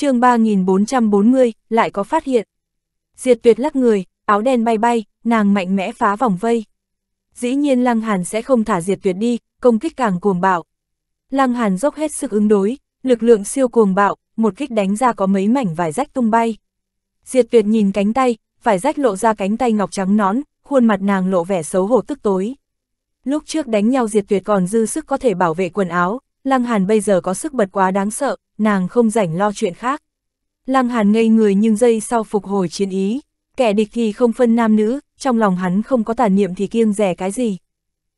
chương 3440, lại có phát hiện. Diệt tuyệt lắc người, áo đen bay bay, nàng mạnh mẽ phá vòng vây. Dĩ nhiên Lăng Hàn sẽ không thả diệt tuyệt đi, công kích càng cuồng bạo. Lăng Hàn dốc hết sức ứng đối, lực lượng siêu cuồng bạo, một kích đánh ra có mấy mảnh vải rách tung bay. Diệt tuyệt nhìn cánh tay, vải rách lộ ra cánh tay ngọc trắng nón, khuôn mặt nàng lộ vẻ xấu hổ tức tối. Lúc trước đánh nhau diệt tuyệt còn dư sức có thể bảo vệ quần áo, Lăng Hàn bây giờ có sức bật quá đáng sợ, nàng không rảnh lo chuyện khác. Lăng Hàn ngây người nhưng giây sau phục hồi chiến ý, kẻ địch thì không phân nam nữ, trong lòng hắn không có tà niệm thì kiêng rẻ cái gì.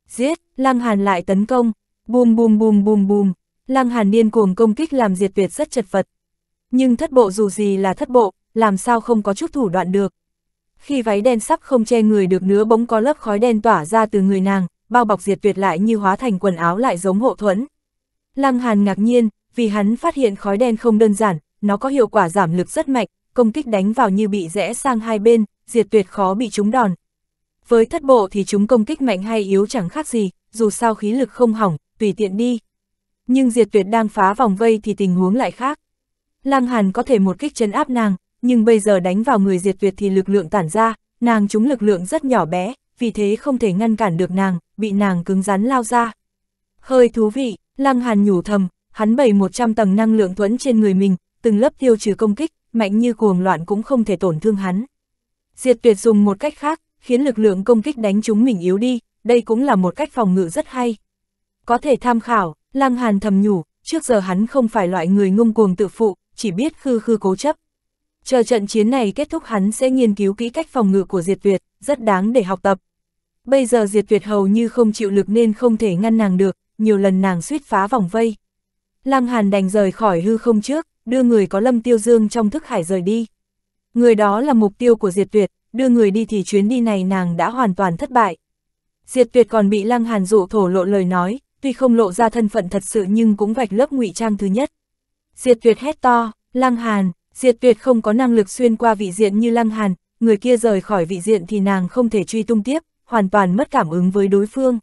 Giết, Lăng Hàn lại tấn công, bùm bùm bùm bùm bùm, Lăng Hàn điên cuồng công kích làm diệt tuyệt rất chật vật. Nhưng thất bộ dù gì là thất bộ, làm sao không có chút thủ đoạn được. Khi váy đen sắp không che người được nữa bỗng có lớp khói đen tỏa ra từ người nàng, bao bọc diệt tuyệt lại như hóa thành quần áo lại giống hộ thuẫn, Lăng Hàn ngạc nhiên, vì hắn phát hiện khói đen không đơn giản, nó có hiệu quả giảm lực rất mạnh, công kích đánh vào như bị rẽ sang hai bên, diệt tuyệt khó bị trúng đòn. Với thất bộ thì chúng công kích mạnh hay yếu chẳng khác gì, dù sao khí lực không hỏng, tùy tiện đi. Nhưng diệt tuyệt đang phá vòng vây thì tình huống lại khác. Lăng Hàn có thể một kích chấn áp nàng, nhưng bây giờ đánh vào người diệt tuyệt thì lực lượng tản ra, nàng chúng lực lượng rất nhỏ bé, vì thế không thể ngăn cản được nàng, bị nàng cứng rắn lao ra. Hơi thú vị, Lăng Hàn nhủ thầm, hắn bày 100 tầng năng lượng thuẫn trên người mình, từng lớp tiêu trừ công kích, mạnh như cuồng loạn cũng không thể tổn thương hắn. Diệt tuyệt dùng một cách khác, khiến lực lượng công kích đánh chúng mình yếu đi, đây cũng là một cách phòng ngự rất hay. Có thể tham khảo, Lăng Hàn thầm nhủ, trước giờ hắn không phải loại người ngông cuồng tự phụ, chỉ biết khư khư cố chấp. Chờ trận chiến này kết thúc hắn sẽ nghiên cứu kỹ cách phòng ngự của diệt tuyệt, rất đáng để học tập. Bây giờ diệt tuyệt hầu như không chịu lực nên không thể ngăn nàng được, nhiều lần nàng suýt phá vòng vây. Lăng Hàn đành rời khỏi hư không trước, đưa người có Lâm Tiêu Dương trong thức hải rời đi. Người đó là mục tiêu của Diệt Tuyệt, đưa người đi thì chuyến đi này nàng đã hoàn toàn thất bại. Diệt Tuyệt còn bị Lăng Hàn dụ thổ lộ lời nói, tuy không lộ ra thân phận thật sự nhưng cũng vạch lớp ngụy trang thứ nhất. Diệt Tuyệt hét to, Lăng Hàn, Diệt Tuyệt không có năng lực xuyên qua vị diện như Lăng Hàn, người kia rời khỏi vị diện thì nàng không thể truy tung tiếp, hoàn toàn mất cảm ứng với đối phương.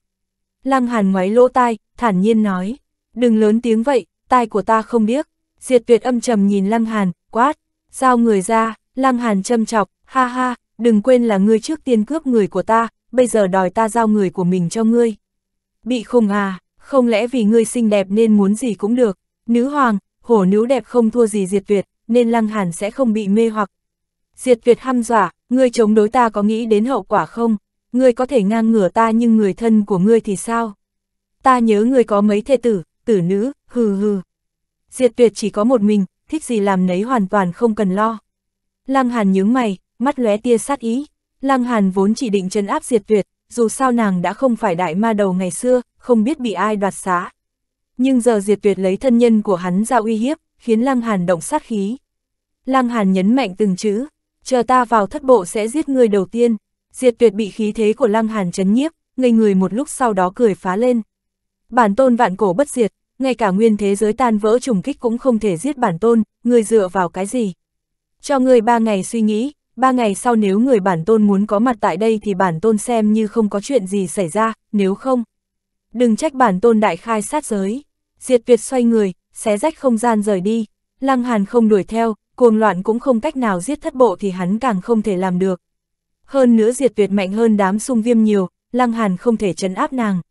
Lăng Hàn ngoáy lỗ tai, thản nhiên nói, đừng lớn tiếng vậy, tai của ta không biết. Diệt tuyệt âm trầm nhìn Lăng Hàn, quát, giao người ra, Lăng Hàn châm chọc, ha ha, đừng quên là ngươi trước tiên cướp người của ta, bây giờ đòi ta giao người của mình cho ngươi. Bị khùng à, không lẽ vì ngươi xinh đẹp nên muốn gì cũng được, nữ hoàng, hổ nữ đẹp không thua gì diệt tuyệt, nên Lăng Hàn sẽ không bị mê hoặc. Diệt tuyệt hăm dọa, ngươi chống đối ta có nghĩ đến hậu quả không? ngươi có thể ngang ngửa ta nhưng người thân của ngươi thì sao? Ta nhớ ngươi có mấy thê tử, tử nữ, hừ hừ. Diệt tuyệt chỉ có một mình, thích gì làm nấy hoàn toàn không cần lo. Lăng Hàn nhướng mày, mắt lóe tia sát ý. Lăng Hàn vốn chỉ định chân áp diệt tuyệt, dù sao nàng đã không phải đại ma đầu ngày xưa, không biết bị ai đoạt xá. Nhưng giờ diệt tuyệt lấy thân nhân của hắn ra uy hiếp, khiến Lăng Hàn động sát khí. Lăng Hàn nhấn mạnh từng chữ, chờ ta vào thất bộ sẽ giết ngươi đầu tiên. Diệt tuyệt bị khí thế của Lăng Hàn chấn nhiếp, ngây người một lúc sau đó cười phá lên. Bản tôn vạn cổ bất diệt, ngay cả nguyên thế giới tan vỡ trùng kích cũng không thể giết bản tôn, người dựa vào cái gì? Cho người ba ngày suy nghĩ, ba ngày sau nếu người bản tôn muốn có mặt tại đây thì bản tôn xem như không có chuyện gì xảy ra, nếu không. Đừng trách bản tôn đại khai sát giới. Diệt tuyệt xoay người, xé rách không gian rời đi. Lăng Hàn không đuổi theo, cuồng loạn cũng không cách nào giết thất bộ thì hắn càng không thể làm được. Hơn nữa diệt tuyệt mạnh hơn đám sung viêm nhiều, Lăng Hàn không thể chấn áp nàng.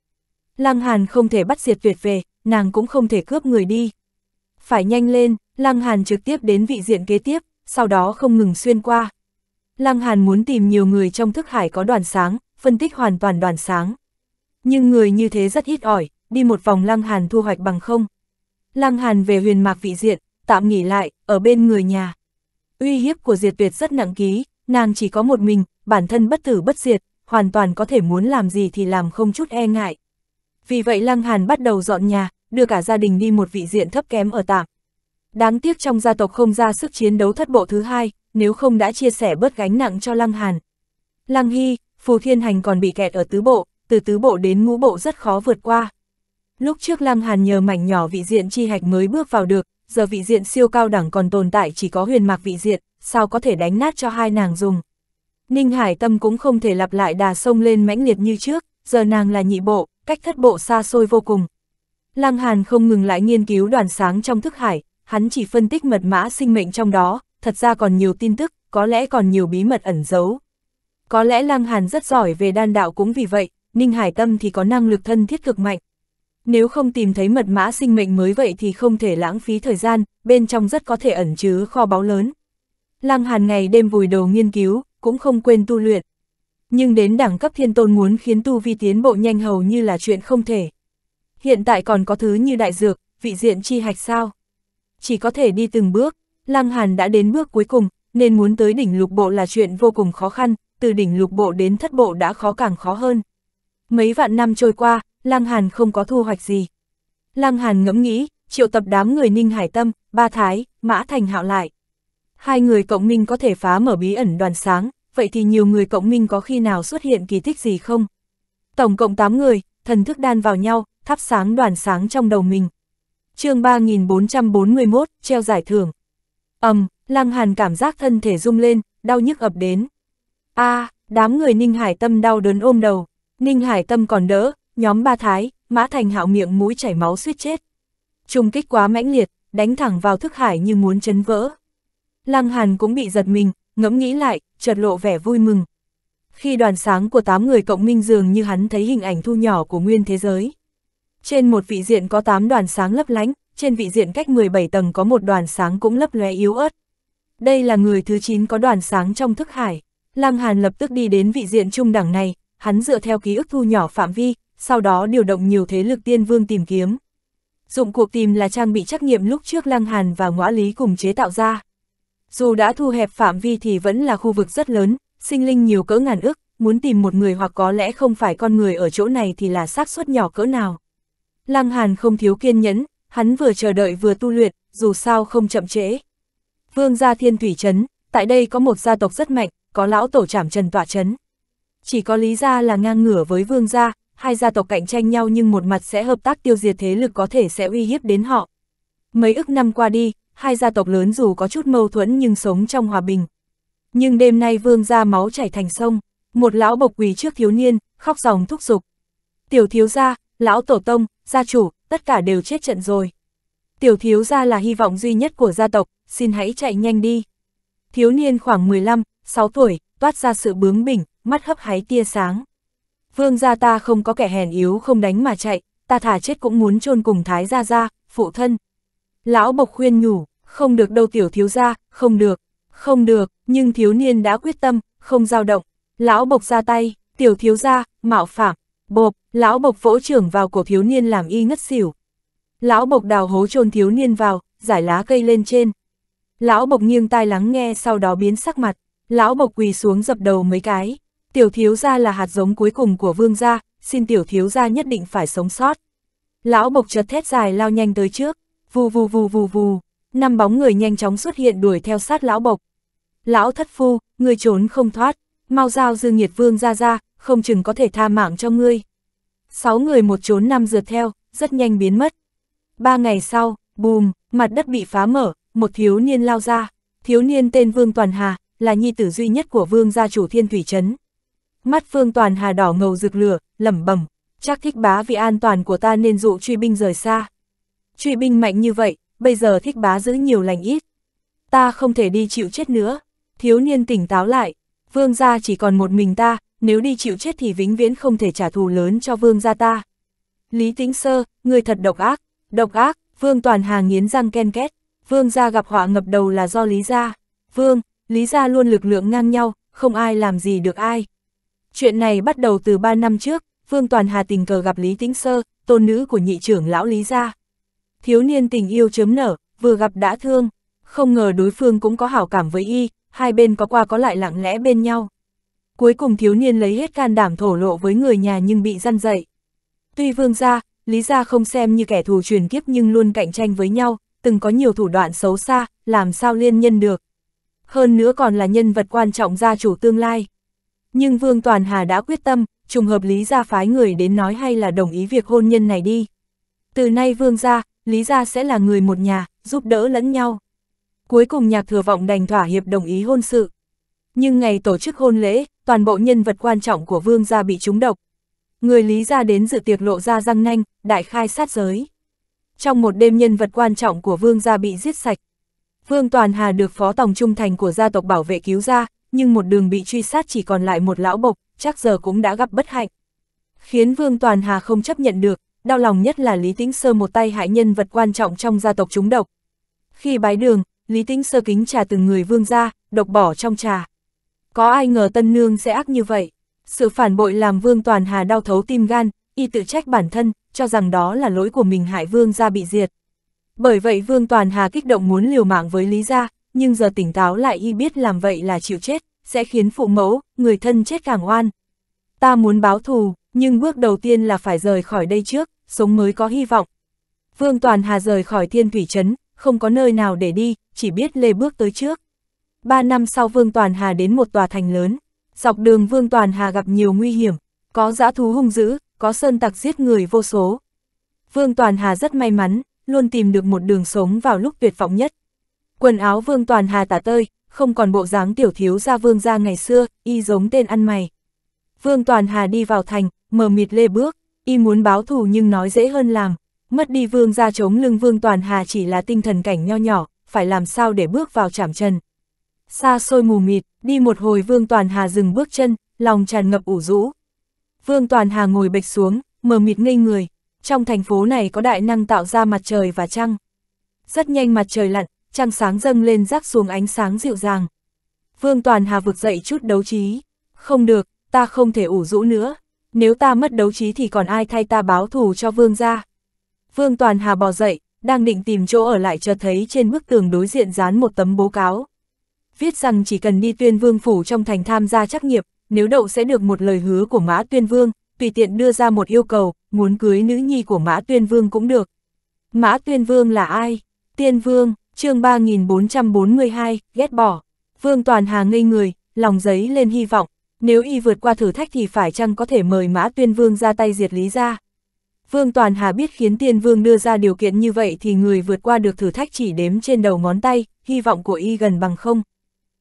Lăng Hàn không thể bắt diệt tuyệt về, nàng cũng không thể cướp người đi. Phải nhanh lên, Lăng Hàn trực tiếp đến vị diện kế tiếp, sau đó không ngừng xuyên qua. Lăng Hàn muốn tìm nhiều người trong thức hải có đoàn sáng, phân tích hoàn toàn đoàn sáng. Nhưng người như thế rất ít ỏi, đi một vòng Lăng Hàn thu hoạch bằng không. Lăng Hàn về huyền mạc vị diện, tạm nghỉ lại, ở bên người nhà. Uy hiếp của diệt tuyệt rất nặng ký, nàng chỉ có một mình, bản thân bất tử bất diệt, hoàn toàn có thể muốn làm gì thì làm không chút e ngại. Vì vậy Lăng Hàn bắt đầu dọn nhà, đưa cả gia đình đi một vị diện thấp kém ở tạm. Đáng tiếc trong gia tộc không ra sức chiến đấu thất bộ thứ hai, nếu không đã chia sẻ bớt gánh nặng cho Lăng Hàn. Lăng Hy, Phù Thiên Hành còn bị kẹt ở tứ bộ, từ tứ bộ đến ngũ bộ rất khó vượt qua. Lúc trước Lăng Hàn nhờ mảnh nhỏ vị diện chi hạch mới bước vào được, giờ vị diện siêu cao đẳng còn tồn tại chỉ có huyền mạc vị diện, sao có thể đánh nát cho hai nàng dùng. Ninh Hải Tâm cũng không thể lặp lại đà sông lên mãnh liệt như trước, giờ nàng là nhị bộ, cách thất bộ xa xôi vô cùng. Lăng Hàn không ngừng lại nghiên cứu đoàn sáng trong thức hải, hắn chỉ phân tích mật mã sinh mệnh trong đó, thật ra còn nhiều tin tức, có lẽ còn nhiều bí mật ẩn giấu. Có lẽ Lăng Hàn rất giỏi về đan đạo cũng vì vậy, Ninh Hải Tâm thì có năng lực thân thiết cực mạnh. Nếu không tìm thấy mật mã sinh mệnh mới vậy thì không thể lãng phí thời gian, bên trong rất có thể ẩn chứa kho báu lớn. Lăng Hàn ngày đêm vùi đầu nghiên cứu, cũng không quên tu luyện. Nhưng đến đẳng cấp thiên tôn muốn khiến tu vi tiến bộ nhanh hầu như là chuyện không thể. Hiện tại còn có thứ như đại dược, vị diện chi hạch sao. Chỉ có thể đi từng bước, Lăng Hàn đã đến bước cuối cùng, nên muốn tới đỉnh lục bộ là chuyện vô cùng khó khăn, từ đỉnh lục bộ đến thất bộ đã khó càng khó hơn. Mấy vạn năm trôi qua, Lăng Hàn không có thu hoạch gì. Lăng Hàn ngẫm nghĩ, triệu tập đám người Ninh Hải Tâm, Ba Thái, Mã Thành Hạo lại hai người cộng minh có thể phá mở bí ẩn đoàn sáng, vậy thì nhiều người cộng minh có khi nào xuất hiện kỳ tích gì không? Tổng cộng 8 người, thần thức đan vào nhau, thắp sáng đoàn sáng trong đầu mình. chương 3441, treo giải thưởng. ầm, um, Lăng Hàn cảm giác thân thể rung lên, đau nhức ập đến. a à, đám người Ninh Hải Tâm đau đớn ôm đầu. Ninh Hải Tâm còn đỡ, nhóm ba thái, mã thành hạo miệng mũi chảy máu suýt chết. Trung kích quá mãnh liệt, đánh thẳng vào thức hải như muốn chấn vỡ. Lăng Hàn cũng bị giật mình, ngẫm nghĩ lại, chợt lộ vẻ vui mừng. Khi đoàn sáng của tám người cộng minh dường như hắn thấy hình ảnh thu nhỏ của nguyên thế giới. Trên một vị diện có tám đoàn sáng lấp lánh, trên vị diện cách 17 tầng có một đoàn sáng cũng lấp lóe yếu ớt. Đây là người thứ 9 có đoàn sáng trong thức hải. Lăng Hàn lập tức đi đến vị diện trung đẳng này, hắn dựa theo ký ức thu nhỏ phạm vi, sau đó điều động nhiều thế lực tiên vương tìm kiếm. Dụng cuộc tìm là trang bị trắc nghiệm lúc trước Lăng Hàn và Ngõa Lý cùng chế tạo ra. Dù đã thu hẹp phạm vi thì vẫn là khu vực rất lớn, sinh linh nhiều cỡ ngàn ức, muốn tìm một người hoặc có lẽ không phải con người ở chỗ này thì là xác suất nhỏ cỡ nào. Lăng Hàn không thiếu kiên nhẫn, hắn vừa chờ đợi vừa tu luyện, dù sao không chậm trễ. Vương gia Thiên Thủy chấn tại đây có một gia tộc rất mạnh, có lão tổ trảm trần tọa chấn Chỉ có lý gia là ngang ngửa với vương gia, hai gia tộc cạnh tranh nhau nhưng một mặt sẽ hợp tác tiêu diệt thế lực có thể sẽ uy hiếp đến họ. Mấy ức năm qua đi, hai gia tộc lớn dù có chút mâu thuẫn nhưng sống trong hòa bình. Nhưng đêm nay vương gia máu chảy thành sông, một lão bộc quỳ trước thiếu niên, khóc ròng thúc giục. Tiểu thiếu gia, lão tổ tông, gia chủ, tất cả đều chết trận rồi. Tiểu thiếu gia là hy vọng duy nhất của gia tộc, xin hãy chạy nhanh đi. Thiếu niên khoảng 15, 6 tuổi, toát ra sự bướng bỉnh, mắt hấp hái tia sáng. Vương gia ta không có kẻ hèn yếu không đánh mà chạy, ta thả chết cũng muốn chôn cùng thái gia gia, phụ thân. Lão bộc khuyên nhủ, không được đâu tiểu thiếu gia, không được, không được, nhưng thiếu niên đã quyết tâm, không dao động. Lão bộc ra tay, tiểu thiếu gia, mạo phạm, bộc lão bộc vỗ trưởng vào cổ thiếu niên làm y ngất xỉu. Lão bộc đào hố chôn thiếu niên vào, giải lá cây lên trên. Lão bộc nghiêng tai lắng nghe sau đó biến sắc mặt, lão bộc quỳ xuống dập đầu mấy cái. Tiểu thiếu gia là hạt giống cuối cùng của vương gia, xin tiểu thiếu gia nhất định phải sống sót. Lão bộc chợt thét dài lao nhanh tới trước, vù vù vù vù vù năm bóng người nhanh chóng xuất hiện đuổi theo sát lão bộc. Lão thất phu, ngươi trốn không thoát, mau giao dư nghiệt vương ra ra, không chừng có thể tha mạng cho ngươi. Sáu người một trốn năm rượt theo, rất nhanh biến mất. Ba ngày sau, bùm, mặt đất bị phá mở, một thiếu niên lao ra. Thiếu niên tên Vương Toàn Hà, là nhi tử duy nhất của vương gia chủ thiên thủy trấn. Mắt Vương Toàn Hà đỏ ngầu rực lửa, lẩm bẩm, chắc thích bá vì an toàn của ta nên dụ truy binh rời xa. Truy binh mạnh như vậy, bây giờ thích bá giữ nhiều lành ít. Ta không thể đi chịu chết nữa, thiếu niên tỉnh táo lại, vương gia chỉ còn một mình ta, nếu đi chịu chết thì vĩnh viễn không thể trả thù lớn cho vương gia ta. Lý Tĩnh Sơ, người thật độc ác, độc ác, vương toàn hà nghiến răng ken két, vương gia gặp họa ngập đầu là do Lý gia, vương, Lý gia luôn lực lượng ngang nhau, không ai làm gì được ai. Chuyện này bắt đầu từ 3 năm trước, Vương Toàn Hà tình cờ gặp Lý Tĩnh Sơ, tôn nữ của nhị trưởng lão Lý Gia thiếu niên tình yêu chớm nở, vừa gặp đã thương, không ngờ đối phương cũng có hảo cảm với y, hai bên có qua có lại lặng lẽ bên nhau. Cuối cùng thiếu niên lấy hết can đảm thổ lộ với người nhà nhưng bị răn dậy. Tuy vương gia, lý gia không xem như kẻ thù truyền kiếp nhưng luôn cạnh tranh với nhau, từng có nhiều thủ đoạn xấu xa, làm sao liên nhân được. Hơn nữa còn là nhân vật quan trọng gia chủ tương lai. Nhưng Vương Toàn Hà đã quyết tâm, trùng hợp lý gia phái người đến nói hay là đồng ý việc hôn nhân này đi. Từ nay Vương gia, Lý gia sẽ là người một nhà, giúp đỡ lẫn nhau. Cuối cùng nhạc thừa vọng đành thỏa hiệp đồng ý hôn sự. Nhưng ngày tổ chức hôn lễ, toàn bộ nhân vật quan trọng của vương gia bị trúng độc. Người Lý gia đến dự tiệc lộ ra răng nanh, đại khai sát giới. Trong một đêm nhân vật quan trọng của vương gia bị giết sạch. Vương Toàn Hà được phó tổng trung thành của gia tộc bảo vệ cứu ra, nhưng một đường bị truy sát chỉ còn lại một lão bộc, chắc giờ cũng đã gặp bất hạnh. Khiến Vương Toàn Hà không chấp nhận được, đau lòng nhất là Lý Tĩnh Sơ một tay hại nhân vật quan trọng trong gia tộc chúng độc. Khi bái đường, Lý Tĩnh Sơ kính trà từng người vương gia, độc bỏ trong trà. Có ai ngờ Tân Nương sẽ ác như vậy. Sự phản bội làm Vương Toàn Hà đau thấu tim gan, y tự trách bản thân, cho rằng đó là lỗi của mình hại Vương gia bị diệt. Bởi vậy Vương Toàn Hà kích động muốn liều mạng với Lý gia, nhưng giờ tỉnh táo lại y biết làm vậy là chịu chết, sẽ khiến phụ mẫu, người thân chết càng oan. Ta muốn báo thù, nhưng bước đầu tiên là phải rời khỏi đây trước, sống mới có hy vọng. Vương Toàn Hà rời khỏi thiên thủy trấn, không có nơi nào để đi, chỉ biết lê bước tới trước. Ba năm sau Vương Toàn Hà đến một tòa thành lớn, dọc đường Vương Toàn Hà gặp nhiều nguy hiểm, có dã thú hung dữ, có sơn tặc giết người vô số. Vương Toàn Hà rất may mắn, luôn tìm được một đường sống vào lúc tuyệt vọng nhất. Quần áo Vương Toàn Hà tả tơi, không còn bộ dáng tiểu thiếu gia Vương gia ngày xưa, y giống tên ăn mày. Vương Toàn Hà đi vào thành, mờ mịt lê bước y muốn báo thù nhưng nói dễ hơn làm, mất đi vương gia chống lưng vương toàn hà chỉ là tinh thần cảnh nho nhỏ, phải làm sao để bước vào chảm trần. Xa xôi mù mịt, đi một hồi vương toàn hà dừng bước chân, lòng tràn ngập ủ rũ. Vương toàn hà ngồi bệch xuống, mờ mịt ngây người, trong thành phố này có đại năng tạo ra mặt trời và trăng. Rất nhanh mặt trời lặn, trăng sáng dâng lên rác xuống ánh sáng dịu dàng. Vương Toàn Hà vực dậy chút đấu trí. Không được, ta không thể ủ rũ nữa, nếu ta mất đấu trí thì còn ai thay ta báo thù cho vương gia. Vương Toàn Hà bò dậy, đang định tìm chỗ ở lại cho thấy trên bức tường đối diện dán một tấm bố cáo. Viết rằng chỉ cần đi tuyên vương phủ trong thành tham gia trắc nghiệp, nếu đậu sẽ được một lời hứa của mã tuyên vương, tùy tiện đưa ra một yêu cầu, muốn cưới nữ nhi của mã tuyên vương cũng được. Mã tuyên vương là ai? Tiên vương, chương 3442, ghét bỏ. Vương Toàn Hà ngây người, lòng giấy lên hy vọng, nếu y vượt qua thử thách thì phải chăng có thể mời Mã Tuyên Vương ra tay diệt Lý gia Vương Toàn Hà biết khiến Tiên Vương đưa ra điều kiện như vậy thì người vượt qua được thử thách chỉ đếm trên đầu ngón tay, hy vọng của y gần bằng không.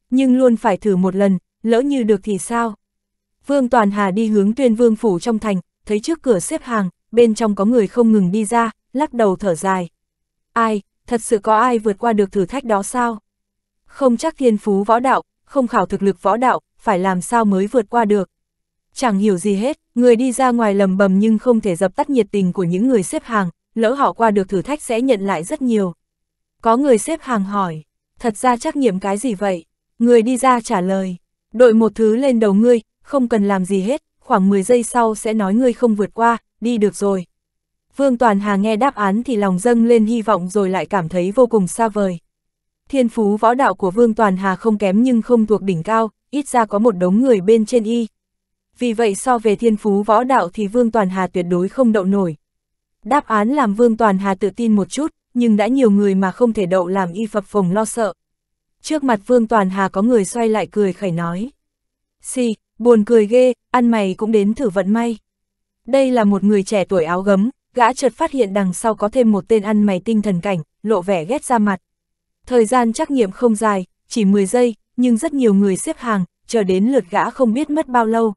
Nhưng luôn phải thử một lần, lỡ như được thì sao? Vương Toàn Hà đi hướng Tuyên Vương phủ trong thành, thấy trước cửa xếp hàng, bên trong có người không ngừng đi ra, lắc đầu thở dài. Ai, thật sự có ai vượt qua được thử thách đó sao? Không chắc thiên phú võ đạo, không khảo thực lực võ đạo, phải làm sao mới vượt qua được. Chẳng hiểu gì hết, người đi ra ngoài lầm bầm nhưng không thể dập tắt nhiệt tình của những người xếp hàng, lỡ họ qua được thử thách sẽ nhận lại rất nhiều. Có người xếp hàng hỏi, thật ra trắc nghiệm cái gì vậy? Người đi ra trả lời, đội một thứ lên đầu ngươi, không cần làm gì hết, khoảng 10 giây sau sẽ nói ngươi không vượt qua, đi được rồi. Vương Toàn Hà nghe đáp án thì lòng dâng lên hy vọng rồi lại cảm thấy vô cùng xa vời. Thiên phú võ đạo của Vương Toàn Hà không kém nhưng không thuộc đỉnh cao, ít ra có một đống người bên trên y. Vì vậy so về thiên phú võ đạo thì Vương Toàn Hà tuyệt đối không đậu nổi. Đáp án làm Vương Toàn Hà tự tin một chút, nhưng đã nhiều người mà không thể đậu làm y phập phồng lo sợ. Trước mặt Vương Toàn Hà có người xoay lại cười khẩy nói. Xì, si, buồn cười ghê, ăn mày cũng đến thử vận may. Đây là một người trẻ tuổi áo gấm, gã chợt phát hiện đằng sau có thêm một tên ăn mày tinh thần cảnh, lộ vẻ ghét ra mặt. Thời gian trắc nghiệm không dài, chỉ 10 giây, nhưng rất nhiều người xếp hàng, chờ đến lượt gã không biết mất bao lâu.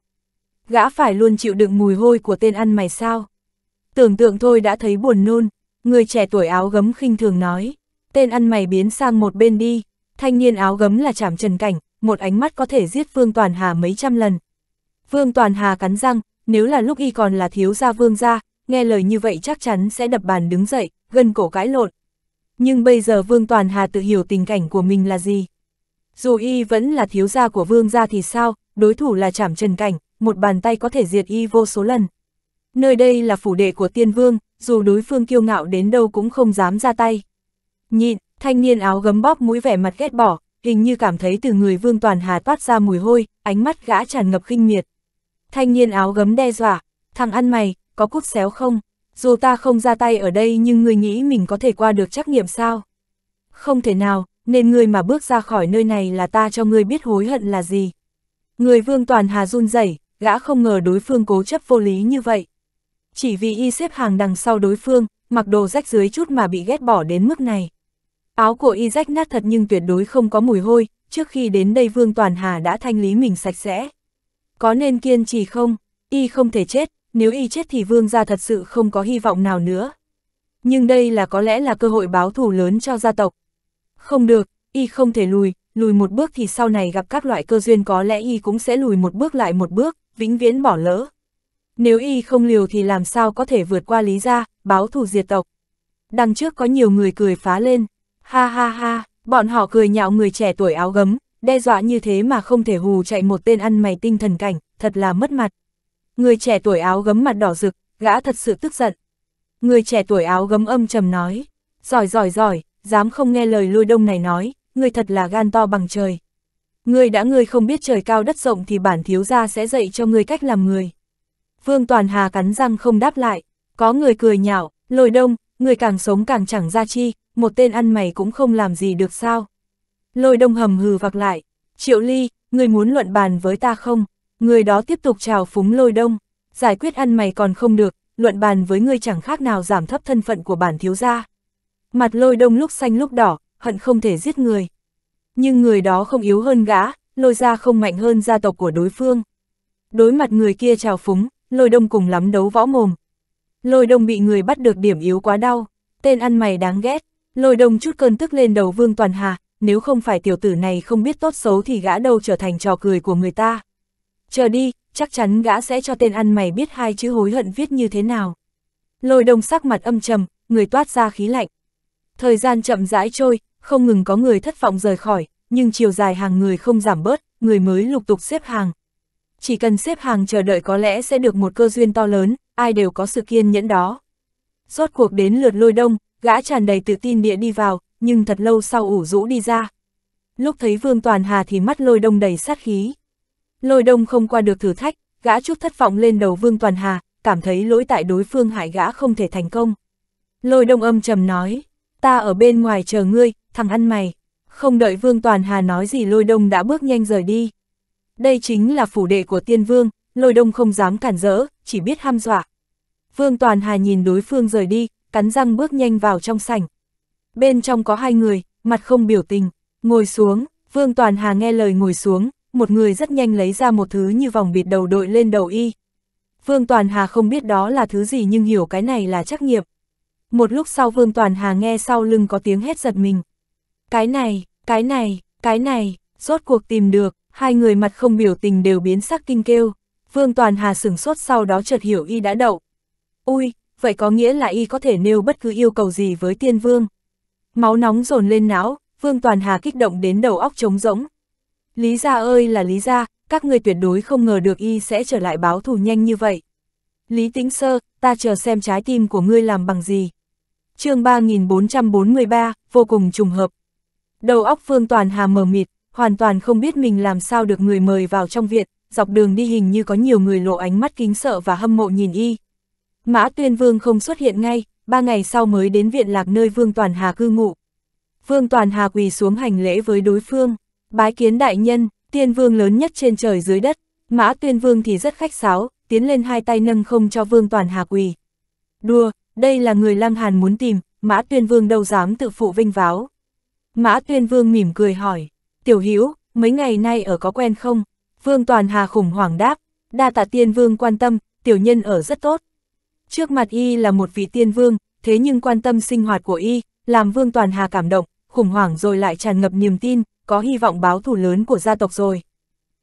Gã phải luôn chịu đựng mùi hôi của tên ăn mày sao. Tưởng tượng thôi đã thấy buồn nôn, người trẻ tuổi áo gấm khinh thường nói, tên ăn mày biến sang một bên đi, thanh niên áo gấm là chảm trần cảnh, một ánh mắt có thể giết Vương Toàn Hà mấy trăm lần. Vương Toàn Hà cắn răng, nếu là lúc y còn là thiếu gia vương gia, nghe lời như vậy chắc chắn sẽ đập bàn đứng dậy, gân cổ cãi lộn. Nhưng bây giờ Vương Toàn Hà tự hiểu tình cảnh của mình là gì, dù y vẫn là thiếu gia của vương gia thì sao, đối thủ là chảm trần cảnh, một bàn tay có thể diệt y vô số lần. Nơi đây là phủ đệ của tiên vương, dù đối phương kiêu ngạo đến đâu cũng không dám ra tay. Nhịn, thanh niên áo gấm bóp mũi vẻ mặt ghét bỏ, hình như cảm thấy từ người vương toàn hà toát ra mùi hôi, ánh mắt gã tràn ngập khinh miệt. Thanh niên áo gấm đe dọa, thằng ăn mày, có cút xéo không? Dù ta không ra tay ở đây nhưng người nghĩ mình có thể qua được trắc nghiệm sao? Không thể nào, nên ngươi mà bước ra khỏi nơi này là ta cho ngươi biết hối hận là gì. Người vương toàn hà run rẩy, gã không ngờ đối phương cố chấp vô lý như vậy. Chỉ vì y xếp hàng đằng sau đối phương, mặc đồ rách dưới chút mà bị ghét bỏ đến mức này. Áo của y rách nát thật nhưng tuyệt đối không có mùi hôi, trước khi đến đây Vương Toàn Hà đã thanh lý mình sạch sẽ. Có nên kiên trì không? Y không thể chết, nếu y chết thì Vương gia thật sự không có hy vọng nào nữa. Nhưng đây là có lẽ là cơ hội báo thù lớn cho gia tộc, không được, y không thể lùi, lùi một bước thì sau này gặp các loại cơ duyên có lẽ y cũng sẽ lùi một bước lại một bước, vĩnh viễn bỏ lỡ. Nếu y không liều thì làm sao có thể vượt qua lý gia, báo thù diệt tộc. Đằng trước có nhiều người cười phá lên, ha ha ha, bọn họ cười nhạo người trẻ tuổi áo gấm, đe dọa như thế mà không thể hù chạy một tên ăn mày tinh thần cảnh, thật là mất mặt. Người trẻ tuổi áo gấm mặt đỏ rực, gã thật sự tức giận. Người trẻ tuổi áo gấm âm trầm nói, giỏi giỏi giỏi, dám không nghe lời lôi đông này nói, ngươi thật là gan to bằng trời. Ngươi đã ngươi không biết trời cao đất rộng thì bản thiếu gia sẽ dạy cho ngươi cách làm người. Vương Toàn Hà cắn răng không đáp lại, có người cười nhạo, lôi đông, người càng sống càng chẳng ra chi, một tên ăn mày cũng không làm gì được sao. Lôi đông hầm hừ vặc lại, triệu ly, người muốn luận bàn với ta không, người đó tiếp tục trào phúng lôi đông, giải quyết ăn mày còn không được, luận bàn với ngươi chẳng khác nào giảm thấp thân phận của bản thiếu gia. Mặt lôi đông lúc xanh lúc đỏ, hận không thể giết người. Nhưng người đó không yếu hơn gã, lôi ra không mạnh hơn gia tộc của đối phương. Đối mặt người kia trào phúng, lôi đông cùng lắm đấu võ mồm. Lôi đông bị người bắt được điểm yếu quá đau, tên ăn mày đáng ghét. Lôi đông chút cơn tức lên đầu Vương Toàn Hà, nếu không phải tiểu tử này không biết tốt xấu thì gã đâu trở thành trò cười của người ta. Chờ đi, chắc chắn gã sẽ cho tên ăn mày biết hai chữ hối hận viết như thế nào. Lôi đông sắc mặt âm trầm, người toát ra khí lạnh. Thời gian chậm rãi trôi, không ngừng có người thất vọng rời khỏi, nhưng chiều dài hàng người không giảm bớt, người mới lục tục xếp hàng. Chỉ cần xếp hàng chờ đợi có lẽ sẽ được một cơ duyên to lớn, ai đều có sự kiên nhẫn đó. Rốt cuộc đến lượt lôi đông, gã tràn đầy tự tin địa đi vào, nhưng thật lâu sau ủ rũ đi ra. Lúc thấy Vương Toàn Hà thì mắt lôi đông đầy sát khí. Lôi đông không qua được thử thách, gã chút thất vọng lên đầu Vương Toàn Hà, cảm thấy lỗi tại đối phương hại gã không thể thành công. Lôi đông âm trầm nói, ta ở bên ngoài chờ ngươi, thằng ăn mày. Không đợi Vương Toàn Hà nói gì lôi đông đã bước nhanh rời đi. Đây chính là phủ đệ của tiên vương, lôi đông không dám cản rỡ, chỉ biết ham dọa. Vương Toàn Hà nhìn đối phương rời đi, cắn răng bước nhanh vào trong sảnh. Bên trong có hai người, mặt không biểu tình, ngồi xuống, Vương Toàn Hà nghe lời ngồi xuống, một người rất nhanh lấy ra một thứ như vòng bịt đầu đội lên đầu y. Vương Toàn Hà không biết đó là thứ gì nhưng hiểu cái này là trách nhiệm. Một lúc sau Vương Toàn Hà nghe sau lưng có tiếng hét giật mình. Cái này, cái này, cái này, rốt cuộc tìm được, hai người mặt không biểu tình đều biến sắc kinh kêu. Vương Toàn Hà sửng sốt sau đó chợt hiểu y đã đậu. Ui, vậy có nghĩa là y có thể nêu bất cứ yêu cầu gì với tiên vương. Máu nóng dồn lên não, Vương Toàn Hà kích động đến đầu óc trống rỗng. Lý gia ơi là Lý gia, các người tuyệt đối không ngờ được y sẽ trở lại báo thù nhanh như vậy. Lý Tĩnh Sơ, ta chờ xem trái tim của ngươi làm bằng gì chương 3443, vô cùng trùng hợp. Đầu óc Phương Toàn Hà mờ mịt, hoàn toàn không biết mình làm sao được người mời vào trong viện, dọc đường đi hình như có nhiều người lộ ánh mắt kính sợ và hâm mộ nhìn y. Mã Tuyên Vương không xuất hiện ngay, ba ngày sau mới đến viện lạc nơi Vương Toàn Hà cư ngụ. Vương Toàn Hà quỳ xuống hành lễ với đối phương, bái kiến đại nhân, tiên vương lớn nhất trên trời dưới đất, Mã Tuyên Vương thì rất khách sáo, tiến lên hai tay nâng không cho Vương Toàn Hà quỳ. Đùa, đây là người Lam Hàn muốn tìm, Mã Tuyên Vương đâu dám tự phụ vinh váo. Mã Tuyên Vương mỉm cười hỏi, Tiểu Hữu mấy ngày nay ở có quen không? Vương Toàn Hà khủng hoảng đáp, đa tạ Tiên Vương quan tâm, tiểu nhân ở rất tốt. Trước mặt y là một vị Tiên Vương, thế nhưng quan tâm sinh hoạt của y, làm Vương Toàn Hà cảm động, khủng hoảng rồi lại tràn ngập niềm tin, có hy vọng báo thù lớn của gia tộc rồi.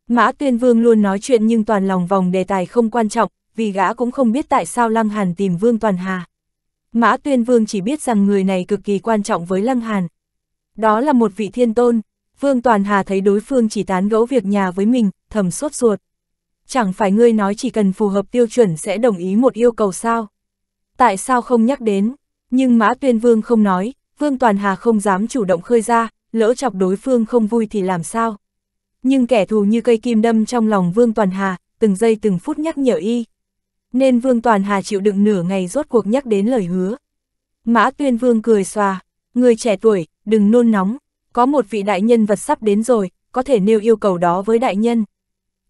Mã Tuyên Vương luôn nói chuyện nhưng toàn lòng vòng đề tài không quan trọng, vì gã cũng không biết tại sao Lăng Hàn tìm Vương Toàn Hà. Mã Tuyên Vương chỉ biết rằng người này cực kỳ quan trọng với Lăng Hàn. Đó là một vị thiên tôn, Vương Toàn Hà thấy đối phương chỉ tán gẫu việc nhà với mình, thầm sốt ruột. Chẳng phải ngươi nói chỉ cần phù hợp tiêu chuẩn sẽ đồng ý một yêu cầu sao? Tại sao không nhắc đến? Nhưng Mã Tuyên Vương không nói, Vương Toàn Hà không dám chủ động khơi ra, lỡ chọc đối phương không vui thì làm sao? Nhưng kẻ thù như cây kim đâm trong lòng Vương Toàn Hà, từng giây từng phút nhắc nhở y nên Vương Toàn Hà chịu đựng nửa ngày rốt cuộc nhắc đến lời hứa. Mã Tuyên Vương cười xòa, người trẻ tuổi, đừng nôn nóng, có một vị đại nhân vật sắp đến rồi, có thể nêu yêu cầu đó với đại nhân.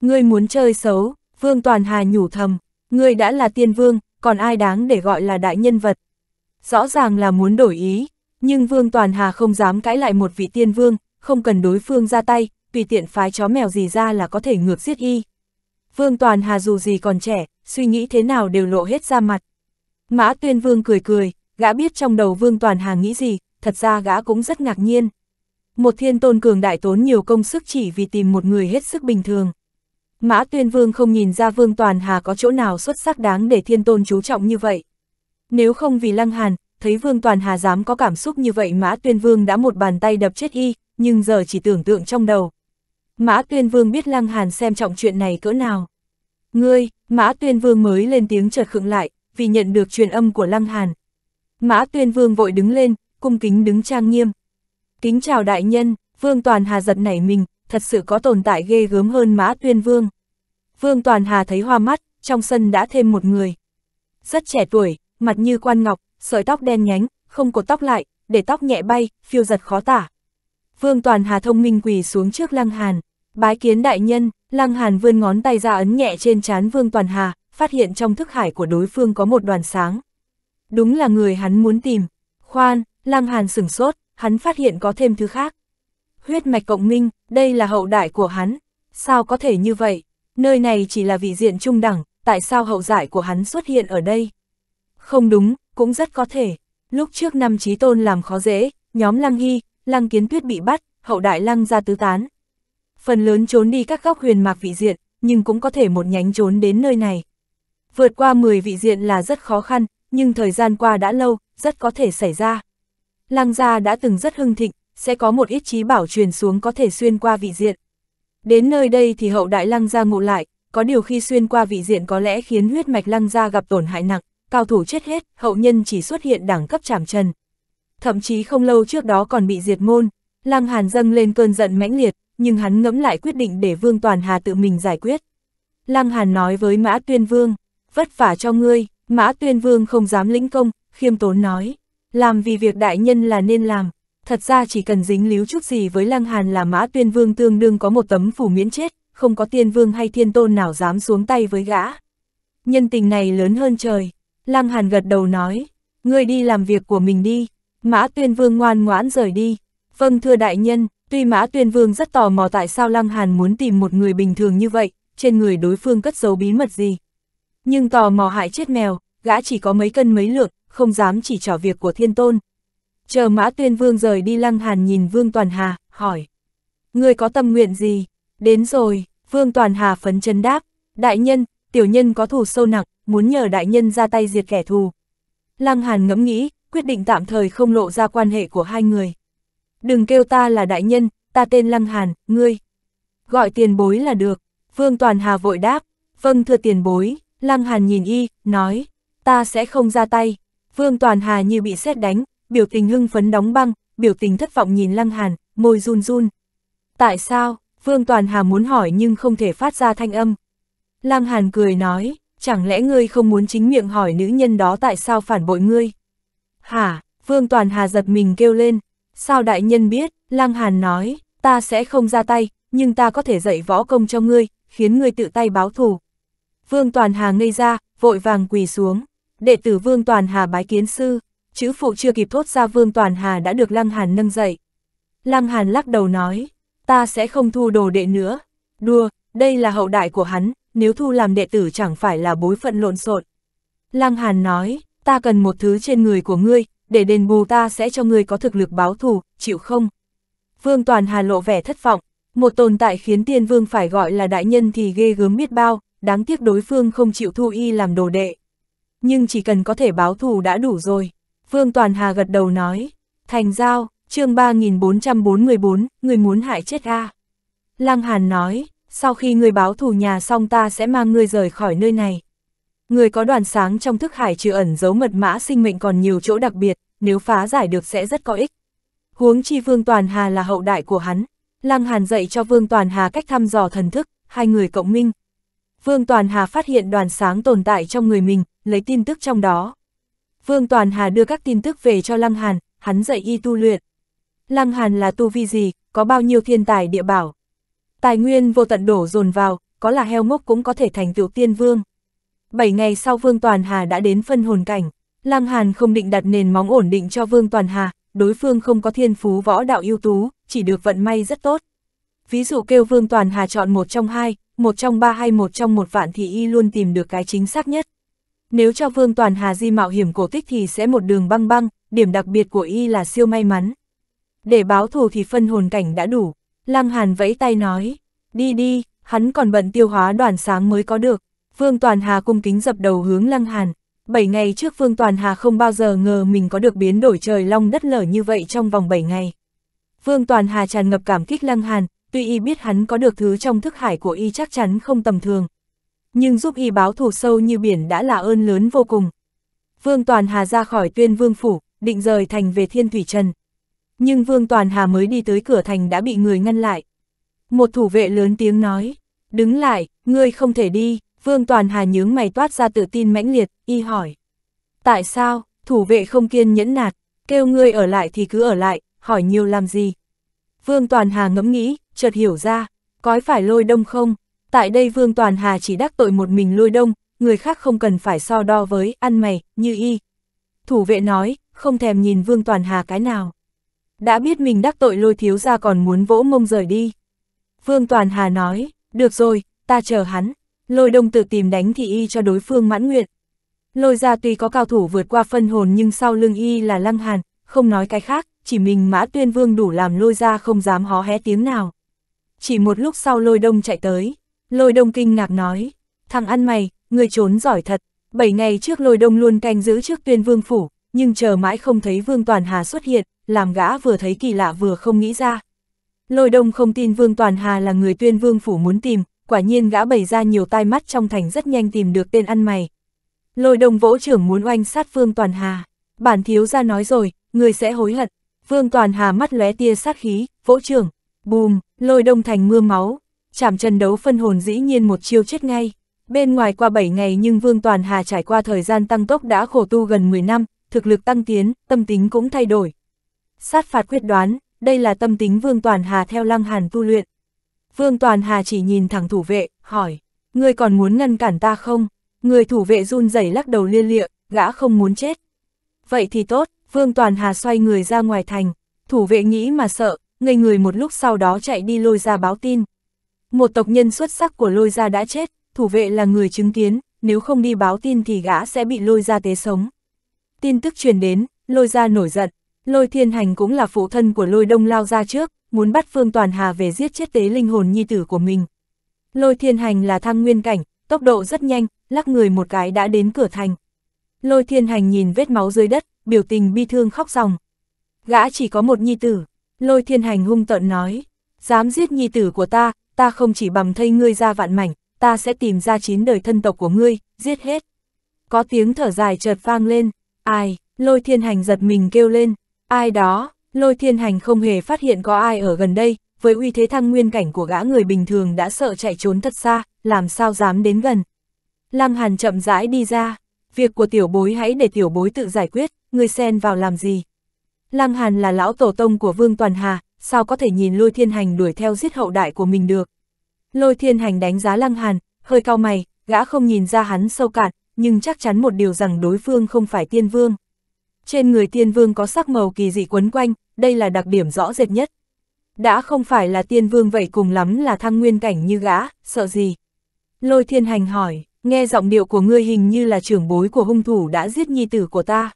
Ngươi muốn chơi xấu, Vương Toàn Hà nhủ thầm, ngươi đã là tiên vương, còn ai đáng để gọi là đại nhân vật. Rõ ràng là muốn đổi ý, nhưng Vương Toàn Hà không dám cãi lại một vị tiên vương, không cần đối phương ra tay, tùy tiện phái chó mèo gì ra là có thể ngược giết y. Vương Toàn Hà dù gì còn trẻ, suy nghĩ thế nào đều lộ hết ra mặt. Mã tuyên vương cười cười, gã biết trong đầu vương toàn Hà nghĩ gì, thật ra gã cũng rất ngạc nhiên. Một thiên tôn cường đại tốn nhiều công sức chỉ vì tìm một người hết sức bình thường. Mã tuyên vương không nhìn ra vương toàn hà có chỗ nào xuất sắc đáng để thiên tôn chú trọng như vậy. Nếu không vì lăng hàn, thấy vương toàn hà dám có cảm xúc như vậy mã tuyên vương đã một bàn tay đập chết y, nhưng giờ chỉ tưởng tượng trong đầu. Mã tuyên vương biết lăng hàn xem trọng chuyện này cỡ nào. Ngươi, Mã Tuyên Vương mới lên tiếng chợt khựng lại, vì nhận được truyền âm của Lăng Hàn. Mã Tuyên Vương vội đứng lên, cung kính đứng trang nghiêm. Kính chào đại nhân, Vương Toàn Hà giật nảy mình, thật sự có tồn tại ghê gớm hơn Mã Tuyên Vương. Vương Toàn Hà thấy hoa mắt, trong sân đã thêm một người. Rất trẻ tuổi, mặt như quan ngọc, sợi tóc đen nhánh, không cột tóc lại, để tóc nhẹ bay, phiêu giật khó tả. Vương Toàn Hà thông minh quỳ xuống trước Lăng Hàn. Bái kiến đại nhân, Lăng Hàn vươn ngón tay ra ấn nhẹ trên trán Vương Toàn Hà, phát hiện trong thức hải của đối phương có một đoàn sáng. Đúng là người hắn muốn tìm. Khoan, Lăng Hàn sửng sốt, hắn phát hiện có thêm thứ khác. Huyết mạch cộng minh, đây là hậu đại của hắn. Sao có thể như vậy? Nơi này chỉ là vị diện trung đẳng, tại sao hậu giải của hắn xuất hiện ở đây? Không đúng, cũng rất có thể. Lúc trước năm trí tôn làm khó dễ, nhóm Lăng Hy, Lăng Kiến Tuyết bị bắt, hậu đại Lăng ra tứ tán, phần lớn trốn đi các góc huyền mạc vị diện, nhưng cũng có thể một nhánh trốn đến nơi này. Vượt qua 10 vị diện là rất khó khăn, nhưng thời gian qua đã lâu, rất có thể xảy ra. Lăng gia đã từng rất hưng thịnh, sẽ có một ít trí bảo truyền xuống có thể xuyên qua vị diện. Đến nơi đây thì hậu đại lăng gia ngộ lại, có điều khi xuyên qua vị diện có lẽ khiến huyết mạch lăng gia gặp tổn hại nặng, cao thủ chết hết, hậu nhân chỉ xuất hiện đẳng cấp trảm trần. Thậm chí không lâu trước đó còn bị diệt môn, lăng hàn dâng lên cơn giận mãnh liệt, nhưng hắn ngẫm lại quyết định để Vương Toàn Hà tự mình giải quyết. Lăng Hàn nói với Mã Tuyên Vương, vất vả cho ngươi, Mã Tuyên Vương không dám lĩnh công, khiêm tốn nói, làm vì việc đại nhân là nên làm, thật ra chỉ cần dính líu chút gì với Lăng Hàn là Mã Tuyên Vương tương đương có một tấm phủ miễn chết, không có tiên vương hay thiên tôn nào dám xuống tay với gã. Nhân tình này lớn hơn trời, Lăng Hàn gật đầu nói, ngươi đi làm việc của mình đi, Mã Tuyên Vương ngoan ngoãn rời đi, vâng thưa đại nhân. Tuy Mã Tuyên Vương rất tò mò tại sao Lăng Hàn muốn tìm một người bình thường như vậy, trên người đối phương cất giấu bí mật gì. Nhưng tò mò hại chết mèo, gã chỉ có mấy cân mấy lượng, không dám chỉ trỏ việc của thiên tôn. Chờ Mã Tuyên Vương rời đi Lăng Hàn nhìn Vương Toàn Hà, hỏi. Người có tâm nguyện gì? Đến rồi, Vương Toàn Hà phấn chân đáp. Đại nhân, tiểu nhân có thù sâu nặng, muốn nhờ đại nhân ra tay diệt kẻ thù. Lăng Hàn ngẫm nghĩ, quyết định tạm thời không lộ ra quan hệ của hai người. Đừng kêu ta là đại nhân, ta tên Lăng Hàn, ngươi. Gọi tiền bối là được. Vương Toàn Hà vội đáp, vâng thưa tiền bối, Lăng Hàn nhìn y, nói, ta sẽ không ra tay. Vương Toàn Hà như bị xét đánh, biểu tình hưng phấn đóng băng, biểu tình thất vọng nhìn Lăng Hàn, môi run run. Tại sao? Vương Toàn Hà muốn hỏi nhưng không thể phát ra thanh âm. Lăng Hàn cười nói, chẳng lẽ ngươi không muốn chính miệng hỏi nữ nhân đó tại sao phản bội ngươi? Hả? Vương Toàn Hà giật mình kêu lên, Sao đại nhân biết, Lăng Hàn nói, ta sẽ không ra tay, nhưng ta có thể dạy võ công cho ngươi, khiến ngươi tự tay báo thù. Vương Toàn Hà ngây ra, vội vàng quỳ xuống. Đệ tử Vương Toàn Hà bái kiến sư, chữ phụ chưa kịp thốt ra Vương Toàn Hà đã được Lăng Hàn nâng dậy. Lăng Hàn lắc đầu nói, ta sẽ không thu đồ đệ nữa. Đùa, đây là hậu đại của hắn, nếu thu làm đệ tử chẳng phải là bối phận lộn xộn. Lăng Hàn nói, ta cần một thứ trên người của ngươi, để đền bù ta sẽ cho ngươi có thực lực báo thù, chịu không? Vương Toàn Hà lộ vẻ thất vọng, một tồn tại khiến tiên vương phải gọi là đại nhân thì ghê gớm biết bao, đáng tiếc đối phương không chịu thu y làm đồ đệ. Nhưng chỉ cần có thể báo thù đã đủ rồi. Vương Toàn Hà gật đầu nói, thành giao, chương 3444, người muốn hại chết a à. Lăng Hàn nói, sau khi người báo thù nhà xong ta sẽ mang ngươi rời khỏi nơi này. Người có đoàn sáng trong thức hải trừ ẩn giấu mật mã sinh mệnh còn nhiều chỗ đặc biệt, nếu phá giải được sẽ rất có ích. Huống chi Vương Toàn Hà là hậu đại của hắn. Lăng Hàn dạy cho Vương Toàn Hà cách thăm dò thần thức, hai người cộng minh. Vương Toàn Hà phát hiện đoàn sáng tồn tại trong người mình, lấy tin tức trong đó. Vương Toàn Hà đưa các tin tức về cho Lăng Hàn, hắn dạy y tu luyện. Lăng Hàn là tu vi gì, có bao nhiêu thiên tài địa bảo. Tài nguyên vô tận đổ dồn vào, có là heo ngốc cũng có thể thành tiểu tiên vương. 7 ngày sau Vương Toàn Hà đã đến phân hồn cảnh, Lăng Hàn không định đặt nền móng ổn định cho Vương Toàn Hà, đối phương không có thiên phú võ đạo ưu tú, chỉ được vận may rất tốt. Ví dụ kêu Vương Toàn Hà chọn một trong hai, một trong ba hay một trong một vạn thì y luôn tìm được cái chính xác nhất. Nếu cho Vương Toàn Hà di mạo hiểm cổ tích thì sẽ một đường băng băng, điểm đặc biệt của y là siêu may mắn. Để báo thù thì phân hồn cảnh đã đủ, Lăng Hàn vẫy tay nói, đi đi, hắn còn bận tiêu hóa đoàn sáng mới có được. Vương Toàn Hà cung kính dập đầu hướng Lăng Hàn. Bảy ngày trước Vương Toàn Hà không bao giờ ngờ mình có được biến đổi trời long đất lở như vậy trong vòng bảy ngày. Vương Toàn Hà tràn ngập cảm kích Lăng Hàn, tuy y biết hắn có được thứ trong thức hải của y chắc chắn không tầm thường. Nhưng giúp y báo thù sâu như biển đã là ơn lớn vô cùng. Vương Toàn Hà ra khỏi tuyên vương phủ, định rời thành về Thiên Thủy Trần. Nhưng Vương Toàn Hà mới đi tới cửa thành đã bị người ngăn lại. Một thủ vệ lớn tiếng nói, đứng lại, ngươi không thể đi, Vương Toàn Hà nhướng mày toát ra tự tin mãnh liệt, y hỏi. Tại sao, thủ vệ không kiên nhẫn nạt, kêu ngươi ở lại thì cứ ở lại, hỏi nhiều làm gì? Vương Toàn Hà ngẫm nghĩ, chợt hiểu ra, có phải lôi đông không? Tại đây Vương Toàn Hà chỉ đắc tội một mình lôi đông, người khác không cần phải so đo với, ăn mày, như y. Thủ vệ nói, không thèm nhìn Vương Toàn Hà cái nào. Đã biết mình đắc tội lôi thiếu ra còn muốn vỗ mông rời đi. Vương Toàn Hà nói, được rồi, ta chờ hắn. Lôi đông tự tìm đánh thì y cho đối phương mãn nguyện. Lôi ra tuy có cao thủ vượt qua phân hồn nhưng sau lưng y là lăng hàn, không nói cái khác, chỉ mình mã tuyên vương đủ làm lôi ra không dám hó hé tiếng nào. Chỉ một lúc sau lôi đông chạy tới, lôi đông kinh ngạc nói, thằng ăn mày, người trốn giỏi thật, bảy ngày trước lôi đông luôn canh giữ trước tuyên vương phủ, nhưng chờ mãi không thấy vương toàn hà xuất hiện, làm gã vừa thấy kỳ lạ vừa không nghĩ ra. Lôi đông không tin vương toàn hà là người tuyên vương phủ muốn tìm, quả nhiên gã bày ra nhiều tai mắt trong thành rất nhanh tìm được tên ăn mày. Lôi đồng vỗ trưởng muốn oanh sát Vương Toàn Hà, bản thiếu ra nói rồi, người sẽ hối hận. Vương Toàn Hà mắt lóe tia sát khí, vỗ trưởng, bùm, lôi đông thành mưa máu, chạm trần đấu phân hồn dĩ nhiên một chiêu chết ngay. Bên ngoài qua 7 ngày nhưng Vương Toàn Hà trải qua thời gian tăng tốc đã khổ tu gần 10 năm, thực lực tăng tiến, tâm tính cũng thay đổi. Sát phạt quyết đoán, đây là tâm tính Vương Toàn Hà theo lăng hàn tu luyện. Vương Toàn Hà chỉ nhìn thẳng thủ vệ, hỏi, ngươi còn muốn ngăn cản ta không? Người thủ vệ run rẩy lắc đầu liên liệ, gã không muốn chết. Vậy thì tốt, Vương Toàn Hà xoay người ra ngoài thành, thủ vệ nghĩ mà sợ, ngây người một lúc sau đó chạy đi lôi ra báo tin. Một tộc nhân xuất sắc của lôi ra đã chết, thủ vệ là người chứng kiến, nếu không đi báo tin thì gã sẽ bị lôi ra tế sống. Tin tức truyền đến, lôi ra nổi giận, lôi thiên hành cũng là phụ thân của lôi đông lao ra trước, muốn bắt Phương Toàn Hà về giết chết tế linh hồn nhi tử của mình. Lôi thiên hành là thăng nguyên cảnh, tốc độ rất nhanh, lắc người một cái đã đến cửa thành. Lôi thiên hành nhìn vết máu dưới đất, biểu tình bi thương khóc ròng. Gã chỉ có một nhi tử, lôi thiên hành hung tợn nói, dám giết nhi tử của ta, ta không chỉ bằng thây ngươi ra vạn mảnh, ta sẽ tìm ra chín đời thân tộc của ngươi, giết hết. Có tiếng thở dài chợt vang lên, ai, lôi thiên hành giật mình kêu lên, ai đó, Lôi thiên hành không hề phát hiện có ai ở gần đây, với uy thế thăng nguyên cảnh của gã người bình thường đã sợ chạy trốn thật xa, làm sao dám đến gần. Lăng Hàn chậm rãi đi ra, việc của tiểu bối hãy để tiểu bối tự giải quyết, người xen vào làm gì. Lăng Hàn là lão tổ tông của Vương Toàn Hà, sao có thể nhìn lôi thiên hành đuổi theo giết hậu đại của mình được. Lôi thiên hành đánh giá Lăng Hàn, hơi cao mày, gã không nhìn ra hắn sâu cạn, nhưng chắc chắn một điều rằng đối phương không phải tiên vương. Trên người tiên vương có sắc màu kỳ dị quấn quanh, đây là đặc điểm rõ rệt nhất. Đã không phải là tiên vương vậy cùng lắm là thăng nguyên cảnh như gã, sợ gì? Lôi thiên hành hỏi, nghe giọng điệu của ngươi hình như là trưởng bối của hung thủ đã giết nhi tử của ta.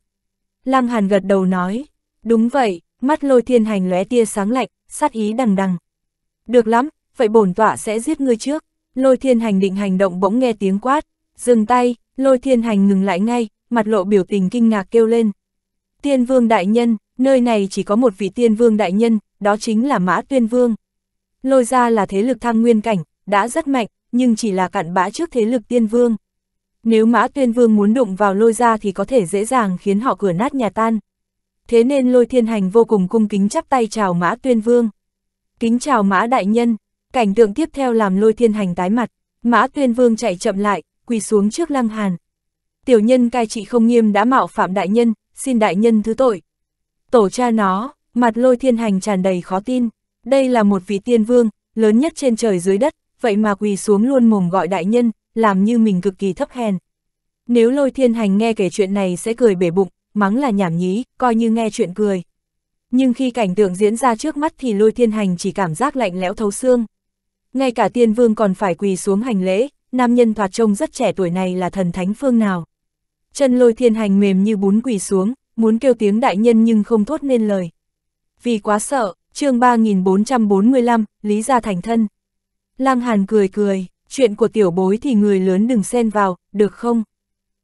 Lăng hàn gật đầu nói, đúng vậy, mắt lôi thiên hành lóe tia sáng lạnh, sát ý đằng đằng. Được lắm, vậy bổn tọa sẽ giết ngươi trước. Lôi thiên hành định hành động bỗng nghe tiếng quát, dừng tay, lôi thiên hành ngừng lại ngay, mặt lộ biểu tình kinh ngạc kêu lên. Tiên vương đại nhân, nơi này chỉ có một vị tiên vương đại nhân, đó chính là Mã Tuyên Vương. Lôi ra là thế lực thăng nguyên cảnh, đã rất mạnh, nhưng chỉ là cặn bã trước thế lực tiên vương. Nếu Mã Tuyên Vương muốn đụng vào lôi ra thì có thể dễ dàng khiến họ cửa nát nhà tan. Thế nên lôi thiên hành vô cùng cung kính chắp tay chào Mã Tuyên Vương. Kính chào Mã Đại Nhân, cảnh tượng tiếp theo làm lôi thiên hành tái mặt. Mã Tuyên Vương chạy chậm lại, quỳ xuống trước lăng hàn. Tiểu nhân cai trị không nghiêm đã mạo phạm đại nhân, xin đại nhân thứ tội. Tổ cha nó, mặt lôi thiên hành tràn đầy khó tin, đây là một vị tiên vương, lớn nhất trên trời dưới đất, vậy mà quỳ xuống luôn mồm gọi đại nhân, làm như mình cực kỳ thấp hèn. Nếu lôi thiên hành nghe kể chuyện này sẽ cười bể bụng, mắng là nhảm nhí, coi như nghe chuyện cười. Nhưng khi cảnh tượng diễn ra trước mắt thì lôi thiên hành chỉ cảm giác lạnh lẽo thấu xương. Ngay cả tiên vương còn phải quỳ xuống hành lễ, nam nhân thoạt trông rất trẻ tuổi này là thần thánh phương nào chân lôi thiên hành mềm như bún quỳ xuống, muốn kêu tiếng đại nhân nhưng không thốt nên lời. Vì quá sợ, chương 3445, Lý Gia Thành Thân. Lăng Hàn cười cười, chuyện của tiểu bối thì người lớn đừng xen vào, được không?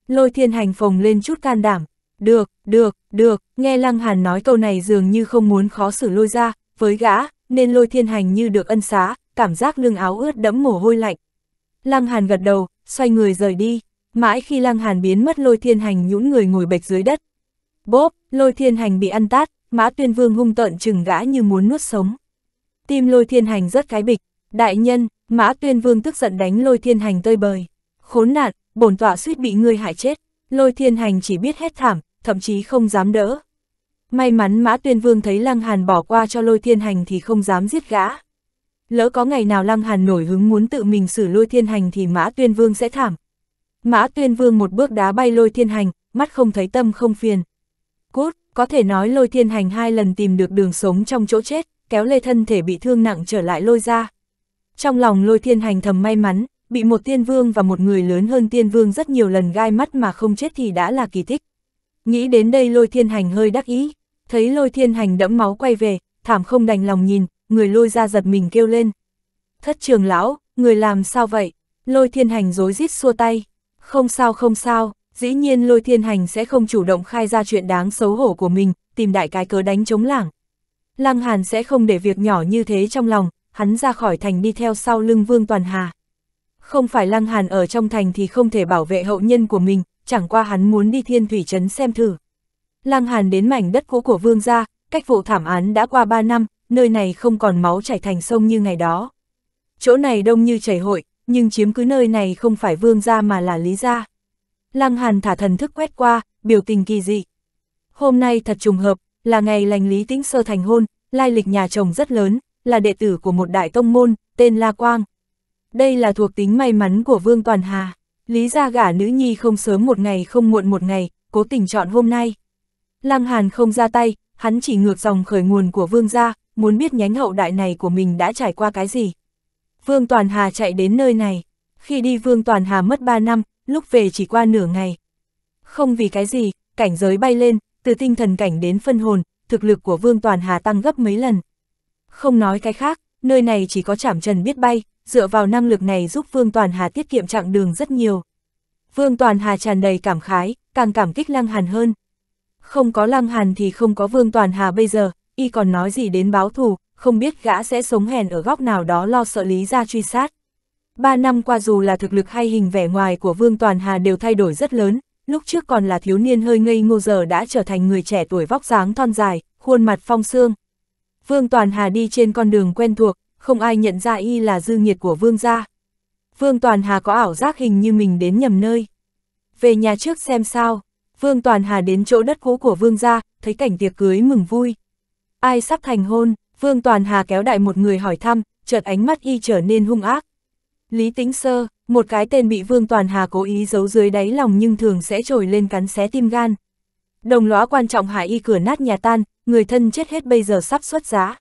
Lôi thiên hành phồng lên chút can đảm, được, được, được, nghe Lăng Hàn nói câu này dường như không muốn khó xử lôi ra, với gã, nên lôi thiên hành như được ân xá, cảm giác lưng áo ướt đẫm mồ hôi lạnh. Lăng Hàn gật đầu, xoay người rời đi mãi khi lăng hàn biến mất lôi thiên hành nhũn người ngồi bệch dưới đất. Bốp, lôi thiên hành bị ăn tát, mã tuyên vương hung tợn chừng gã như muốn nuốt sống. Tim lôi thiên hành rất cái bịch, đại nhân, mã tuyên vương tức giận đánh lôi thiên hành tơi bời. Khốn nạn, bổn tọa suýt bị ngươi hại chết, lôi thiên hành chỉ biết hét thảm, thậm chí không dám đỡ. May mắn mã tuyên vương thấy lăng hàn bỏ qua cho lôi thiên hành thì không dám giết gã. Lỡ có ngày nào lăng hàn nổi hứng muốn tự mình xử lôi thiên hành thì mã tuyên vương sẽ thảm, Mã tuyên vương một bước đá bay lôi thiên hành, mắt không thấy tâm không phiền. Cút, có thể nói lôi thiên hành hai lần tìm được đường sống trong chỗ chết, kéo lê thân thể bị thương nặng trở lại lôi ra. Trong lòng lôi thiên hành thầm may mắn, bị một tiên vương và một người lớn hơn tiên vương rất nhiều lần gai mắt mà không chết thì đã là kỳ tích. Nghĩ đến đây lôi thiên hành hơi đắc ý, thấy lôi thiên hành đẫm máu quay về, thảm không đành lòng nhìn, người lôi ra giật mình kêu lên. Thất trường lão, người làm sao vậy? Lôi thiên hành dối rít xua tay. Không sao không sao, dĩ nhiên lôi thiên hành sẽ không chủ động khai ra chuyện đáng xấu hổ của mình, tìm đại cái cớ đánh chống lảng. Lăng Hàn sẽ không để việc nhỏ như thế trong lòng, hắn ra khỏi thành đi theo sau lưng Vương Toàn Hà. Không phải Lăng Hàn ở trong thành thì không thể bảo vệ hậu nhân của mình, chẳng qua hắn muốn đi thiên thủy trấn xem thử. Lăng Hàn đến mảnh đất cũ của Vương gia, cách vụ thảm án đã qua 3 năm, nơi này không còn máu chảy thành sông như ngày đó. Chỗ này đông như chảy hội, nhưng chiếm cứ nơi này không phải vương gia mà là lý gia. Lăng Hàn thả thần thức quét qua, biểu tình kỳ dị. Hôm nay thật trùng hợp, là ngày lành Lý Tĩnh Sơ thành hôn, lai lịch nhà chồng rất lớn, là đệ tử của một đại tông môn, tên La Quang. Đây là thuộc tính may mắn của Vương Toàn Hà. Lý gia gả nữ nhi không sớm một ngày không muộn một ngày, cố tình chọn hôm nay. Lăng Hàn không ra tay, hắn chỉ ngược dòng khởi nguồn của Vương gia, muốn biết nhánh hậu đại này của mình đã trải qua cái gì. Vương Toàn Hà chạy đến nơi này. Khi đi Vương Toàn Hà mất 3 năm, lúc về chỉ qua nửa ngày. Không vì cái gì, cảnh giới bay lên, từ tinh thần cảnh đến phân hồn, thực lực của Vương Toàn Hà tăng gấp mấy lần. Không nói cái khác, nơi này chỉ có chảm trần biết bay, dựa vào năng lực này giúp Vương Toàn Hà tiết kiệm chặng đường rất nhiều. Vương Toàn Hà tràn đầy cảm khái, càng cảm kích Lăng Hàn hơn. Không có Lăng Hàn thì không có Vương Toàn Hà bây giờ, y còn nói gì đến báo thù, không biết gã sẽ sống hèn ở góc nào đó lo sợ lý gia truy sát. Ba năm qua dù là thực lực hay hình vẻ ngoài của Vương Toàn Hà đều thay đổi rất lớn, lúc trước còn là thiếu niên hơi ngây ngô giờ đã trở thành người trẻ tuổi vóc dáng thon dài, khuôn mặt phong xương. Vương Toàn Hà đi trên con đường quen thuộc, không ai nhận ra y là dư nghiệt của Vương gia. Vương Toàn Hà có ảo giác hình như mình đến nhầm nơi. Về nhà trước xem sao, Vương Toàn Hà đến chỗ đất cũ của Vương gia, thấy cảnh tiệc cưới mừng vui. Ai sắp thành hôn, Vương Toàn Hà kéo đại một người hỏi thăm, chợt ánh mắt y trở nên hung ác. Lý Tĩnh Sơ, một cái tên bị Vương Toàn Hà cố ý giấu dưới đáy lòng nhưng thường sẽ trồi lên cắn xé tim gan. Đồng lõa quan trọng hải y cửa nát nhà tan, người thân chết hết bây giờ sắp xuất giá.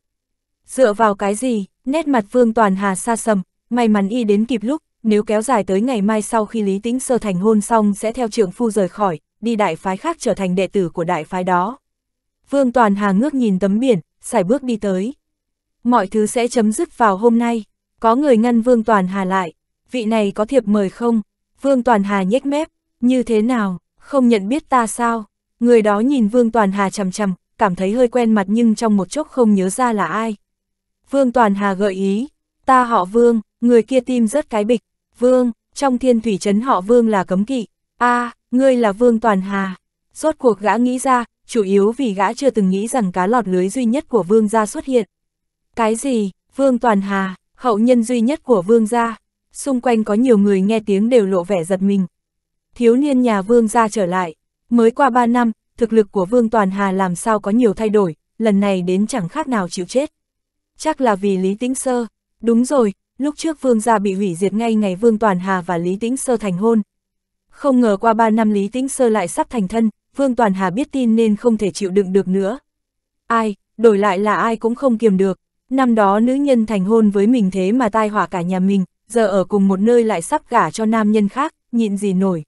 Dựa vào cái gì, nét mặt Vương Toàn Hà xa sầm, may mắn y đến kịp lúc, nếu kéo dài tới ngày mai sau khi Lý Tĩnh Sơ thành hôn xong sẽ theo trưởng phu rời khỏi, đi đại phái khác trở thành đệ tử của đại phái đó. Vương Toàn Hà ngước nhìn tấm biển, xài bước đi tới. Mọi thứ sẽ chấm dứt vào hôm nay, có người ngăn Vương Toàn Hà lại, vị này có thiệp mời không? Vương Toàn Hà nhếch mép, như thế nào, không nhận biết ta sao? Người đó nhìn Vương Toàn Hà chầm chầm, cảm thấy hơi quen mặt nhưng trong một chốc không nhớ ra là ai. Vương Toàn Hà gợi ý, ta họ Vương, người kia tim rất cái bịch, Vương, trong thiên thủy trấn họ Vương là cấm kỵ, a à, ngươi là Vương Toàn Hà. Rốt cuộc gã nghĩ ra, chủ yếu vì gã chưa từng nghĩ rằng cá lọt lưới duy nhất của vương gia xuất hiện. Cái gì, vương toàn hà, hậu nhân duy nhất của vương gia, xung quanh có nhiều người nghe tiếng đều lộ vẻ giật mình. Thiếu niên nhà vương gia trở lại, mới qua 3 năm, thực lực của vương toàn hà làm sao có nhiều thay đổi, lần này đến chẳng khác nào chịu chết. Chắc là vì Lý Tĩnh Sơ, đúng rồi, lúc trước vương gia bị hủy diệt ngay ngày vương toàn hà và Lý Tĩnh Sơ thành hôn. Không ngờ qua 3 năm Lý Tĩnh Sơ lại sắp thành thân, Vương Toàn Hà biết tin nên không thể chịu đựng được nữa. Ai, đổi lại là ai cũng không kiềm được. Năm đó nữ nhân thành hôn với mình thế mà tai họa cả nhà mình, giờ ở cùng một nơi lại sắp gả cho nam nhân khác, nhịn gì nổi.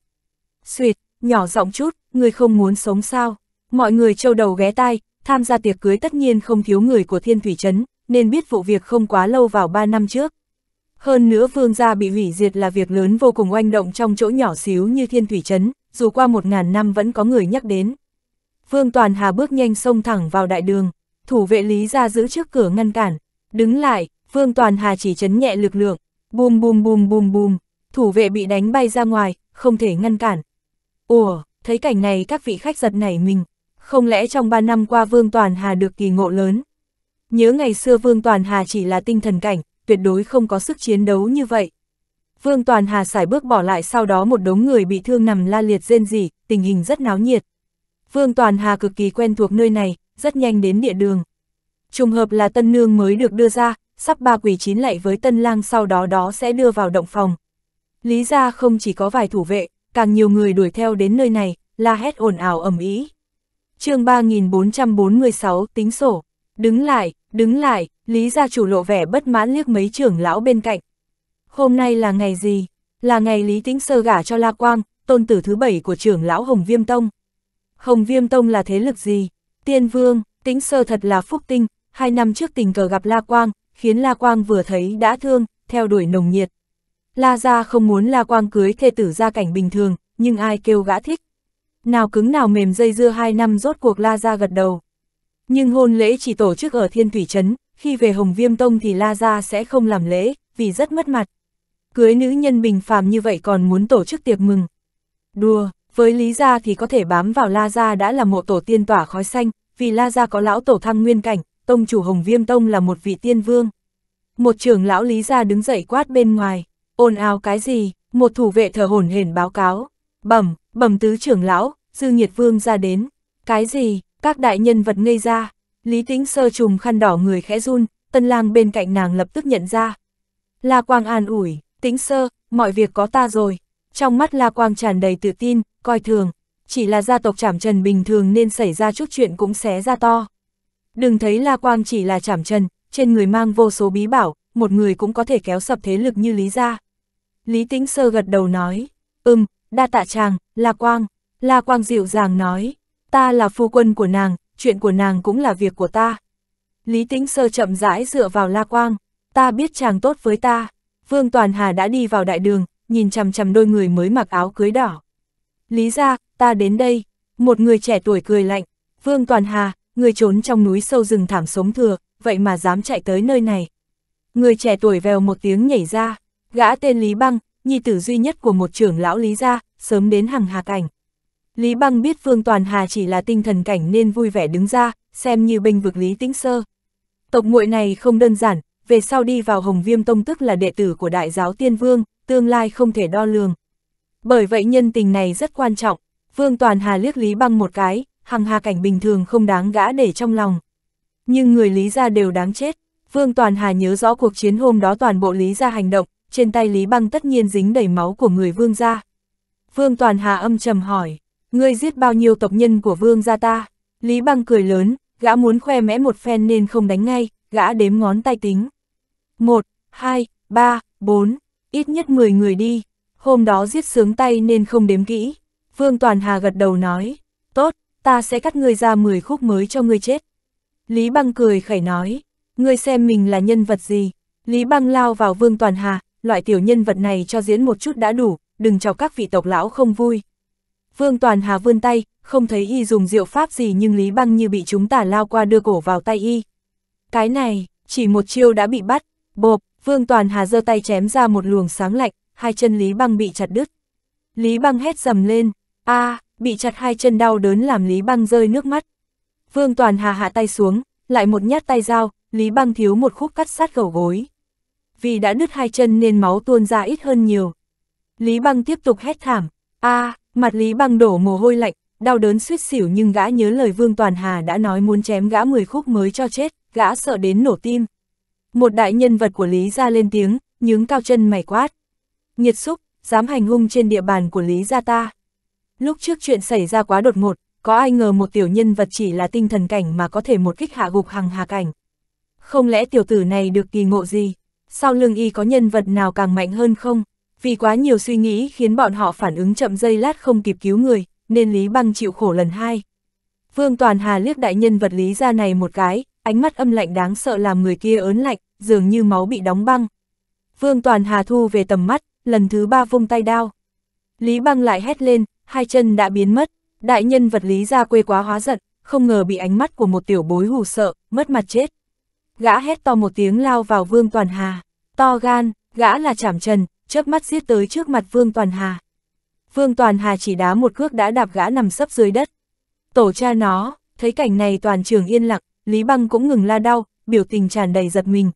Xuyệt, nhỏ giọng chút, người không muốn sống sao. Mọi người trâu đầu ghé tai, tham gia tiệc cưới tất nhiên không thiếu người của thiên thủy trấn, nên biết vụ việc không quá lâu vào 3 năm trước, hơn nữa vương gia bị hủy diệt là việc lớn vô cùng oanh động trong chỗ nhỏ xíu như thiên thủy chấn dù qua một ngàn năm vẫn có người nhắc đến. Vương Toàn Hà bước nhanh xông thẳng vào đại đường, thủ vệ Lý ra giữ trước cửa ngăn cản. Đứng lại, Vương Toàn Hà chỉ chấn nhẹ lực lượng, bùm bùm bùm bùm bùm, thủ vệ bị đánh bay ra ngoài, không thể ngăn cản. Ủa, thấy cảnh này các vị khách giật nảy mình, không lẽ trong ba năm qua Vương Toàn Hà được kỳ ngộ lớn? Nhớ ngày xưa Vương Toàn Hà chỉ là tinh thần cảnh, tuyệt đối không có sức chiến đấu như vậy. Vương Toàn Hà xài bước bỏ lại sau đó một đống người bị thương nằm la liệt rên rỉ, tình hình rất náo nhiệt. Vương Toàn Hà cực kỳ quen thuộc nơi này, rất nhanh đến địa đường. Trùng hợp là tân nương mới được đưa ra, sắp ba quỷ chín lạy với tân lang sau đó đó sẽ đưa vào động phòng. Lý ra không chỉ có vài thủ vệ, càng nhiều người đuổi theo đến nơi này, la hét ồn ào ầm ĩ. chương 3446 tính sổ, đứng lại, đứng lại, Lý gia chủ lộ vẻ bất mãn liếc mấy trưởng lão bên cạnh. Hôm nay là ngày gì? Là ngày Lý Tĩnh Sơ gả cho La Quang, tôn tử thứ bảy của trưởng lão Hồng Viêm Tông. Hồng Viêm Tông là thế lực gì? Tiên Vương, Tĩnh Sơ thật là phúc tinh, hai năm trước tình cờ gặp La Quang, khiến La Quang vừa thấy đã thương, theo đuổi nồng nhiệt. La Gia không muốn La Quang cưới thê tử gia cảnh bình thường, nhưng ai kêu gã thích. Nào cứng nào mềm dây dưa hai năm rốt cuộc La Gia gật đầu. Nhưng hôn lễ chỉ tổ chức ở Thiên Thủy Trấn, khi về Hồng Viêm Tông thì La Gia sẽ không làm lễ, vì rất mất mặt. Cưới nữ nhân bình phàm như vậy còn muốn tổ chức tiệc mừng. Đùa, với Lý Gia thì có thể bám vào La Gia đã là mộ tổ tiên tỏa khói xanh, vì La Gia có lão tổ thăng nguyên cảnh, tông chủ Hồng Viêm Tông là một vị tiên vương. Một trưởng lão Lý Gia đứng dậy quát bên ngoài, ồn ào cái gì, một thủ vệ thờ hồn hển báo cáo. Bẩm, bẩm tứ trưởng lão, dư nhiệt vương ra đến. Cái gì, các đại nhân vật ngây ra, Lý Tĩnh Sơ trùm khăn đỏ người khẽ run, tân lang bên cạnh nàng lập tức nhận ra. La Quang an ủi, Tĩnh Sơ, mọi việc có ta rồi. Trong mắt La Quang tràn đầy tự tin, coi thường, chỉ là gia tộc Trảm Trần bình thường nên xảy ra chút chuyện cũng xé ra to. Đừng thấy La Quang chỉ là Trảm Trần, trên người mang vô số bí bảo, một người cũng có thể kéo sập thế lực như Lý gia. Lý Tĩnh Sơ gật đầu nói, "Ừm, đa tạ chàng, La Quang." La Quang dịu dàng nói, "Ta là phu quân của nàng, chuyện của nàng cũng là việc của ta. Lý Tĩnh Sơ chậm rãi dựa vào La Quang, ta biết chàng tốt với ta. Vương Toàn Hà đã đi vào đại đường, nhìn chằm chằm đôi người mới mặc áo cưới đỏ. Lý ra, ta đến đây, một người trẻ tuổi cười lạnh, Vương Toàn Hà, người trốn trong núi sâu rừng thảm sống thừa, vậy mà dám chạy tới nơi này. Người trẻ tuổi vèo một tiếng nhảy ra, gã tên Lý Băng, nhi tử duy nhất của một trưởng lão Lý gia, sớm đến hằng hà cảnh. Lý Băng biết Vương Toàn Hà chỉ là tinh thần cảnh nên vui vẻ đứng ra, xem như bênh vực Lý Tĩnh Sơ. Tộc muội này không đơn giản, về sau đi vào Hồng Viêm Tông tức là đệ tử của Đại giáo Tiên Vương, tương lai không thể đo lường. Bởi vậy nhân tình này rất quan trọng, Vương Toàn Hà liếc Lý Băng một cái, hằng hà cảnh bình thường không đáng gã để trong lòng. Nhưng người Lý gia đều đáng chết, Vương Toàn Hà nhớ rõ cuộc chiến hôm đó toàn bộ Lý gia hành động, trên tay Lý Băng tất nhiên dính đầy máu của người Vương gia. Vương Toàn Hà âm trầm hỏi, Ngươi giết bao nhiêu tộc nhân của vương gia ta? Lý băng cười lớn, gã muốn khoe mẽ một phen nên không đánh ngay, gã đếm ngón tay tính. Một, hai, ba, bốn, ít nhất 10 người đi. Hôm đó giết sướng tay nên không đếm kỹ. Vương Toàn Hà gật đầu nói, tốt, ta sẽ cắt ngươi ra 10 khúc mới cho ngươi chết. Lý băng cười khẩy nói, ngươi xem mình là nhân vật gì. Lý băng lao vào Vương Toàn Hà, loại tiểu nhân vật này cho diễn một chút đã đủ, đừng chọc các vị tộc lão không vui. Vương Toàn Hà vươn tay, không thấy y dùng diệu pháp gì nhưng Lý Băng như bị chúng tả lao qua đưa cổ vào tay y. Cái này, chỉ một chiêu đã bị bắt, bộp, Vương Toàn Hà giơ tay chém ra một luồng sáng lạnh, hai chân Lý Băng bị chặt đứt. Lý Băng hét dầm lên, a à, bị chặt hai chân đau đớn làm Lý Băng rơi nước mắt. Vương Toàn Hà hạ tay xuống, lại một nhát tay dao, Lý Băng thiếu một khúc cắt sát gầu gối. Vì đã đứt hai chân nên máu tuôn ra ít hơn nhiều. Lý Băng tiếp tục hét thảm, a à, Mặt Lý băng đổ mồ hôi lạnh, đau đớn suýt xỉu nhưng gã nhớ lời Vương Toàn Hà đã nói muốn chém gã 10 khúc mới cho chết, gã sợ đến nổ tim. Một đại nhân vật của Lý ra lên tiếng, nhướng cao chân mày quát. Nhiệt xúc, dám hành hung trên địa bàn của Lý gia ta. Lúc trước chuyện xảy ra quá đột ngột, có ai ngờ một tiểu nhân vật chỉ là tinh thần cảnh mà có thể một kích hạ gục hàng hà cảnh. Không lẽ tiểu tử này được kỳ ngộ gì? Sau lưng y có nhân vật nào càng mạnh hơn không? vì quá nhiều suy nghĩ khiến bọn họ phản ứng chậm dây lát không kịp cứu người, nên Lý Băng chịu khổ lần hai. Vương Toàn Hà liếc đại nhân vật lý ra này một cái, ánh mắt âm lạnh đáng sợ làm người kia ớn lạnh, dường như máu bị đóng băng. Vương Toàn Hà thu về tầm mắt, lần thứ ba vung tay đao. Lý Băng lại hét lên, hai chân đã biến mất, đại nhân vật lý ra quê quá hóa giận, không ngờ bị ánh mắt của một tiểu bối hù sợ, mất mặt chết. Gã hét to một tiếng lao vào Vương Toàn Hà, to gan, gã là Trảm Trần, chớp mắt giết tới trước mặt Vương Toàn Hà. Vương Toàn Hà chỉ đá một cước đã đạp gã nằm sấp dưới đất. Tổ cha nó, thấy cảnh này toàn trường yên lặng, Lý Băng cũng ngừng la đau, biểu tình tràn đầy giật mình.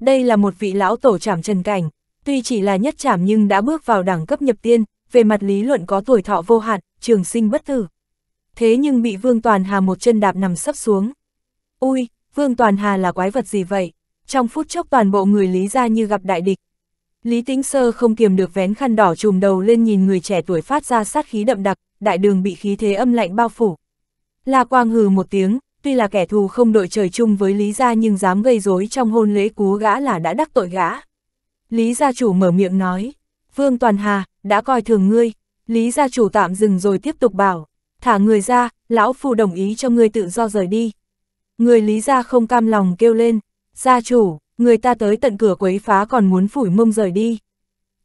Đây là một vị lão tổ trảm trần cảnh, tuy chỉ là nhất trảm nhưng đã bước vào đẳng cấp nhập tiên, về mặt lý luận có tuổi thọ vô hạn, trường sinh bất tử. Thế nhưng bị Vương Toàn Hà một chân đạp nằm sấp xuống. Ui, Vương Toàn Hà là quái vật gì vậy? Trong phút chốc toàn bộ người Lý ra như gặp đại địch. Lý Tĩnh Sơ không kiềm được vén khăn đỏ trùm đầu lên nhìn người trẻ tuổi phát ra sát khí đậm đặc, đại đường bị khí thế âm lạnh bao phủ. La Quang hừ một tiếng, tuy là kẻ thù không đội trời chung với Lý gia nhưng dám gây rối trong hôn lễ cú gã là đã đắc tội gã. Lý gia chủ mở miệng nói, Vương Toàn Hà, đã coi thường ngươi. Lý gia chủ tạm dừng rồi tiếp tục bảo, thả người ra, lão phu đồng ý cho ngươi tự do rời đi. Người Lý gia không cam lòng kêu lên, gia chủ, người ta tới tận cửa quấy phá còn muốn phủi mông rời đi.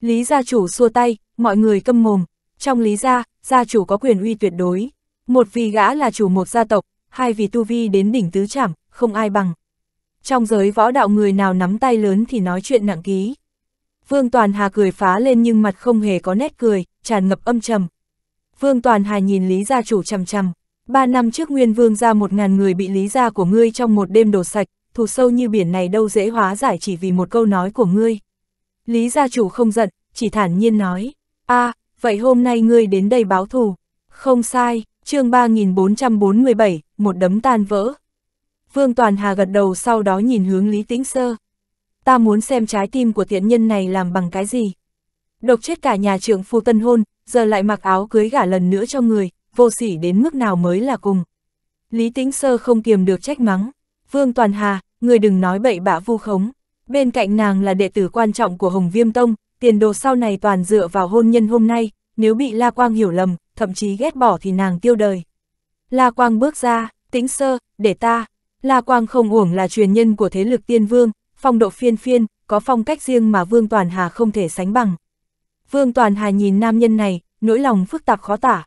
Lý gia chủ xua tay, mọi người câm mồm, trong lý gia, gia chủ có quyền uy tuyệt đối. Một vì gã là chủ một gia tộc, hai vì tu vi đến đỉnh tứ trảm, không ai bằng. Trong giới võ đạo người nào nắm tay lớn thì nói chuyện nặng ký. Vương Toàn Hà cười phá lên nhưng mặt không hề có nét cười, tràn ngập âm trầm. Vương Toàn Hà nhìn Lý gia chủ chằm chằm. Ba năm trước Nguyên Vương gia một ngàn người bị Lý gia của ngươi trong một đêm đổ sạch, thù sâu như biển này đâu dễ hóa giải chỉ vì một câu nói của ngươi. Lý gia chủ không giận, chỉ thản nhiên nói, a à, vậy hôm nay ngươi đến đây báo thù. Không sai, chương 3447, một đấm tan vỡ. Vương Toàn Hà gật đầu sau đó nhìn hướng Lý Tĩnh Sơ. Ta muốn xem trái tim của tiện nhân này làm bằng cái gì. Độc chết cả nhà trưởng phu tân hôn, giờ lại mặc áo cưới gả lần nữa cho người, vô sỉ đến mức nào mới là cùng. Lý Tĩnh Sơ không kiềm được trách mắng. Vương Toàn Hà, người đừng nói bậy bạ vu khống. Bên cạnh nàng là đệ tử quan trọng của Hồng Viêm Tông, tiền đồ sau này toàn dựa vào hôn nhân hôm nay, nếu bị La Quang hiểu lầm, thậm chí ghét bỏ thì nàng tiêu đời. La Quang bước ra, tĩnh sơ, để ta. La Quang không uổng là truyền nhân của thế lực tiên vương, phong độ phiên phiên, có phong cách riêng mà Vương Toàn Hà không thể sánh bằng. Vương Toàn Hà nhìn nam nhân này, nỗi lòng phức tạp khó tả.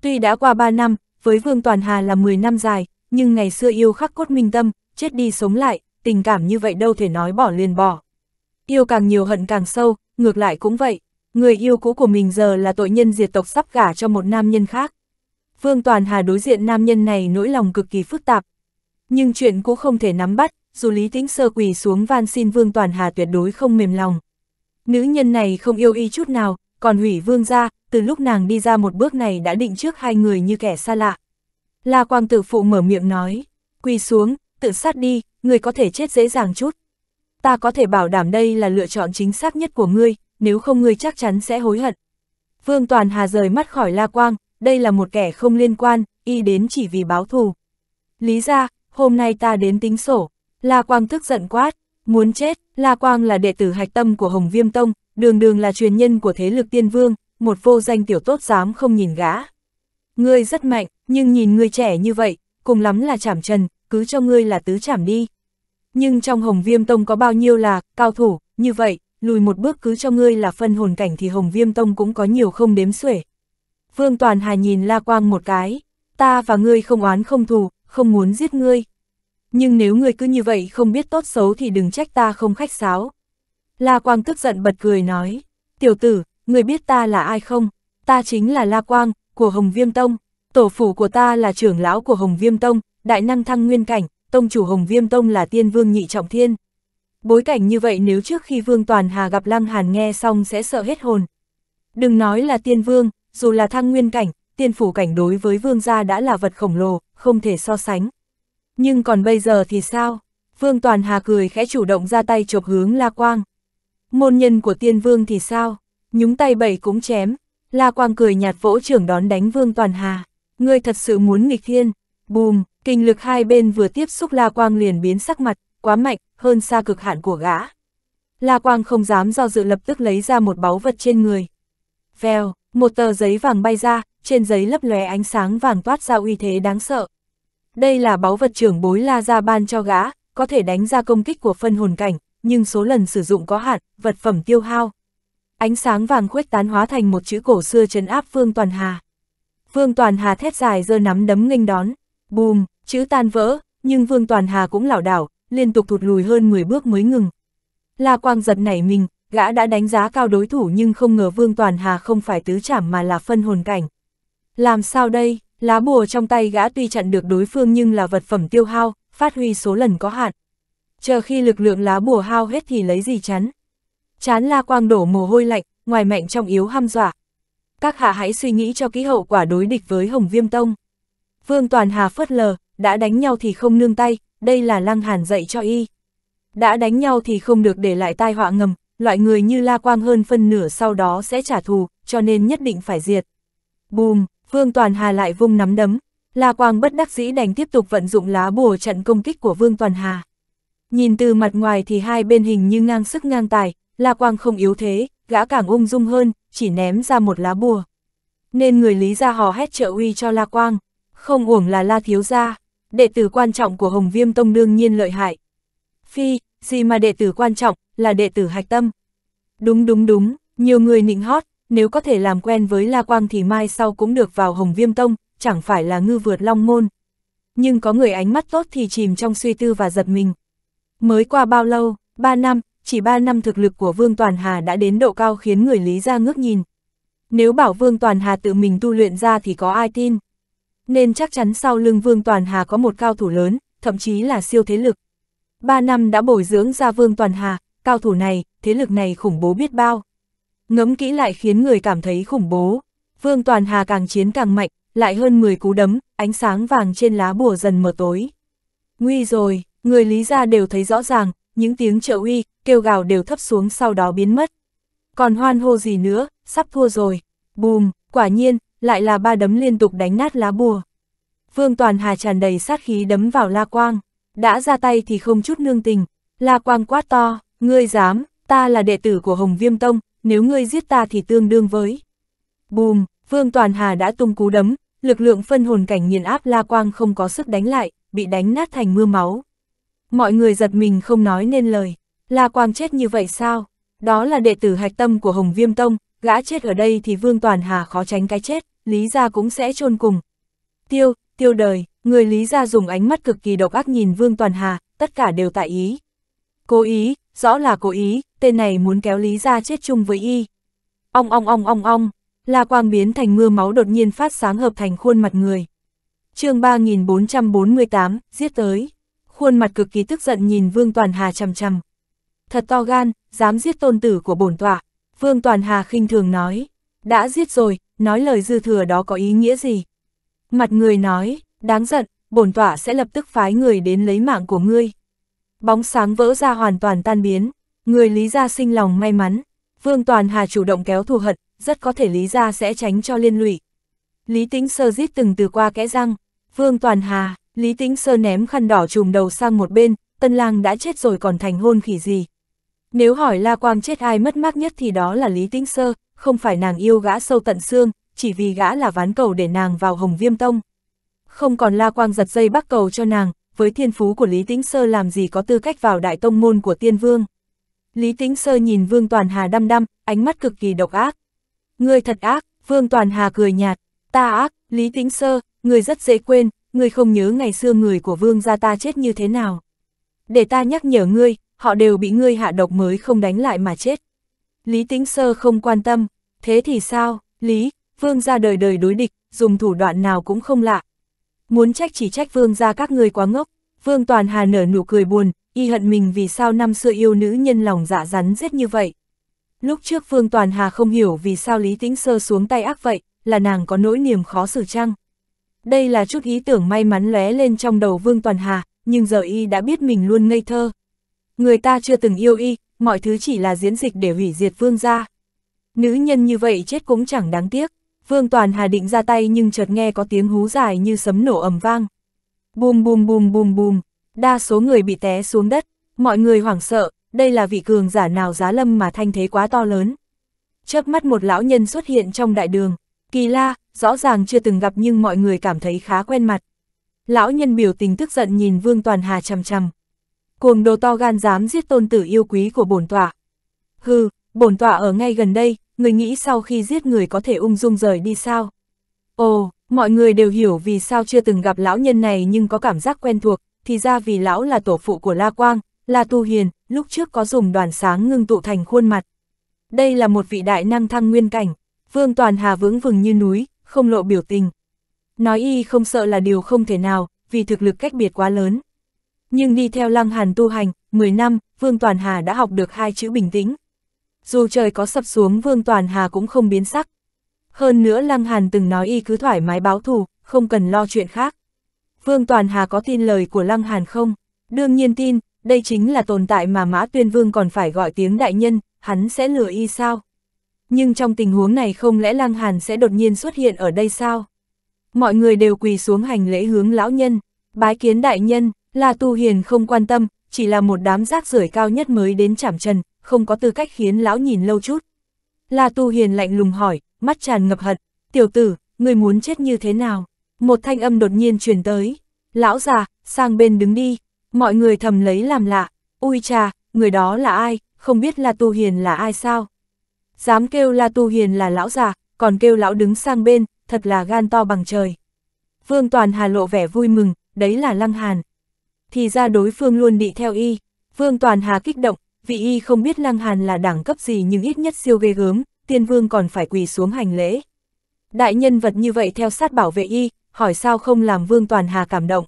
Tuy đã qua 3 năm, với Vương Toàn Hà là 10 năm dài, nhưng ngày xưa yêu khắc cốt minh tâm, chết đi sống lại, tình cảm như vậy đâu thể nói bỏ liền bỏ. Yêu càng nhiều hận càng sâu, ngược lại cũng vậy, người yêu cũ của mình giờ là tội nhân diệt tộc sắp gả cho một nam nhân khác. Vương Toàn Hà đối diện nam nhân này nỗi lòng cực kỳ phức tạp. Nhưng chuyện cũng không thể nắm bắt, dù Lý Tĩnh Sơ quỳ xuống van xin Vương Toàn Hà tuyệt đối không mềm lòng. Nữ nhân này không yêu y chút nào, còn hủy vương ra, từ lúc nàng đi ra một bước này đã định trước hai người như kẻ xa lạ. La Quang Tử Phụ mở miệng nói, quỳ xuống, tự sát đi, người có thể chết dễ dàng chút. Ta có thể bảo đảm đây là lựa chọn chính xác nhất của ngươi, nếu không ngươi chắc chắn sẽ hối hận. Vương Toàn Hà rời mắt khỏi La Quang, đây là một kẻ không liên quan, y đến chỉ vì báo thù. Lý ra, hôm nay ta đến tính sổ. La Quang tức giận quát, muốn chết, La Quang là đệ tử hạch tâm của Hồng Viêm Tông, đường đường là truyền nhân của thế lực tiên vương, một vô danh tiểu tốt dám không nhìn gã. Ngươi rất mạnh, nhưng nhìn ngươi trẻ như vậy, cùng lắm là chảm trần, cứ cho ngươi là tứ trảm đi. Nhưng trong Hồng Viêm Tông có bao nhiêu là cao thủ, như vậy, lùi một bước cứ cho ngươi là phân hồn cảnh thì Hồng Viêm Tông cũng có nhiều không đếm xuể. Vương Toàn Hà nhìn La Quang một cái, ta và ngươi không oán không thù, không muốn giết ngươi. Nhưng nếu ngươi cứ như vậy không biết tốt xấu thì đừng trách ta không khách sáo. La Quang tức giận bật cười nói, tiểu tử, ngươi biết ta là ai không? Ta chính là La Quang, của Hồng Viêm Tông. Tổ phủ của ta là trưởng lão của Hồng Viêm Tông, đại năng thăng nguyên cảnh, tông chủ Hồng Viêm Tông là tiên vương nhị trọng thiên. Bối cảnh như vậy nếu trước khi Vương Toàn Hà gặp Lăng Hàn nghe xong sẽ sợ hết hồn. Đừng nói là tiên vương, dù là thăng nguyên cảnh, tiên phủ cảnh đối với vương gia đã là vật khổng lồ, không thể so sánh. Nhưng còn bây giờ thì sao? Vương Toàn Hà cười khẽ chủ động ra tay chộp hướng La Quang. Môn nhân của tiên vương thì sao? Nhúng tay bẩy cũng chém. La Quang cười nhạt vỗ trưởng đón đánh Vương Toàn Hà. Ngươi thật sự muốn nghịch thiên, Bùm, kinh lực hai bên vừa tiếp xúc La Quang liền biến sắc mặt, quá mạnh, hơn xa cực hạn của gã. La Quang không dám do dự lập tức lấy ra một báu vật trên người. Vèo, một tờ giấy vàng bay ra, trên giấy lấp lóe ánh sáng vàng toát ra uy thế đáng sợ. Đây là báu vật trưởng bối La Gia ban cho gã, có thể đánh ra công kích của phân hồn cảnh, nhưng số lần sử dụng có hạn, vật phẩm tiêu hao. Ánh sáng vàng khuếch tán hóa thành một chữ cổ xưa trấn áp Vương Toàn Hà. Vương Toàn Hà thét dài giơ nắm đấm nghênh đón. Bùm, chữ tan vỡ, nhưng Vương Toàn Hà cũng lảo đảo, liên tục thụt lùi hơn 10 bước mới ngừng. La Quang giật nảy mình, gã đã đánh giá cao đối thủ nhưng không ngờ Vương Toàn Hà không phải tứ chảm mà là phân hồn cảnh. Làm sao đây, lá bùa trong tay gã tuy chặn được đối phương nhưng là vật phẩm tiêu hao, phát huy số lần có hạn. Chờ khi lực lượng lá bùa hao hết thì lấy gì chắn. Chán La Quang đổ mồ hôi lạnh, ngoài mạnh trong yếu ham dọa. Các hạ hãy suy nghĩ cho kỹ hậu quả đối địch với Hồng Viêm Tông. Vương Toàn Hà phớt lờ, đã đánh nhau thì không nương tay, đây là Lăng Hàn dạy cho y. Đã đánh nhau thì không được để lại tai họa ngầm, loại người như La Quang hơn phân nửa sau đó sẽ trả thù, cho nên nhất định phải diệt. Bùm, Vương Toàn Hà lại vung nắm đấm. La Quang bất đắc dĩ đành tiếp tục vận dụng lá bùa trận công kích của Vương Toàn Hà. Nhìn từ mặt ngoài thì hai bên hình như ngang sức ngang tài, La Quang không yếu thế, gã càng ung dung hơn, chỉ ném ra một lá bùa. Nên người Lý ra hò hét trợ uy cho La Quang. Không uổng là la thiếu gia, đệ tử quan trọng của Hồng Viêm Tông đương nhiên lợi hại. Phi, gì mà đệ tử quan trọng, là đệ tử hạch tâm. Đúng đúng đúng, nhiều người nịnh hót, nếu có thể làm quen với La Quang thì mai sau cũng được vào Hồng Viêm Tông, chẳng phải là ngư vượt long môn. Nhưng có người ánh mắt tốt thì chìm trong suy tư và giật mình. Mới qua bao lâu, ba năm, chỉ ba năm thực lực của Vương Toàn Hà đã đến độ cao khiến người Lý ra ngước nhìn. Nếu bảo Vương Toàn Hà tự mình tu luyện ra thì có ai tin nên chắc chắn sau lưng Vương Toàn Hà có một cao thủ lớn, thậm chí là siêu thế lực. Ba năm đã bồi dưỡng ra Vương Toàn Hà, cao thủ này, thế lực này khủng bố biết bao. Ngấm kỹ lại khiến người cảm thấy khủng bố. Vương Toàn Hà càng chiến càng mạnh, lại hơn 10 cú đấm, ánh sáng vàng trên lá bùa dần mờ tối. Nguy rồi, người lý gia đều thấy rõ ràng, những tiếng trợ uy, kêu gào đều thấp xuống sau đó biến mất. Còn hoan hô gì nữa, sắp thua rồi. Bùm, quả nhiên, lại là ba đấm liên tục đánh nát lá bùa. Vương Toàn Hà tràn đầy sát khí đấm vào La Quang, đã ra tay thì không chút nương tình, La Quang quát to, ngươi dám, ta là đệ tử của Hồng Viêm Tông, nếu ngươi giết ta thì tương đương với. Bùm, Vương Toàn Hà đã tung cú đấm, lực lượng phân hồn cảnh nghiền áp La Quang không có sức đánh lại, bị đánh nát thành mưa máu. Mọi người giật mình không nói nên lời, La Quang chết như vậy sao? Đó là đệ tử hạch tâm của Hồng Viêm Tông, gã chết ở đây thì Vương Toàn Hà khó tránh cái chết. Lý gia cũng sẽ chôn cùng. Tiêu, tiêu đời, người Lý gia dùng ánh mắt cực kỳ độc ác nhìn Vương Toàn Hà, tất cả đều tại ý. Cố ý, rõ là cố ý, tên này muốn kéo Lý gia chết chung với y. Ong ong ong ong ong, la quang biến thành mưa máu đột nhiên phát sáng hợp thành khuôn mặt người. chương 3448, giết tới. Khuôn mặt cực kỳ tức giận nhìn Vương Toàn Hà chằm chằm. Thật to gan, dám giết tôn tử của bổn tọa. Vương Toàn Hà khinh thường nói, đã giết rồi, nói lời dư thừa đó có ý nghĩa gì? Mặt người nói, đáng giận, bổn tỏa sẽ lập tức phái người đến lấy mạng của ngươi. Bóng sáng vỡ ra hoàn toàn tan biến, người Lý Gia sinh lòng may mắn, Vương Toàn Hà chủ động kéo thù hận, rất có thể Lý Gia sẽ tránh cho liên lụy. Lý Tĩnh Sơ giết từng từ qua kẽ răng, Vương Toàn Hà, Lý Tĩnh Sơ ném khăn đỏ trùm đầu sang một bên, Tân Lang đã chết rồi còn thành hôn khỉ gì. Nếu hỏi La Quang chết ai mất mát nhất thì đó là Lý Tĩnh Sơ, không phải nàng yêu gã sâu tận xương, chỉ vì gã là ván cầu để nàng vào hồng viêm tông. Không còn la quang giật dây bắt cầu cho nàng, với thiên phú của Lý Tĩnh Sơ làm gì có tư cách vào đại tông môn của tiên vương. Lý Tĩnh Sơ nhìn Vương Toàn Hà đăm đăm, ánh mắt cực kỳ độc ác. Ngươi thật ác, Vương Toàn Hà cười nhạt, ta ác, Lý Tĩnh Sơ, ngươi rất dễ quên, ngươi không nhớ ngày xưa người của Vương gia ta chết như thế nào. Để ta nhắc nhở ngươi, họ đều bị ngươi hạ độc mới không đánh lại mà chết. Lý Tĩnh Sơ không quan tâm, thế thì sao, Lý, vương gia đời đời đối địch, dùng thủ đoạn nào cũng không lạ. Muốn trách chỉ trách vương gia các người quá ngốc, vương toàn hà nở nụ cười buồn, y hận mình vì sao năm xưa yêu nữ nhân lòng dạ rắn giết như vậy. Lúc trước vương toàn hà không hiểu vì sao Lý Tĩnh Sơ xuống tay ác vậy, là nàng có nỗi niềm khó xử chăng? Đây là chút ý tưởng may mắn lóe lên trong đầu vương toàn hà, nhưng giờ y đã biết mình luôn ngây thơ người ta chưa từng yêu y, mọi thứ chỉ là diễn dịch để hủy diệt vương gia. Nữ nhân như vậy chết cũng chẳng đáng tiếc, vương toàn hà định ra tay nhưng chợt nghe có tiếng hú dài như sấm nổ ầm vang. Bùm bùm bùm bùm bùm, đa số người bị té xuống đất, mọi người hoảng sợ, đây là vị cường giả nào giá lâm mà thanh thế quá to lớn. Chớp mắt một lão nhân xuất hiện trong đại đường, kỳ la, rõ ràng chưa từng gặp nhưng mọi người cảm thấy khá quen mặt. Lão nhân biểu tình tức giận nhìn Vương Toàn Hà chằm chằm, cuồng đồ to gan dám giết tôn tử yêu quý của bổn tọa. Hừ, bổn tọa ở ngay gần đây, người nghĩ sau khi giết người có thể ung dung rời đi sao? Ồ, mọi người đều hiểu vì sao chưa từng gặp lão nhân này nhưng có cảm giác quen thuộc, thì ra vì lão là tổ phụ của La Quang, La Tu Hiền, lúc trước có dùng đoàn sáng ngưng tụ thành khuôn mặt. Đây là một vị đại năng thăng nguyên cảnh, Vương Toàn Hà vững vừng như núi, không lộ biểu tình. Nói y không sợ là điều không thể nào, vì thực lực cách biệt quá lớn. Nhưng đi theo Lăng Hàn tu hành, 10 năm, Vương Toàn Hà đã học được hai chữ bình tĩnh. Dù trời có sập xuống Vương Toàn Hà cũng không biến sắc. Hơn nữa Lăng Hàn từng nói y cứ thoải mái báo thù, không cần lo chuyện khác. Vương Toàn Hà có tin lời của Lăng Hàn không? Đương nhiên tin, đây chính là tồn tại mà Mã Tuyên Vương còn phải gọi tiếng đại nhân, hắn sẽ lừa y sao? Nhưng trong tình huống này không lẽ Lăng Hàn sẽ đột nhiên xuất hiện ở đây sao? Mọi người đều quỳ xuống hành lễ hướng lão nhân, bái kiến đại nhân, La Tu Hiền không quan tâm, chỉ là một đám rác rưởi cao nhất mới đến chảm trần, không có tư cách khiến lão nhìn lâu chút. La Tu Hiền lạnh lùng hỏi, mắt tràn ngập hận, tiểu tử, người muốn chết như thế nào? Một thanh âm đột nhiên truyền tới, lão già, sang bên đứng đi, mọi người thầm lấy làm lạ, ui cha, người đó là ai, không biết La Tu Hiền là ai sao? Dám kêu La Tu Hiền là lão già, còn kêu lão đứng sang bên, thật là gan to bằng trời. Vương Toàn Hà lộ vẻ vui mừng, đấy là Lăng Hàn thì ra đối phương luôn đi theo y. Vương Toàn Hà kích động, vì y không biết Lăng Hàn là đẳng cấp gì nhưng ít nhất siêu ghê gớm, tiên vương còn phải quỳ xuống hành lễ. Đại nhân vật như vậy theo sát bảo vệ y, hỏi sao không làm Vương Toàn Hà cảm động.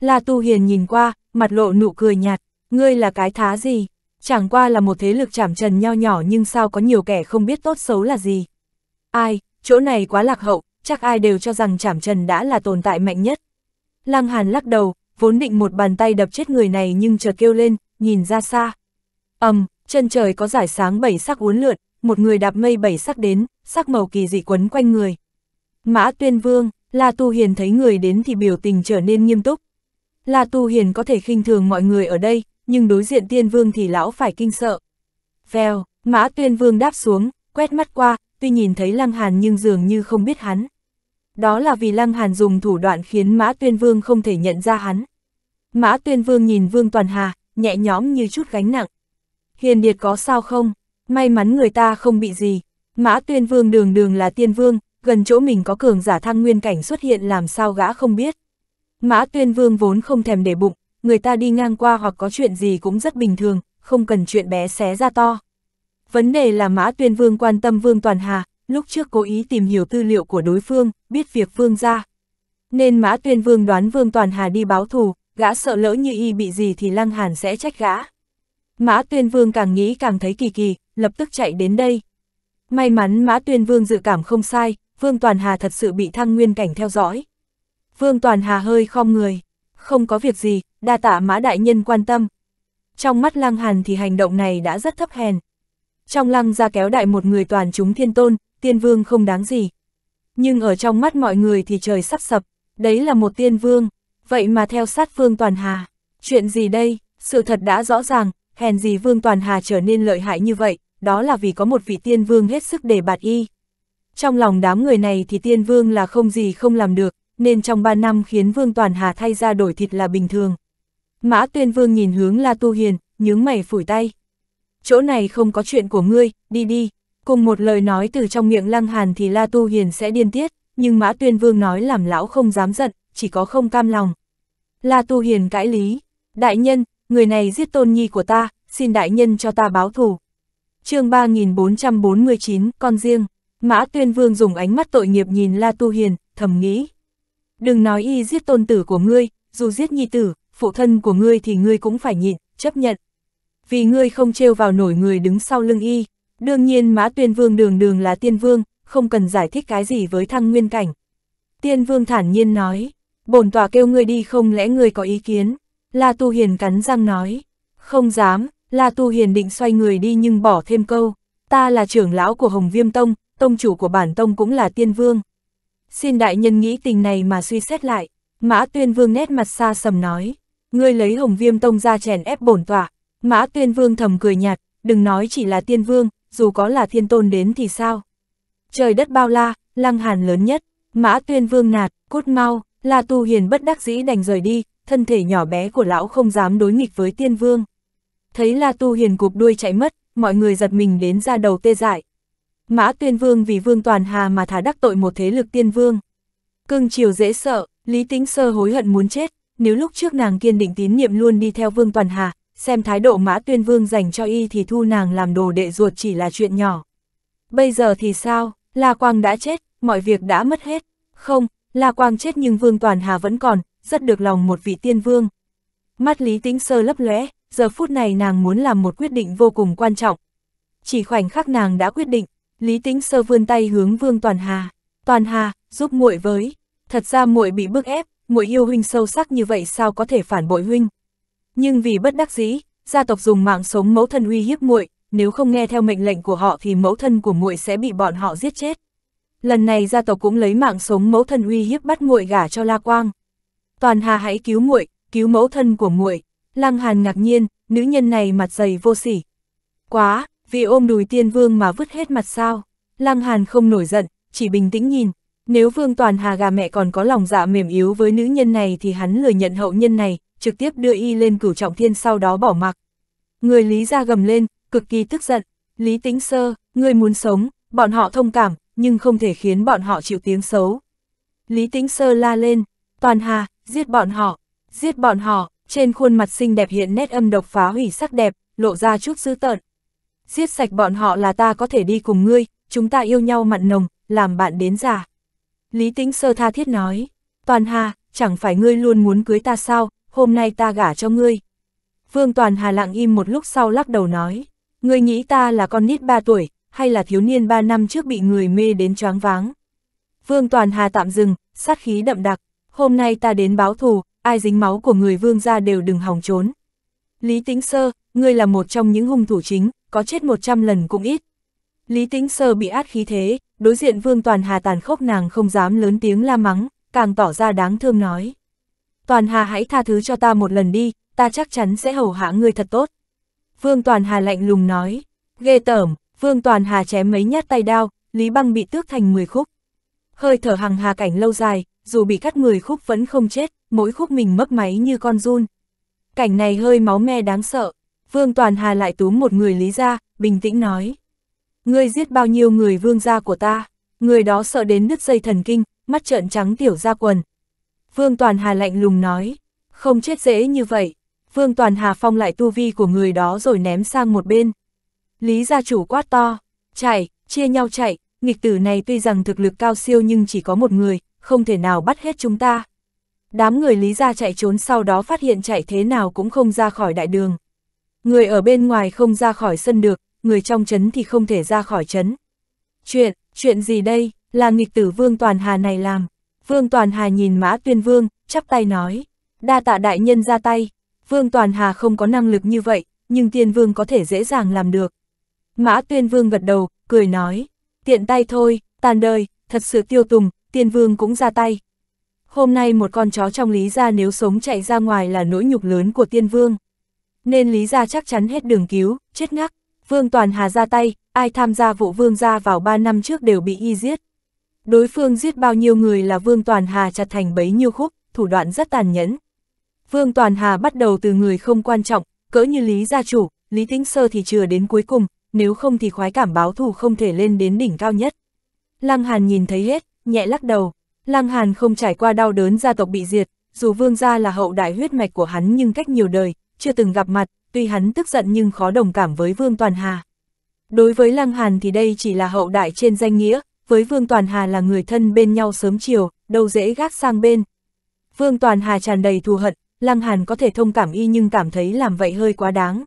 La Tu Hiền nhìn qua, mặt lộ nụ cười nhạt, ngươi là cái thá gì, chẳng qua là một thế lực chảm trần nho nhỏ nhưng sao có nhiều kẻ không biết tốt xấu là gì. Ai, chỗ này quá lạc hậu, chắc ai đều cho rằng chảm trần đã là tồn tại mạnh nhất. Lăng Hàn lắc đầu, vốn định một bàn tay đập chết người này nhưng chợt kêu lên, nhìn ra xa. ầm, um, chân trời có giải sáng bảy sắc uốn lượn, một người đạp mây bảy sắc đến, sắc màu kỳ dị quấn quanh người. Mã Tuyên Vương, La Tu Hiền thấy người đến thì biểu tình trở nên nghiêm túc. La Tu Hiền có thể khinh thường mọi người ở đây, nhưng đối diện Tiên Vương thì lão phải kinh sợ. Vèo, Mã Tuyên Vương đáp xuống, quét mắt qua, tuy nhìn thấy Lăng Hàn nhưng dường như không biết hắn đó là vì Lăng Hàn dùng thủ đoạn khiến Mã Tuyên Vương không thể nhận ra hắn. Mã Tuyên Vương nhìn Vương Toàn Hà, nhẹ nhõm như chút gánh nặng. Hiền Điệt có sao không? May mắn người ta không bị gì. Mã Tuyên Vương đường đường là tiên vương, gần chỗ mình có cường giả thăng nguyên cảnh xuất hiện làm sao gã không biết. Mã Tuyên Vương vốn không thèm để bụng, người ta đi ngang qua hoặc có chuyện gì cũng rất bình thường, không cần chuyện bé xé ra to. Vấn đề là Mã Tuyên Vương quan tâm Vương Toàn Hà, lúc trước cố ý tìm hiểu tư liệu của đối phương, biết việc vương ra. Nên Mã Tuyên Vương đoán Vương Toàn Hà đi báo thù, gã sợ lỡ như y bị gì thì Lăng Hàn sẽ trách gã. Mã Tuyên Vương càng nghĩ càng thấy kỳ kỳ, lập tức chạy đến đây. May mắn Mã Tuyên Vương dự cảm không sai, Vương Toàn Hà thật sự bị thăng nguyên cảnh theo dõi. Vương Toàn Hà hơi khom người, không có việc gì, đa tạ Mã Đại Nhân quan tâm. Trong mắt Lăng Hàn thì hành động này đã rất thấp hèn. Trong lăng ra kéo đại một người toàn chúng thiên tôn, tiên vương không đáng gì. Nhưng ở trong mắt mọi người thì trời sắp sập, đấy là một tiên vương, vậy mà theo sát Vương Toàn Hà. Chuyện gì đây, sự thật đã rõ ràng, hèn gì Vương Toàn Hà trở nên lợi hại như vậy, đó là vì có một vị tiên vương hết sức để bạt y. Trong lòng đám người này thì tiên vương là không gì không làm được, nên trong 3 năm khiến Vương Toàn Hà thay ra đổi thịt là bình thường. Mã tuyên vương nhìn hướng La Tu Hiền, nhướng mày phủi tay. Chỗ này không có chuyện của ngươi, đi đi, Cùng một lời nói từ trong miệng Lăng Hàn thì La Tu Hiền sẽ điên tiết, nhưng Mã Tuyên Vương nói làm lão không dám giận, chỉ có không cam lòng. La Tu Hiền cãi lý, đại nhân, người này giết tôn nhi của ta, xin đại nhân cho ta báo thù. chương 3449, con riêng, Mã Tuyên Vương dùng ánh mắt tội nghiệp nhìn La Tu Hiền, thầm nghĩ. Đừng nói y giết tôn tử của ngươi, dù giết nhi tử, phụ thân của ngươi thì ngươi cũng phải nhịn, chấp nhận. Vì ngươi không trêu vào nổi người đứng sau lưng y, Đương nhiên Mã Tuyên Vương đường đường là tiên vương, không cần giải thích cái gì với thăng nguyên cảnh. Tiên vương thản nhiên nói, bổn tòa kêu ngươi đi không lẽ ngươi có ý kiến. La Tu Hiền cắn răng nói, không dám, La Tu Hiền định xoay người đi nhưng bỏ thêm câu, ta là trưởng lão của Hồng Viêm Tông, tông chủ của bản tông cũng là tiên vương. Xin đại nhân nghĩ tình này mà suy xét lại, Mã Tuyên Vương nét mặt xa sầm nói, ngươi lấy Hồng Viêm Tông ra chèn ép bổn tòa Mã Tuyên Vương thầm cười nhạt, đừng nói chỉ là tiên vương, dù có là thiên tôn đến thì sao? Trời đất bao la, lăng hàn lớn nhất, mã tuyên vương nạt, cút mau, là tu hiền bất đắc dĩ đành rời đi, thân thể nhỏ bé của lão không dám đối nghịch với tiên vương. Thấy là tu hiền cụp đuôi chạy mất, mọi người giật mình đến ra đầu tê dại. Mã tuyên vương vì vương toàn hà mà thả đắc tội một thế lực tiên vương. Cưng chiều dễ sợ, lý tính sơ hối hận muốn chết, nếu lúc trước nàng kiên định tín nhiệm luôn đi theo vương toàn hà, xem thái độ Mã Tuyên Vương dành cho y thì thu nàng làm đồ đệ ruột chỉ là chuyện nhỏ. Bây giờ thì sao, La Quang đã chết, mọi việc đã mất hết. Không, La Quang chết nhưng Vương Toàn Hà vẫn còn, rất được lòng một vị tiên vương. Mắt Lý Tĩnh Sơ lấp lóe, giờ phút này nàng muốn làm một quyết định vô cùng quan trọng. Chỉ khoảnh khắc nàng đã quyết định, Lý Tĩnh Sơ vươn tay hướng Vương Toàn Hà, "Toàn Hà, giúp muội với, thật ra muội bị bức ép, muội yêu huynh sâu sắc như vậy sao có thể phản bội huynh?" Nhưng vì bất đắc dĩ, gia tộc dùng mạng sống mẫu thân uy hiếp muội, nếu không nghe theo mệnh lệnh của họ thì mẫu thân của muội sẽ bị bọn họ giết chết. Lần này gia tộc cũng lấy mạng sống mẫu thân uy hiếp bắt muội gả cho La Quang. Toàn Hà hãy cứu muội, cứu mẫu thân của muội. Lăng Hàn ngạc nhiên, nữ nhân này mặt dày vô sỉ. Quá, vì ôm đùi tiên vương mà vứt hết mặt sao? Lăng Hàn không nổi giận, chỉ bình tĩnh nhìn. Nếu vương toàn hà gà mẹ còn có lòng dạ mềm yếu với nữ nhân này thì hắn lười nhận hậu nhân này, trực tiếp đưa y lên cửu trọng thiên sau đó bỏ mặc. Người Lý ra gầm lên, cực kỳ tức giận, Lý Tĩnh Sơ, người muốn sống, bọn họ thông cảm, nhưng không thể khiến bọn họ chịu tiếng xấu. Lý Tĩnh Sơ la lên, toàn hà, giết bọn họ, giết bọn họ, trên khuôn mặt xinh đẹp hiện nét âm độc phá hủy sắc đẹp, lộ ra chút dữ tợn. Giết sạch bọn họ là ta có thể đi cùng ngươi, chúng ta yêu nhau mặn nồng, làm bạn đến già. Lý Tĩnh Sơ tha thiết nói, toàn hà, chẳng phải ngươi luôn muốn cưới ta sao, hôm nay ta gả cho ngươi. Vương Toàn Hà lặng im một lúc sau lắc đầu nói, ngươi nghĩ ta là con nít ba tuổi, hay là thiếu niên ba năm trước bị người mê đến choáng váng. Vương Toàn Hà tạm dừng, sát khí đậm đặc, hôm nay ta đến báo thù, ai dính máu của người vương ra đều đừng hòng trốn. Lý Tĩnh Sơ, ngươi là một trong những hung thủ chính, có chết một trăm lần cũng ít. Lý Tĩnh Sơ bị át khí thế, đối diện Vương Toàn Hà tàn khốc nàng không dám lớn tiếng la mắng, càng tỏ ra đáng thương nói. Toàn Hà hãy tha thứ cho ta một lần đi, ta chắc chắn sẽ hầu hạ ngươi thật tốt. Vương Toàn Hà lạnh lùng nói, ghê tởm, Vương Toàn Hà chém mấy nhát tay đao, Lý Băng bị tước thành 10 khúc. Hơi thở hằng hà cảnh lâu dài, dù bị cắt 10 khúc vẫn không chết, mỗi khúc mình mấp máy như con run. Cảnh này hơi máu me đáng sợ, Vương Toàn Hà lại túm một người Lý ra, bình tĩnh nói. Ngươi giết bao nhiêu người vương gia của ta, người đó sợ đến nứt dây thần kinh, mắt trợn trắng tiểu ra quần, Vương Toàn Hà lạnh lùng nói, không chết dễ như vậy. Vương Toàn Hà phong lại tu vi của người đó rồi ném sang một bên. Lý gia chủ quát to, chạy, chia nhau chạy, nghịch tử này tuy rằng thực lực cao siêu nhưng chỉ có một người, không thể nào bắt hết chúng ta. Đám người Lý gia chạy trốn sau đó phát hiện chạy thế nào cũng không ra khỏi đại đường. Người ở bên ngoài không ra khỏi sân được, người trong trấn thì không thể ra khỏi trấn. Chuyện, chuyện gì đây, là nghịch tử Vương Toàn Hà này làm. Vương Toàn Hà nhìn Mã Tuyên Vương, chắp tay nói, đa tạ đại nhân ra tay, Vương Toàn Hà không có năng lực như vậy, nhưng Tiên Vương có thể dễ dàng làm được. Mã Tuyên Vương gật đầu, cười nói, tiện tay thôi, tàn đời, thật sự tiêu tùng, Tiên Vương cũng ra tay. Hôm nay một con chó trong Lý Gia nếu sống chạy ra ngoài là nỗi nhục lớn của Tiên Vương. Nên Lý Gia chắc chắn hết đường cứu, chết ngắc, Vương Toàn Hà ra tay, ai tham gia vụ Vương Gia vào 3 năm trước đều bị y giết. Đối phương giết bao nhiêu người là Vương Toàn Hà chặt thành bấy nhiêu khúc, thủ đoạn rất tàn nhẫn. Vương Toàn Hà bắt đầu từ người không quan trọng, cỡ như Lý gia chủ, Lý Tĩnh Sơ thì chừa đến cuối cùng, nếu không thì khoái cảm báo thù không thể lên đến đỉnh cao nhất. Lăng Hàn nhìn thấy hết, nhẹ lắc đầu. Lăng Hàn không trải qua đau đớn gia tộc bị diệt, dù Vương gia là hậu đại huyết mạch của hắn nhưng cách nhiều đời, chưa từng gặp mặt, tuy hắn tức giận nhưng khó đồng cảm với Vương Toàn Hà. Đối với Lăng Hàn thì đây chỉ là hậu đại trên danh nghĩa, với Vương Toàn Hà là người thân bên nhau sớm chiều, đâu dễ gác sang bên. Vương Toàn Hà tràn đầy thù hận, Lăng Hàn có thể thông cảm y nhưng cảm thấy làm vậy hơi quá đáng.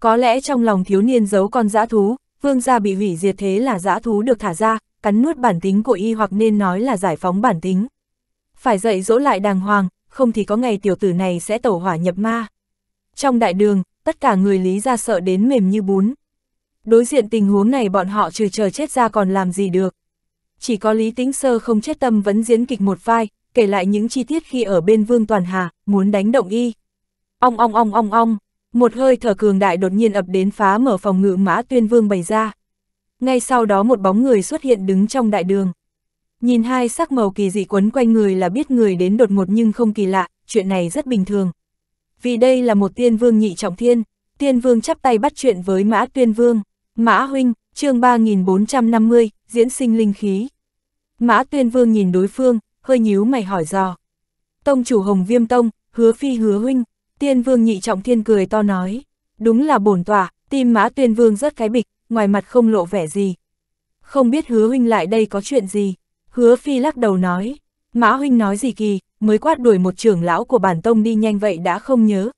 Có lẽ trong lòng thiếu niên giấu con dã thú, vương gia bị hủy diệt thế là dã thú được thả ra, cắn nuốt bản tính của y hoặc nên nói là giải phóng bản tính. Phải dạy dỗ lại đàng hoàng, không thì có ngày tiểu tử này sẽ tẩu hỏa nhập ma. Trong đại đường, tất cả người lý ra sợ đến mềm như bún. Đối diện tình huống này bọn họ trừ chờ chết ra còn làm gì được chỉ có Lý Tĩnh Sơ không chết tâm vẫn diễn kịch một vai, kể lại những chi tiết khi ở bên Vương Toàn Hà, muốn đánh động y. Ong ong ong ong ong, một hơi thở cường đại đột nhiên ập đến phá mở phòng ngự mã tuyên vương bày ra. Ngay sau đó một bóng người xuất hiện đứng trong đại đường. Nhìn hai sắc màu kỳ dị quấn quanh người là biết người đến đột ngột nhưng không kỳ lạ, chuyện này rất bình thường. Vì đây là một tiên vương nhị trọng thiên, tiên vương chắp tay bắt chuyện với mã tuyên vương. Mã huynh, chương 3450, diễn sinh linh khí. Mã Tuyên Vương nhìn đối phương, hơi nhíu mày hỏi dò. Tông chủ Hồng Viêm Tông, hứa phi hứa huynh, Tiên Vương nhị trọng thiên cười to nói. Đúng là bổn tỏa, tim Mã Tuyên Vương rất cái bịch, ngoài mặt không lộ vẻ gì. Không biết hứa huynh lại đây có chuyện gì. Hứa phi lắc đầu nói. Mã huynh nói gì kỳ, mới quát đuổi một trưởng lão của bản tông đi nhanh vậy đã không nhớ.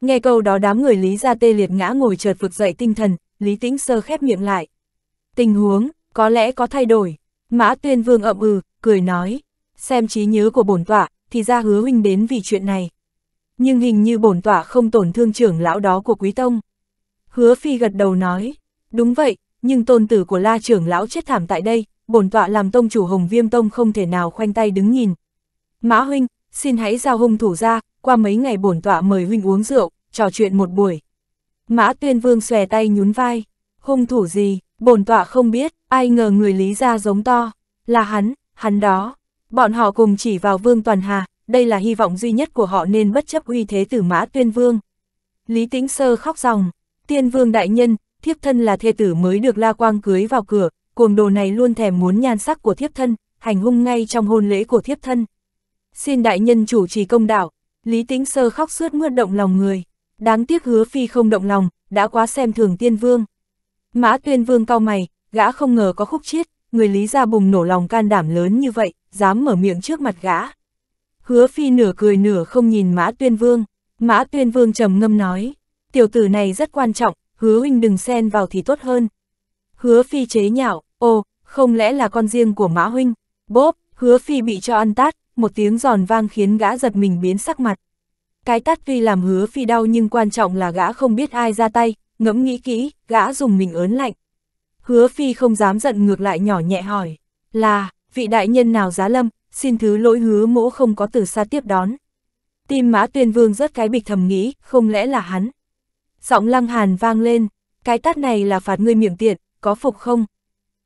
Nghe câu đó đám người lý gia tê liệt ngã ngồi chợt vực dậy tinh thần, Lý Tĩnh Sơ khép miệng lại. Tình huống, có lẽ có thay đổi. Mã Tuyên Vương ậm ừ, cười nói. Xem trí nhớ của bổn tọa, thì ra hứa huynh đến vì chuyện này. Nhưng hình như bổn tọa không tổn thương trưởng lão đó của Quý Tông. Hứa Phi gật đầu nói. Đúng vậy, nhưng tôn tử của la trưởng lão chết thảm tại đây, bổn tọa làm tông chủ Hồng Viêm Tông không thể nào khoanh tay đứng nhìn. Mã huynh, xin hãy giao hung thủ ra, qua mấy ngày bổn tọa mời huynh uống rượu, trò chuyện một buổi. Mã tuyên vương xòe tay nhún vai. Hung thủ gì, bổn tọa không biết, ai ngờ người lý gia giống to. Là hắn, hắn đó. Bọn họ cùng chỉ vào vương toàn hà, đây là hy vọng duy nhất của họ nên bất chấp uy thế từ mã tuyên vương. Lý tĩnh sơ khóc ròng. Tiên vương đại nhân, thiếp thân là thê tử mới được la quang cưới vào cửa, cuồng đồ này luôn thèm muốn nhan sắc của thiếp thân, hành hung ngay trong hôn lễ của thiếp thân. Xin đại nhân chủ trì công đạo, Lý Tĩnh Sơ khóc suốt mưa động lòng người. Đáng tiếc hứa phi không động lòng, đã quá xem thường tiên vương. Mã tuyên vương cao mày, gã không ngờ có khúc chiết, người lý ra bùng nổ lòng can đảm lớn như vậy, dám mở miệng trước mặt gã. Hứa phi nửa cười nửa không nhìn mã tuyên vương, mã tuyên vương trầm ngâm nói, tiểu tử này rất quan trọng, hứa huynh đừng xen vào thì tốt hơn. Hứa phi chế nhạo, ô, không lẽ là con riêng của mã huynh, bốp, hứa phi bị cho ăn tát, một tiếng giòn vang khiến gã giật mình biến sắc mặt. Cái tát tuy làm hứa phi đau nhưng quan trọng là gã không biết ai ra tay, ngẫm nghĩ kỹ, gã dùng mình ớn lạnh. Hứa phi không dám giận ngược lại nhỏ nhẹ hỏi, là, vị đại nhân nào giá lâm, xin thứ lỗi hứa mỗ không có từ xa tiếp đón. Tim mã tuyên vương rất cái bịch thầm nghĩ, không lẽ là hắn. Giọng lăng hàn vang lên, cái tát này là phạt ngươi miệng tiện, có phục không?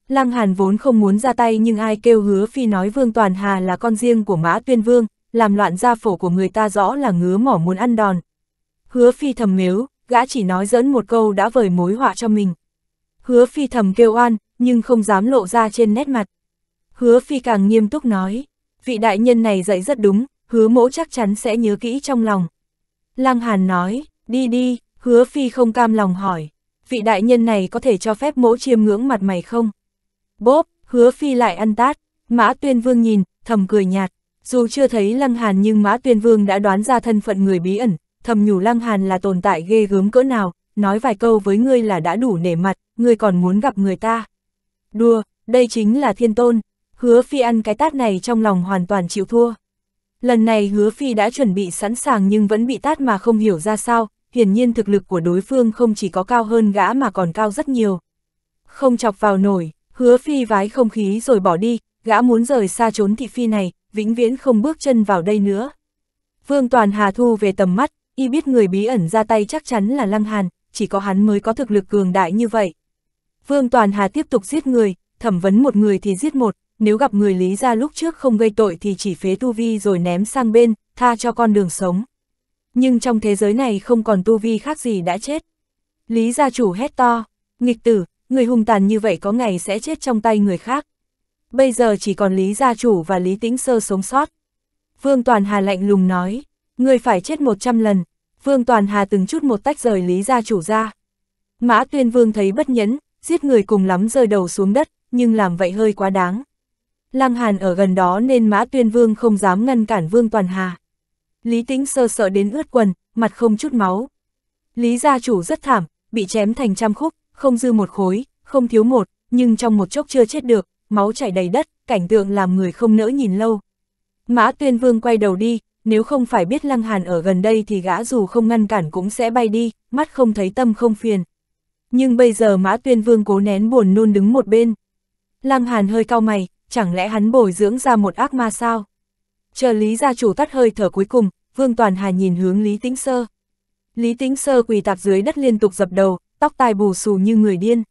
Lăng hàn vốn không muốn ra tay nhưng ai kêu hứa phi nói vương toàn hà là con riêng của mã tuyên vương, làm loạn gia phổ của người ta rõ là ngứa mỏ muốn ăn đòn. Hứa phi thầm mếu, gã chỉ nói dẫn một câu đã vời mối họa cho mình. Hứa phi thầm kêu oan, nhưng không dám lộ ra trên nét mặt. Hứa phi càng nghiêm túc nói, vị đại nhân này dạy rất đúng, hứa Mỗ chắc chắn sẽ nhớ kỹ trong lòng. Lăng Hàn nói, đi đi, hứa phi không cam lòng hỏi, vị đại nhân này có thể cho phép Mỗ chiêm ngưỡng mặt mày không? Bốp, hứa phi lại ăn tát, mã tuyên vương nhìn, thầm cười nhạt, dù chưa thấy Lăng Hàn nhưng Mã Tuyên Vương đã đoán ra thân phận người bí ẩn, thầm nhủ Lăng Hàn là tồn tại ghê gớm cỡ nào, nói vài câu với ngươi là đã đủ nể mặt, ngươi còn muốn gặp người ta. Đùa, đây chính là thiên tôn, hứa phi ăn cái tát này trong lòng hoàn toàn chịu thua. Lần này hứa phi đã chuẩn bị sẵn sàng nhưng vẫn bị tát mà không hiểu ra sao, hiển nhiên thực lực của đối phương không chỉ có cao hơn gã mà còn cao rất nhiều. Không chọc vào nổi, hứa phi vái không khí rồi bỏ đi, gã muốn rời xa trốn thị phi này, vĩnh viễn không bước chân vào đây nữa. Vương Toàn Hà thu về tầm mắt, y biết người bí ẩn ra tay chắc chắn là Lăng Hàn, chỉ có hắn mới có thực lực cường đại như vậy. Vương Toàn Hà tiếp tục giết người, thẩm vấn một người thì giết một, nếu gặp người lý ra lúc trước không gây tội thì chỉ phế tu vi rồi ném sang bên, tha cho con đường sống. Nhưng trong thế giới này không còn tu vi khác gì đã chết. Lý gia chủ hét to, nghịch tử, người hung tàn như vậy có ngày sẽ chết trong tay người khác bây giờ chỉ còn Lý Gia Chủ và Lý Tĩnh Sơ sống sót. Vương Toàn Hà lạnh lùng nói, người phải chết 100 lần, Vương Toàn Hà từng chút một tách rời Lý Gia Chủ ra. Mã Tuyên Vương thấy bất nhẫn, giết người cùng lắm rơi đầu xuống đất, nhưng làm vậy hơi quá đáng. Lăng Hàn ở gần đó nên Mã Tuyên Vương không dám ngăn cản Vương Toàn Hà. Lý Tĩnh sơ sợ đến ướt quần, mặt không chút máu. Lý gia chủ rất thảm, bị chém thành trăm khúc, không dư một khối, không thiếu một, nhưng trong một chốc chưa chết được, máu chảy đầy đất, cảnh tượng làm người không nỡ nhìn lâu. Mã tuyên vương quay đầu đi, nếu không phải biết lăng hàn ở gần đây thì gã dù không ngăn cản cũng sẽ bay đi, mắt không thấy tâm không phiền. Nhưng bây giờ mã tuyên vương cố nén buồn nôn đứng một bên. Lăng hàn hơi cau mày, chẳng lẽ hắn bồi dưỡng ra một ác ma sao? Chờ lý gia chủ tắt hơi thở cuối cùng, vương toàn hà nhìn hướng lý tĩnh sơ. Lý tĩnh sơ quỳ tạp dưới đất liên tục dập đầu, tóc tai bù xù như người điên.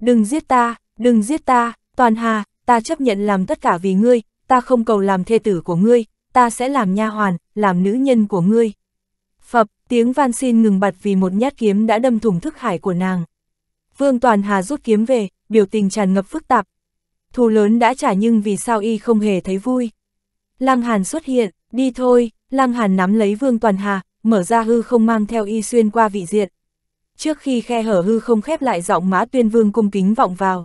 Đừng giết ta, đừng giết ta, Toàn Hà, ta chấp nhận làm tất cả vì ngươi, ta không cầu làm thê tử của ngươi, ta sẽ làm nha hoàn, làm nữ nhân của ngươi. Phập, tiếng van xin ngừng bật vì một nhát kiếm đã đâm thủng thức hải của nàng. Vương Toàn Hà rút kiếm về, biểu tình tràn ngập phức tạp. Thù lớn đã trả nhưng vì sao y không hề thấy vui. Lăng Hàn xuất hiện, đi thôi, Lăng Hàn nắm lấy Vương Toàn Hà, mở ra hư không mang theo y xuyên qua vị diện. Trước khi khe hở hư không khép lại giọng mã tuyên vương cung kính vọng vào.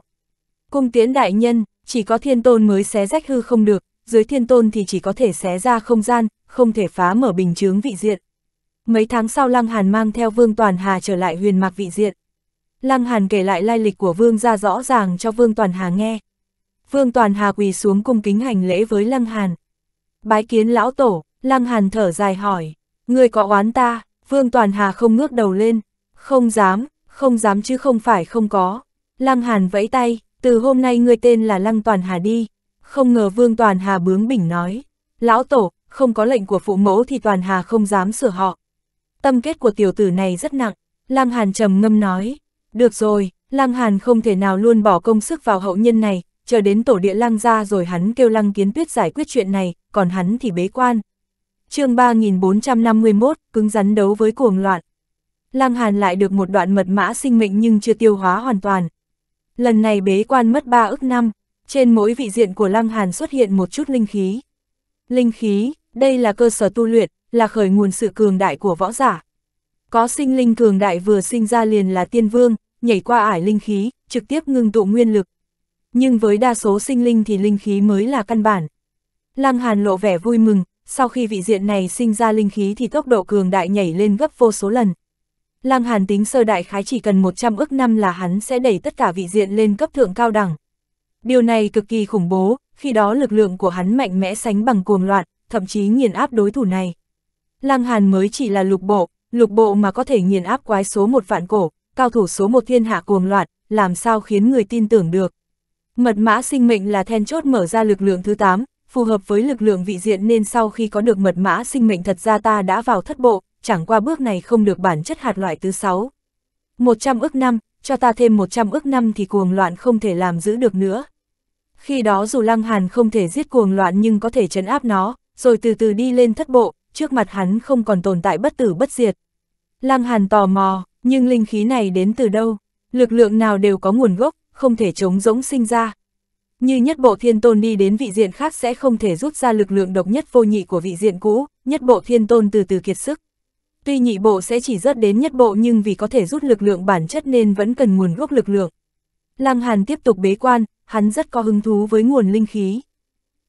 Cung tiến đại nhân, chỉ có thiên tôn mới xé rách hư không được, dưới thiên tôn thì chỉ có thể xé ra không gian, không thể phá mở bình chướng vị diện. Mấy tháng sau Lăng Hàn mang theo Vương Toàn Hà trở lại huyền mạc vị diện. Lăng Hàn kể lại lai lịch của Vương ra rõ ràng cho Vương Toàn Hà nghe. Vương Toàn Hà quỳ xuống cung kính hành lễ với Lăng Hàn. Bái kiến lão tổ, Lăng Hàn thở dài hỏi, người có oán ta, Vương Toàn Hà không ngước đầu lên, không dám, không dám chứ không phải không có. Lăng Hàn vẫy tay, từ hôm nay ngươi tên là Lăng Toàn Hà đi. Không ngờ Vương Toàn Hà bướng bỉnh nói, lão tổ, không có lệnh của phụ mẫu thì Toàn Hà không dám sửa họ. Tâm kết của tiểu tử này rất nặng, Lam Hàn trầm ngâm nói, được rồi, Lam Hàn không thể nào luôn bỏ công sức vào hậu nhân này, chờ đến tổ địa Lăng ra rồi hắn kêu Lăng Kiến Tuyết giải quyết chuyện này, còn hắn thì bế quan. chương 3451, cứng rắn đấu với cuồng loạn. Lăng Hàn lại được một đoạn mật mã sinh mệnh nhưng chưa tiêu hóa hoàn toàn, Lần này bế quan mất ba ức năm, trên mỗi vị diện của Lăng Hàn xuất hiện một chút linh khí. Linh khí, đây là cơ sở tu luyện, là khởi nguồn sự cường đại của võ giả. Có sinh linh cường đại vừa sinh ra liền là tiên vương, nhảy qua ải linh khí, trực tiếp ngưng tụ nguyên lực. Nhưng với đa số sinh linh thì linh khí mới là căn bản. Lăng Hàn lộ vẻ vui mừng, sau khi vị diện này sinh ra linh khí thì tốc độ cường đại nhảy lên gấp vô số lần. Lang Hàn tính sơ đại khái chỉ cần 100 ước năm là hắn sẽ đẩy tất cả vị diện lên cấp thượng cao đẳng. Điều này cực kỳ khủng bố, khi đó lực lượng của hắn mạnh mẽ sánh bằng cuồng loạn, thậm chí nghiền áp đối thủ này. Lang Hàn mới chỉ là lục bộ, lục bộ mà có thể nghiền áp quái số một vạn cổ, cao thủ số một thiên hạ cuồng loạn, làm sao khiến người tin tưởng được. Mật mã sinh mệnh là then chốt mở ra lực lượng thứ 8, phù hợp với lực lượng vị diện nên sau khi có được mật mã sinh mệnh thật ra ta đã vào thất bộ, chẳng qua bước này không được bản chất hạt loại thứ sáu một trăm ước năm, cho ta thêm một trăm ước năm thì cuồng loạn không thể làm giữ được nữa. Khi đó dù Lăng Hàn không thể giết cuồng loạn nhưng có thể chấn áp nó, rồi từ từ đi lên thất bộ, trước mặt hắn không còn tồn tại bất tử bất diệt. Lăng Hàn tò mò, nhưng linh khí này đến từ đâu? Lực lượng nào đều có nguồn gốc, không thể chống rỗng sinh ra. Như nhất bộ thiên tôn đi đến vị diện khác sẽ không thể rút ra lực lượng độc nhất vô nhị của vị diện cũ, nhất bộ thiên tôn từ từ kiệt sức. Tuy nhị bộ sẽ chỉ rớt đến nhất bộ nhưng vì có thể rút lực lượng bản chất nên vẫn cần nguồn gốc lực lượng. Lăng Hàn tiếp tục bế quan, hắn rất có hứng thú với nguồn linh khí.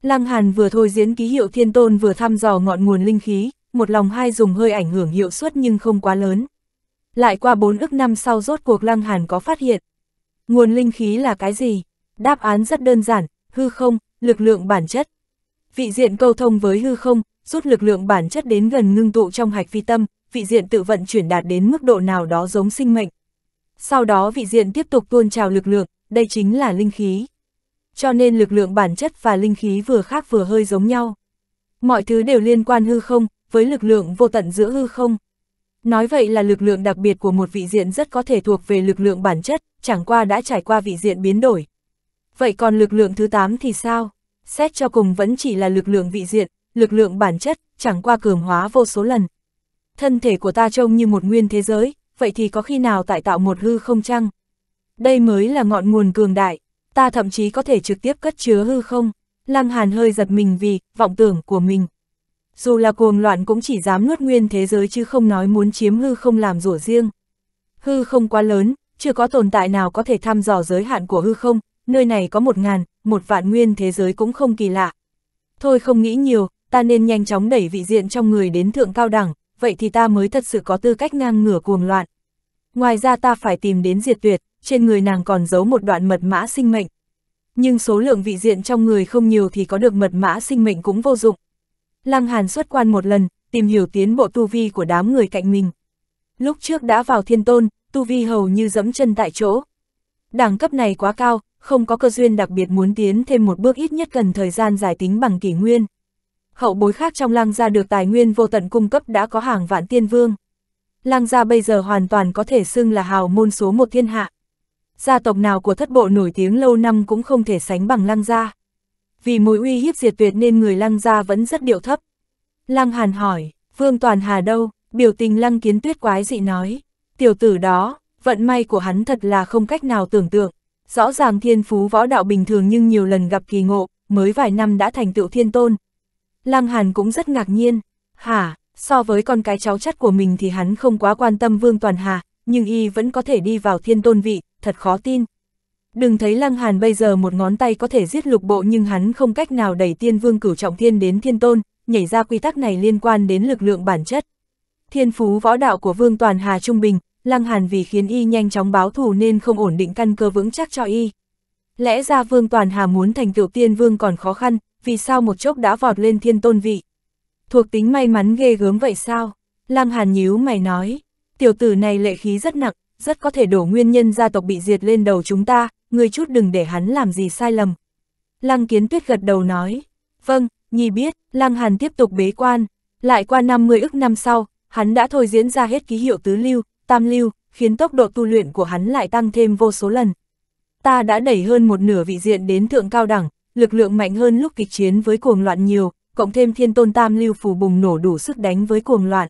Lăng Hàn vừa thôi diễn ký hiệu thiên tôn vừa thăm dò ngọn nguồn linh khí, một lòng hai dùng hơi ảnh hưởng hiệu suất nhưng không quá lớn. Lại qua bốn ức năm sau rốt cuộc Lăng Hàn có phát hiện. Nguồn linh khí là cái gì? Đáp án rất đơn giản, hư không, lực lượng bản chất. Vị diện câu thông với hư không, rút lực lượng bản chất đến gần ngưng tụ trong hạch phi tâm, vị diện tự vận chuyển đạt đến mức độ nào đó giống sinh mệnh. Sau đó vị diện tiếp tục tuôn trào lực lượng, đây chính là linh khí. Cho nên lực lượng bản chất và linh khí vừa khác vừa hơi giống nhau. Mọi thứ đều liên quan hư không, với lực lượng vô tận giữa hư không. Nói vậy là lực lượng đặc biệt của một vị diện rất có thể thuộc về lực lượng bản chất, chẳng qua đã trải qua vị diện biến đổi. Vậy còn lực lượng thứ 8 thì sao? Xét cho cùng vẫn chỉ là lực lượng vị diện, lực lượng bản chất, chẳng qua cường hóa vô số lần, thân thể của ta trông như một nguyên thế giới, vậy thì có khi nào tại tạo một hư không chăng? Đây mới là ngọn nguồn cường đại, ta thậm chí có thể trực tiếp cất chứa hư không. Lăng Hàn hơi giật mình vì, vọng tưởng của mình. Dù là cuồng loạn cũng chỉ dám nuốt nguyên thế giới chứ không nói muốn chiếm hư không làm rủa riêng. Hư không quá lớn, chưa có tồn tại nào có thể thăm dò giới hạn của hư không, nơi này có một ngàn, một vạn nguyên thế giới cũng không kỳ lạ. Thôi không nghĩ nhiều, ta nên nhanh chóng đẩy vị diện trong người đến thượng cao đẳng, vậy thì ta mới thật sự có tư cách ngang ngửa cuồng loạn. Ngoài ra ta phải tìm đến diệt tuyệt, trên người nàng còn giấu một đoạn mật mã sinh mệnh. Nhưng số lượng vị diện trong người không nhiều thì có được mật mã sinh mệnh cũng vô dụng. Lăng Hàn xuất quan một lần, tìm hiểu tiến bộ tu vi của đám người cạnh mình. Lúc trước đã vào thiên tôn, tu vi hầu như dẫm chân tại chỗ. Đẳng cấp này quá cao, không có cơ duyên đặc biệt muốn tiến thêm một bước ít nhất cần thời gian giải tính bằng kỷ nguyên hậu bối khác trong lang gia được tài nguyên vô tận cung cấp đã có hàng vạn tiên vương. Lang gia bây giờ hoàn toàn có thể xưng là hào môn số một thiên hạ. Gia tộc nào của thất bộ nổi tiếng lâu năm cũng không thể sánh bằng lang gia. Vì mối uy hiếp diệt tuyệt nên người lang gia vẫn rất điệu thấp. Lang Hàn hỏi, Vương Toàn Hà đâu, biểu tình lăng kiến tuyết quái dị nói. Tiểu tử đó, vận may của hắn thật là không cách nào tưởng tượng. Rõ ràng thiên phú võ đạo bình thường nhưng nhiều lần gặp kỳ ngộ, mới vài năm đã thành tựu thiên tôn, Lăng Hàn cũng rất ngạc nhiên. Hả, so với con cái cháu chắt của mình thì hắn không quá quan tâm Vương Toàn Hà, nhưng y vẫn có thể đi vào thiên tôn vị, thật khó tin. Đừng thấy Lăng Hàn bây giờ một ngón tay có thể giết lục bộ nhưng hắn không cách nào đẩy tiên vương cửu trọng thiên đến thiên tôn, nhảy ra quy tắc này liên quan đến lực lượng bản chất. Thiên phú võ đạo của vương toàn hà trung bình, Lăng Hàn vì khiến y nhanh chóng báo thù nên không ổn định căn cơ vững chắc cho y. Lẽ ra vương toàn hà muốn thành tựu tiên vương còn khó khăn, vì sao một chốc đã vọt lên thiên tôn vị. Thuộc tính may mắn ghê gớm vậy sao? Lăng Hàn nhíu mày nói, tiểu tử này lệ khí rất nặng, rất có thể đổ nguyên nhân gia tộc bị diệt lên đầu chúng ta, người chút đừng để hắn làm gì sai lầm. Lăng Kiến Tuyết gật đầu nói, vâng, nhi biết, Lăng Hàn tiếp tục bế quan, lại qua 50 ức năm sau, hắn đã thôi diễn ra hết ký hiệu tứ lưu, tam lưu, khiến tốc độ tu luyện của hắn lại tăng thêm vô số lần. Ta đã đẩy hơn một nửa vị diện đến thượng cao đẳng, lực lượng mạnh hơn lúc kịch chiến với cuồng loạn nhiều, cộng thêm thiên tôn tam lưu phù bùng nổ đủ sức đánh với cuồng loạn.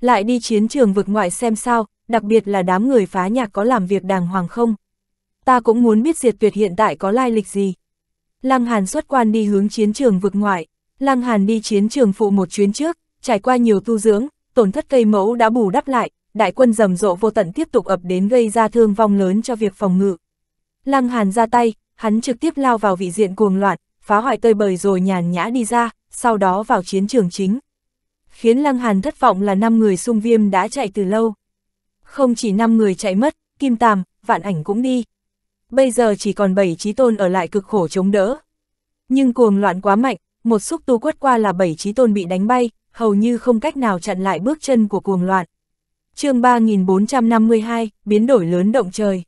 Lại đi chiến trường vực ngoại xem sao, đặc biệt là đám người phá nhạc có làm việc đàng hoàng không. Ta cũng muốn biết diệt tuyệt hiện tại có lai lịch gì. Lăng Hàn xuất quan đi hướng chiến trường vực ngoại, Lăng Hàn đi chiến trường phụ một chuyến trước, trải qua nhiều tu dưỡng, tổn thất cây mẫu đã bù đắp lại, đại quân rầm rộ vô tận tiếp tục ập đến gây ra thương vong lớn cho việc phòng ngự. Lăng Hàn ra tay, hắn trực tiếp lao vào vị diện cuồng loạn, phá hoại tơi bời rồi nhàn nhã đi ra, sau đó vào chiến trường chính. Khiến Lăng Hàn thất vọng là năm người sung viêm đã chạy từ lâu. Không chỉ năm người chạy mất, Kim Tàm, Vạn Ảnh cũng đi. Bây giờ chỉ còn bảy trí tôn ở lại cực khổ chống đỡ. Nhưng cuồng loạn quá mạnh, một xúc tu quất qua là bảy trí tôn bị đánh bay, hầu như không cách nào chặn lại bước chân của cuồng loạn. chương 3452, biến đổi lớn động trời.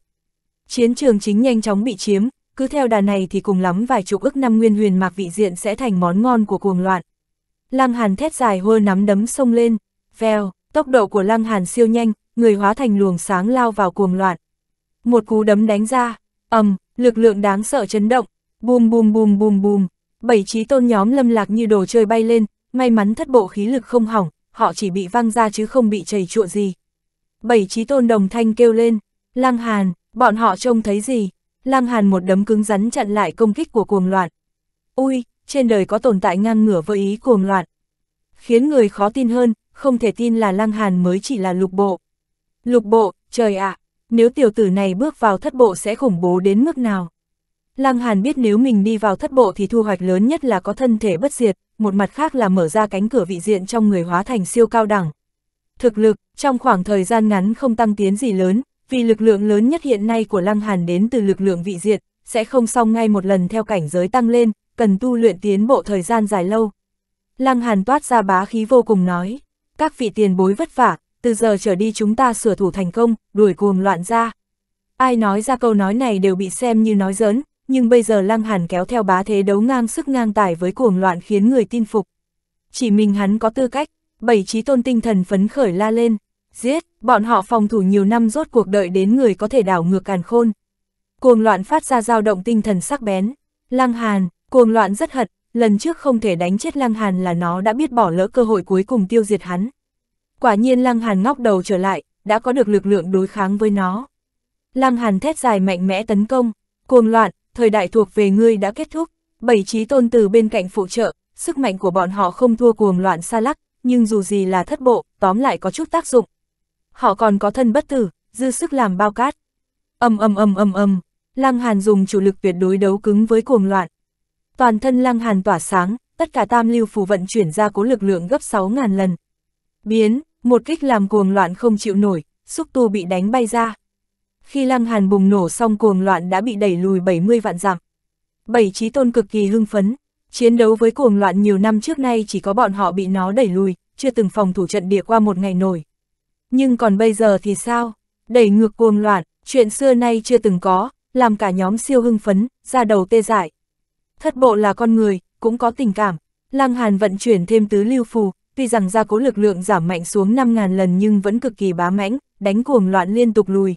Chiến trường chính nhanh chóng bị chiếm, cứ theo đà này thì cùng lắm vài chục ức năm nguyên huyền mạc vị diện sẽ thành món ngon của cuồng loạn. Lăng Hàn thét dài hơ nắm đấm sông lên, veo, tốc độ của Lăng Hàn siêu nhanh, người hóa thành luồng sáng lao vào cuồng loạn. Một cú đấm đánh ra, ầm, lực lượng đáng sợ chấn động, bùm bùm bùm bùm bùm, bảy trí tôn nhóm lâm lạc như đồ chơi bay lên, may mắn thất bộ khí lực không hỏng, họ chỉ bị văng ra chứ không bị chảy trụa gì. Bảy trí tôn đồng thanh kêu lên, Lăng Hàn, bọn họ trông thấy gì? Lăng Hàn một đấm cứng rắn chặn lại công kích của cuồng loạn. Ui, trên đời có tồn tại ngang ngửa với ý cuồng loạn. Khiến người khó tin hơn, không thể tin là Lăng Hàn mới chỉ là lục bộ. Lục bộ, trời ạ, à, nếu tiểu tử này bước vào thất bộ sẽ khủng bố đến mức nào? Lăng Hàn biết nếu mình đi vào thất bộ thì thu hoạch lớn nhất là có thân thể bất diệt, một mặt khác là mở ra cánh cửa vị diện trong người hóa thành siêu cao đẳng. Thực lực, trong khoảng thời gian ngắn không tăng tiến gì lớn, vì lực lượng lớn nhất hiện nay của Lăng Hàn đến từ lực lượng vị diệt, sẽ không xong ngay một lần theo cảnh giới tăng lên, cần tu luyện tiến bộ thời gian dài lâu. Lăng Hàn toát ra bá khí vô cùng nói, các vị tiền bối vất vả, từ giờ trở đi chúng ta sửa thủ thành công, đuổi cuồng loạn ra. Ai nói ra câu nói này đều bị xem như nói giỡn, nhưng bây giờ Lăng Hàn kéo theo bá thế đấu ngang sức ngang tài với cuồng loạn khiến người tin phục. Chỉ mình hắn có tư cách, bảy trí tôn tinh thần phấn khởi la lên. Giết, bọn họ phòng thủ nhiều năm rốt cuộc đợi đến người có thể đảo ngược càn khôn. Cuồng loạn phát ra dao động tinh thần sắc bén. Lăng Hàn, cuồng loạn rất hật, lần trước không thể đánh chết Lăng Hàn là nó đã biết bỏ lỡ cơ hội cuối cùng tiêu diệt hắn. Quả nhiên Lăng Hàn ngóc đầu trở lại, đã có được lực lượng đối kháng với nó. Lăng Hàn thét dài mạnh mẽ tấn công, cuồng loạn, thời đại thuộc về ngươi đã kết thúc, bảy trí tôn từ bên cạnh phụ trợ, sức mạnh của bọn họ không thua cuồng loạn xa lắc, nhưng dù gì là thất bộ, tóm lại có chút tác dụng, họ còn có thân bất tử, dư sức làm bao cát. Âm âm âm âm âm, Lăng Hàn dùng chủ lực tuyệt đối đấu cứng với cuồng loạn. Toàn thân Lăng Hàn tỏa sáng, tất cả tam lưu phù vận chuyển ra cố lực lượng gấp 6.000 lần. Biến, một kích làm cuồng loạn không chịu nổi, xúc tu bị đánh bay ra. Khi Lăng Hàn bùng nổ xong cuồng loạn đã bị đẩy lùi 70 vạn dặm. Bảy trí tôn cực kỳ hưng phấn, chiến đấu với cuồng loạn nhiều năm trước nay chỉ có bọn họ bị nó đẩy lùi, chưa từng phòng thủ trận địa qua một ngày nổi. Nhưng còn bây giờ thì sao? Đẩy ngược cuồng loạn, chuyện xưa nay chưa từng có, làm cả nhóm siêu hưng phấn, ra đầu tê dại. Thất bộ là con người, cũng có tình cảm. Lăng Hàn vận chuyển thêm tứ lưu phù, tuy rằng gia cố lực lượng giảm mạnh xuống 5.000 lần nhưng vẫn cực kỳ bá mãnh, đánh cuồng loạn liên tục lùi.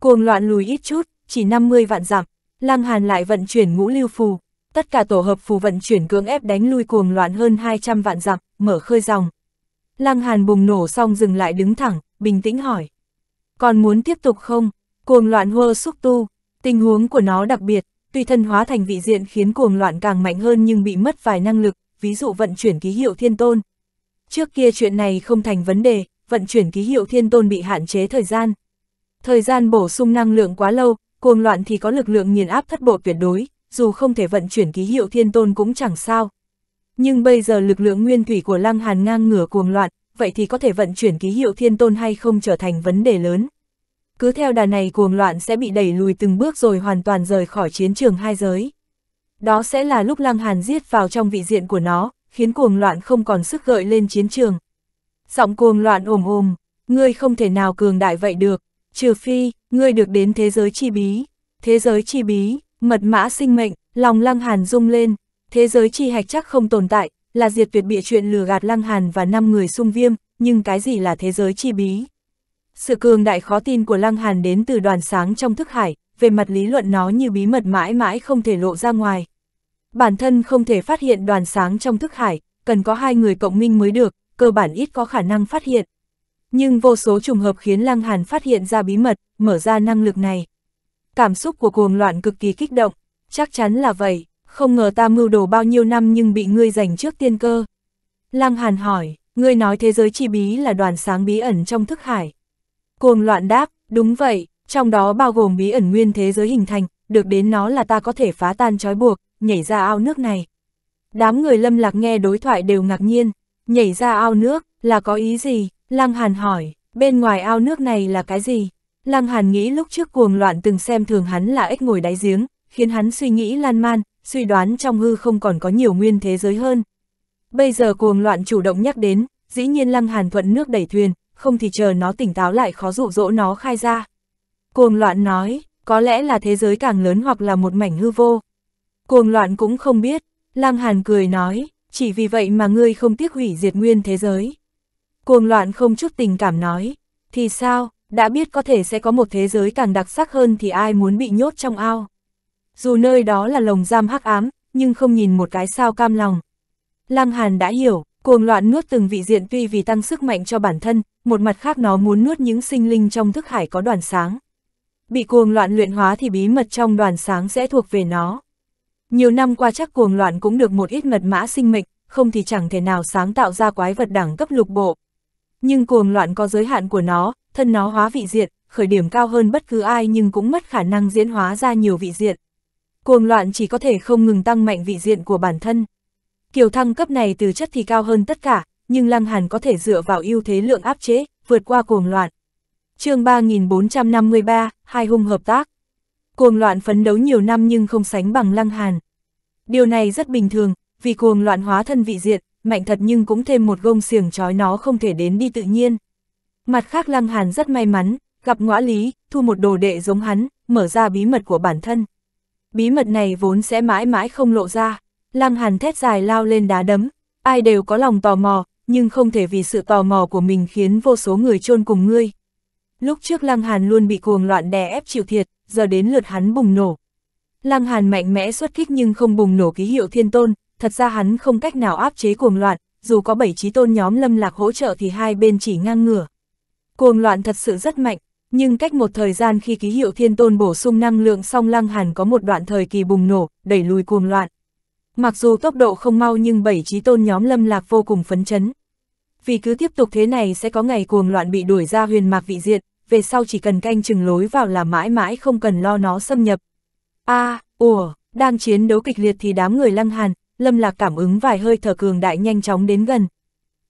Cuồng loạn lùi ít chút, chỉ 50 vạn giảm. Lăng Hàn lại vận chuyển ngũ lưu phù. Tất cả tổ hợp phù vận chuyển cưỡng ép đánh lui cuồng loạn hơn 200 vạn dặm mở khơi dòng. Lăng Hàn bùng nổ xong dừng lại đứng thẳng, bình tĩnh hỏi. Còn muốn tiếp tục không? Cuồng loạn hơ xúc tu, tình huống của nó đặc biệt, tuy thân hóa thành vị diện khiến cuồng loạn càng mạnh hơn nhưng bị mất vài năng lực, ví dụ vận chuyển ký hiệu thiên tôn. Trước kia chuyện này không thành vấn đề, vận chuyển ký hiệu thiên tôn bị hạn chế thời gian. Thời gian bổ sung năng lượng quá lâu, cuồng loạn thì có lực lượng nghiền áp thất bộ tuyệt đối, dù không thể vận chuyển ký hiệu thiên tôn cũng chẳng sao, nhưng bây giờ lực lượng nguyên thủy của Lăng Hàn ngang ngửa cuồng loạn, vậy thì có thể vận chuyển ký hiệu thiên tôn hay không trở thành vấn đề lớn. Cứ theo đà này cuồng loạn sẽ bị đẩy lùi từng bước rồi hoàn toàn rời khỏi chiến trường hai giới. Đó sẽ là lúc Lăng Hàn giết vào trong vị diện của nó, khiến cuồng loạn không còn sức gợi lên chiến trường. Giọng cuồng loạn ồm ồm, ngươi không thể nào cường đại vậy được, trừ phi, ngươi được đến thế giới chi bí. Thế giới chi bí, mật mã sinh mệnh, lòng Lăng Hàn rung lên, thế giới chi hạch chắc không tồn tại, là diệt tuyệt bịa chuyện lừa gạt Lăng Hàn và năm người xung viêm, nhưng cái gì là thế giới chi bí? Sự cường đại khó tin của Lăng Hàn đến từ đoàn sáng trong thức hải, về mặt lý luận nó như bí mật mãi mãi không thể lộ ra ngoài. Bản thân không thể phát hiện đoàn sáng trong thức hải, cần có hai người cộng minh mới được, cơ bản ít có khả năng phát hiện. Nhưng vô số trùng hợp khiến Lăng Hàn phát hiện ra bí mật, mở ra năng lực này. Cảm xúc của cuồng loạn cực kỳ kích động, chắc chắn là vậy không ngờ ta mưu đồ bao nhiêu năm nhưng bị ngươi giành trước tiên cơ. Lăng Hàn hỏi, ngươi nói thế giới chi bí là đoàn sáng bí ẩn trong thức hải. Cuồng loạn đáp, đúng vậy, trong đó bao gồm bí ẩn nguyên thế giới hình thành, được đến nó là ta có thể phá tan trói buộc, nhảy ra ao nước này. Đám người lâm lạc nghe đối thoại đều ngạc nhiên, nhảy ra ao nước, là có ý gì? Lăng Hàn hỏi, bên ngoài ao nước này là cái gì? Lăng Hàn nghĩ lúc trước cuồng loạn từng xem thường hắn là ếch ngồi đáy giếng, khiến hắn suy nghĩ lan man, suy đoán trong hư không còn có nhiều nguyên thế giới hơn. Bây giờ cuồng loạn chủ động nhắc đến, dĩ nhiên Lăng Hàn thuận nước đẩy thuyền, không thì chờ nó tỉnh táo lại khó dụ dỗ nó khai ra. Cuồng loạn nói, có lẽ là thế giới càng lớn hoặc là một mảnh hư vô. Cuồng loạn cũng không biết, Lăng Hàn cười nói, chỉ vì vậy mà ngươi không tiếc hủy diệt nguyên thế giới. Cuồng loạn không chút tình cảm nói, thì sao, đã biết có thể sẽ có một thế giới càng đặc sắc hơn thì ai muốn bị nhốt trong ao. Dù nơi đó là lồng giam hắc ám, nhưng không nhìn một cái sao cam lòng. Lăng Hàn đã hiểu, cuồng loạn nuốt từng vị diện tuy vì tăng sức mạnh cho bản thân, một mặt khác nó muốn nuốt những sinh linh trong thức hải có đoàn sáng. Bị cuồng loạn luyện hóa thì bí mật trong đoàn sáng sẽ thuộc về nó. Nhiều năm qua chắc cuồng loạn cũng được một ít mật mã sinh mệnh, không thì chẳng thể nào sáng tạo ra quái vật đẳng cấp lục bộ. Nhưng cuồng loạn có giới hạn của nó, thân nó hóa vị diện, khởi điểm cao hơn bất cứ ai nhưng cũng mất khả năng diễn hóa ra nhiều vị diện cuồng loạn chỉ có thể không ngừng tăng mạnh vị diện của bản thân. Kiều thăng cấp này từ chất thì cao hơn tất cả, nhưng Lăng Hàn có thể dựa vào ưu thế lượng áp chế, vượt qua cuồng loạn. chương 3453, hai hung hợp tác. Cuồng loạn phấn đấu nhiều năm nhưng không sánh bằng Lăng Hàn. Điều này rất bình thường, vì cuồng loạn hóa thân vị diện, mạnh thật nhưng cũng thêm một gông xiềng trói nó không thể đến đi tự nhiên. Mặt khác Lăng Hàn rất may mắn, gặp ngõa lý, thu một đồ đệ giống hắn, mở ra bí mật của bản thân bí mật này vốn sẽ mãi mãi không lộ ra. Lăng Hàn thét dài lao lên đá đấm, ai đều có lòng tò mò, nhưng không thể vì sự tò mò của mình khiến vô số người chôn cùng ngươi. Lúc trước Lăng Hàn luôn bị cuồng loạn đè ép chịu thiệt, giờ đến lượt hắn bùng nổ. Lăng Hàn mạnh mẽ xuất kích nhưng không bùng nổ ký hiệu thiên tôn, thật ra hắn không cách nào áp chế cuồng loạn, dù có bảy trí tôn nhóm lâm lạc hỗ trợ thì hai bên chỉ ngang ngửa. Cuồng loạn thật sự rất mạnh, nhưng cách một thời gian khi ký hiệu thiên tôn bổ sung năng lượng song lăng hàn có một đoạn thời kỳ bùng nổ, đẩy lùi cuồng loạn. Mặc dù tốc độ không mau nhưng bảy trí tôn nhóm lâm lạc vô cùng phấn chấn. Vì cứ tiếp tục thế này sẽ có ngày cuồng loạn bị đuổi ra huyền mạc vị diện, về sau chỉ cần canh chừng lối vào là mãi mãi không cần lo nó xâm nhập. a à, ủa, đang chiến đấu kịch liệt thì đám người lăng hàn, lâm lạc cảm ứng vài hơi thở cường đại nhanh chóng đến gần.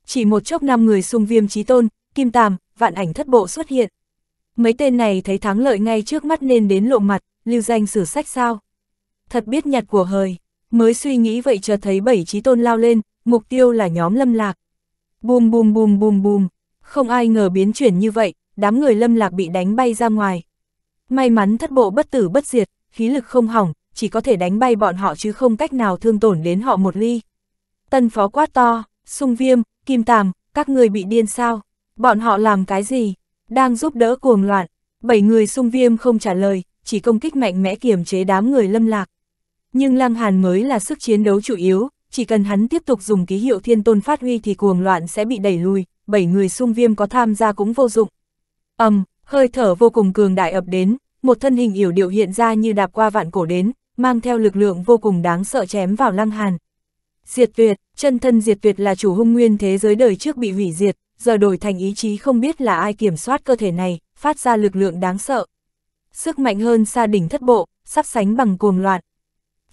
Chỉ một chốc năm người xung viêm trí tôn, kim tàm, vạn ảnh thất bộ xuất hiện, Mấy tên này thấy thắng lợi ngay trước mắt nên đến lộ mặt, lưu danh sử sách sao. Thật biết nhặt của hời, mới suy nghĩ vậy chờ thấy bảy trí tôn lao lên, mục tiêu là nhóm lâm lạc. Bùm bùm bùm bùm bùm, không ai ngờ biến chuyển như vậy, đám người lâm lạc bị đánh bay ra ngoài. May mắn thất bộ bất tử bất diệt, khí lực không hỏng, chỉ có thể đánh bay bọn họ chứ không cách nào thương tổn đến họ một ly. Tân phó quát to, sung viêm, kim tàm, các người bị điên sao? Bọn họ làm cái gì? đang giúp đỡ cuồng loạn, bảy người xung viêm không trả lời, chỉ công kích mạnh mẽ kiềm chế đám người lâm lạc. Nhưng Lăng Hàn mới là sức chiến đấu chủ yếu, chỉ cần hắn tiếp tục dùng ký hiệu thiên tôn phát huy thì cuồng loạn sẽ bị đẩy lùi, bảy người xung viêm có tham gia cũng vô dụng. ầm, um, hơi thở vô cùng cường đại ập đến, một thân hình yểu điệu hiện ra như đạp qua vạn cổ đến, mang theo lực lượng vô cùng đáng sợ chém vào Lăng Hàn. Diệt tuyệt, chân thân diệt tuyệt là chủ hung nguyên thế giới đời trước bị hủy diệt, giờ đổi thành ý chí không biết là ai kiểm soát cơ thể này, phát ra lực lượng đáng sợ. Sức mạnh hơn xa đỉnh thất bộ, sắp sánh bằng cuồng loạn.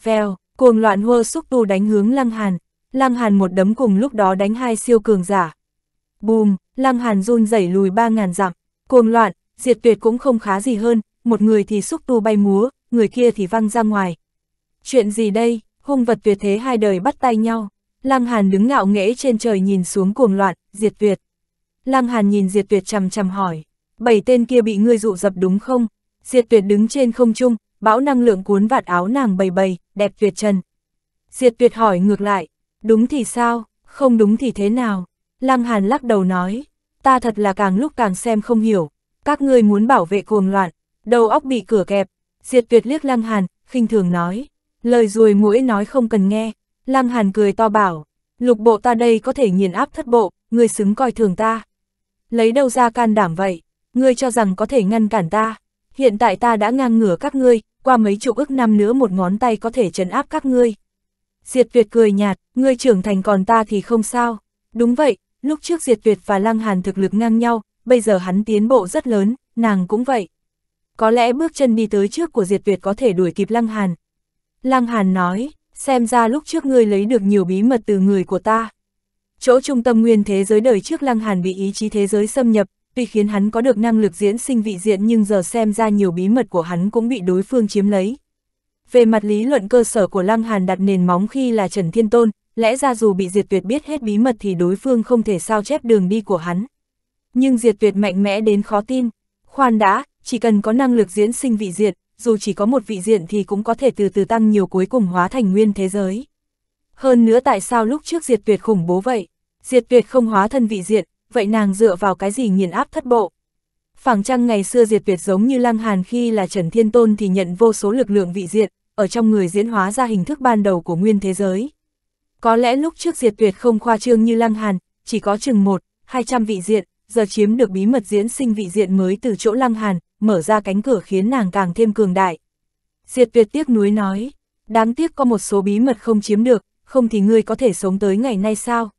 Vèo, cuồng loạn hua xúc tu đánh hướng Lăng Hàn, Lăng Hàn một đấm cùng lúc đó đánh hai siêu cường giả. Bùm, Lăng Hàn run rẩy lùi ba ngàn dặm, cuồng loạn, diệt tuyệt cũng không khá gì hơn, một người thì xúc tu bay múa, người kia thì văng ra ngoài. Chuyện gì đây, hung vật tuyệt thế hai đời bắt tay nhau, Lăng Hàn đứng ngạo nghễ trên trời nhìn xuống cuồng loạn, diệt tuyệt. Lăng Hàn nhìn Diệt Tuyệt chằm chằm hỏi, bảy tên kia bị ngươi dụ dập đúng không? Diệt Tuyệt đứng trên không trung, bão năng lượng cuốn vạt áo nàng bầy bầy, đẹp tuyệt trần. Diệt Tuyệt hỏi ngược lại, đúng thì sao, không đúng thì thế nào? Lăng Hàn lắc đầu nói, ta thật là càng lúc càng xem không hiểu, các ngươi muốn bảo vệ cuồng loạn, đầu óc bị cửa kẹp. Diệt Tuyệt liếc Lăng Hàn, khinh thường nói, lời ruồi mũi nói không cần nghe. Lăng Hàn cười to bảo, lục bộ ta đây có thể nghiền áp thất bộ, ngươi xứng coi thường ta lấy đâu ra can đảm vậy, ngươi cho rằng có thể ngăn cản ta, hiện tại ta đã ngang ngửa các ngươi, qua mấy chục ức năm nữa một ngón tay có thể trấn áp các ngươi. Diệt Việt cười nhạt, ngươi trưởng thành còn ta thì không sao. Đúng vậy, lúc trước diệt Việt và lăng hàn thực lực ngang nhau, bây giờ hắn tiến bộ rất lớn, nàng cũng vậy. Có lẽ bước chân đi tới trước của diệt Việt có thể đuổi kịp lăng hàn. Lăng hàn nói, xem ra lúc trước ngươi lấy được nhiều bí mật từ người của ta chỗ trung tâm nguyên thế giới đời trước Lăng Hàn bị ý chí thế giới xâm nhập, tuy khiến hắn có được năng lực diễn sinh vị diện nhưng giờ xem ra nhiều bí mật của hắn cũng bị đối phương chiếm lấy. Về mặt lý luận cơ sở của Lăng Hàn đặt nền móng khi là Trần Thiên Tôn, lẽ ra dù bị diệt tuyệt biết hết bí mật thì đối phương không thể sao chép đường đi của hắn. Nhưng diệt tuyệt mạnh mẽ đến khó tin. Khoan đã, chỉ cần có năng lực diễn sinh vị diện, dù chỉ có một vị diện thì cũng có thể từ từ tăng nhiều cuối cùng hóa thành nguyên thế giới. Hơn nữa tại sao lúc trước diệt tuyệt khủng bố vậy? diệt tuyệt không hóa thân vị diện, vậy nàng dựa vào cái gì nghiền áp thất bộ. Phẳng chăng ngày xưa diệt tuyệt giống như lăng hàn khi là Trần Thiên Tôn thì nhận vô số lực lượng vị diện, ở trong người diễn hóa ra hình thức ban đầu của nguyên thế giới. Có lẽ lúc trước diệt tuyệt không khoa trương như lăng hàn, chỉ có chừng một, hai trăm vị diện, giờ chiếm được bí mật diễn sinh vị diện mới từ chỗ lăng hàn, mở ra cánh cửa khiến nàng càng thêm cường đại. Diệt tuyệt tiếc nuối nói, đáng tiếc có một số bí mật không chiếm được, không thì ngươi có thể sống tới ngày nay sao?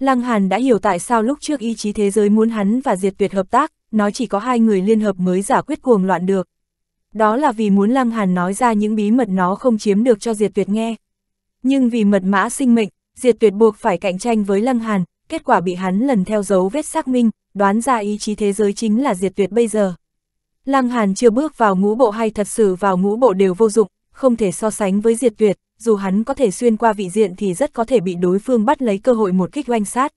Lăng Hàn đã hiểu tại sao lúc trước ý chí thế giới muốn hắn và diệt tuyệt hợp tác, nói chỉ có hai người liên hợp mới giả quyết cuồng loạn được. Đó là vì muốn Lăng Hàn nói ra những bí mật nó không chiếm được cho diệt tuyệt nghe. Nhưng vì mật mã sinh mệnh, diệt tuyệt buộc phải cạnh tranh với Lăng Hàn, kết quả bị hắn lần theo dấu vết xác minh, đoán ra ý chí thế giới chính là diệt tuyệt bây giờ. Lăng Hàn chưa bước vào ngũ bộ hay thật sự vào ngũ bộ đều vô dụng, không thể so sánh với diệt tuyệt, dù hắn có thể xuyên qua vị diện thì rất có thể bị đối phương bắt lấy cơ hội một kích oanh sát.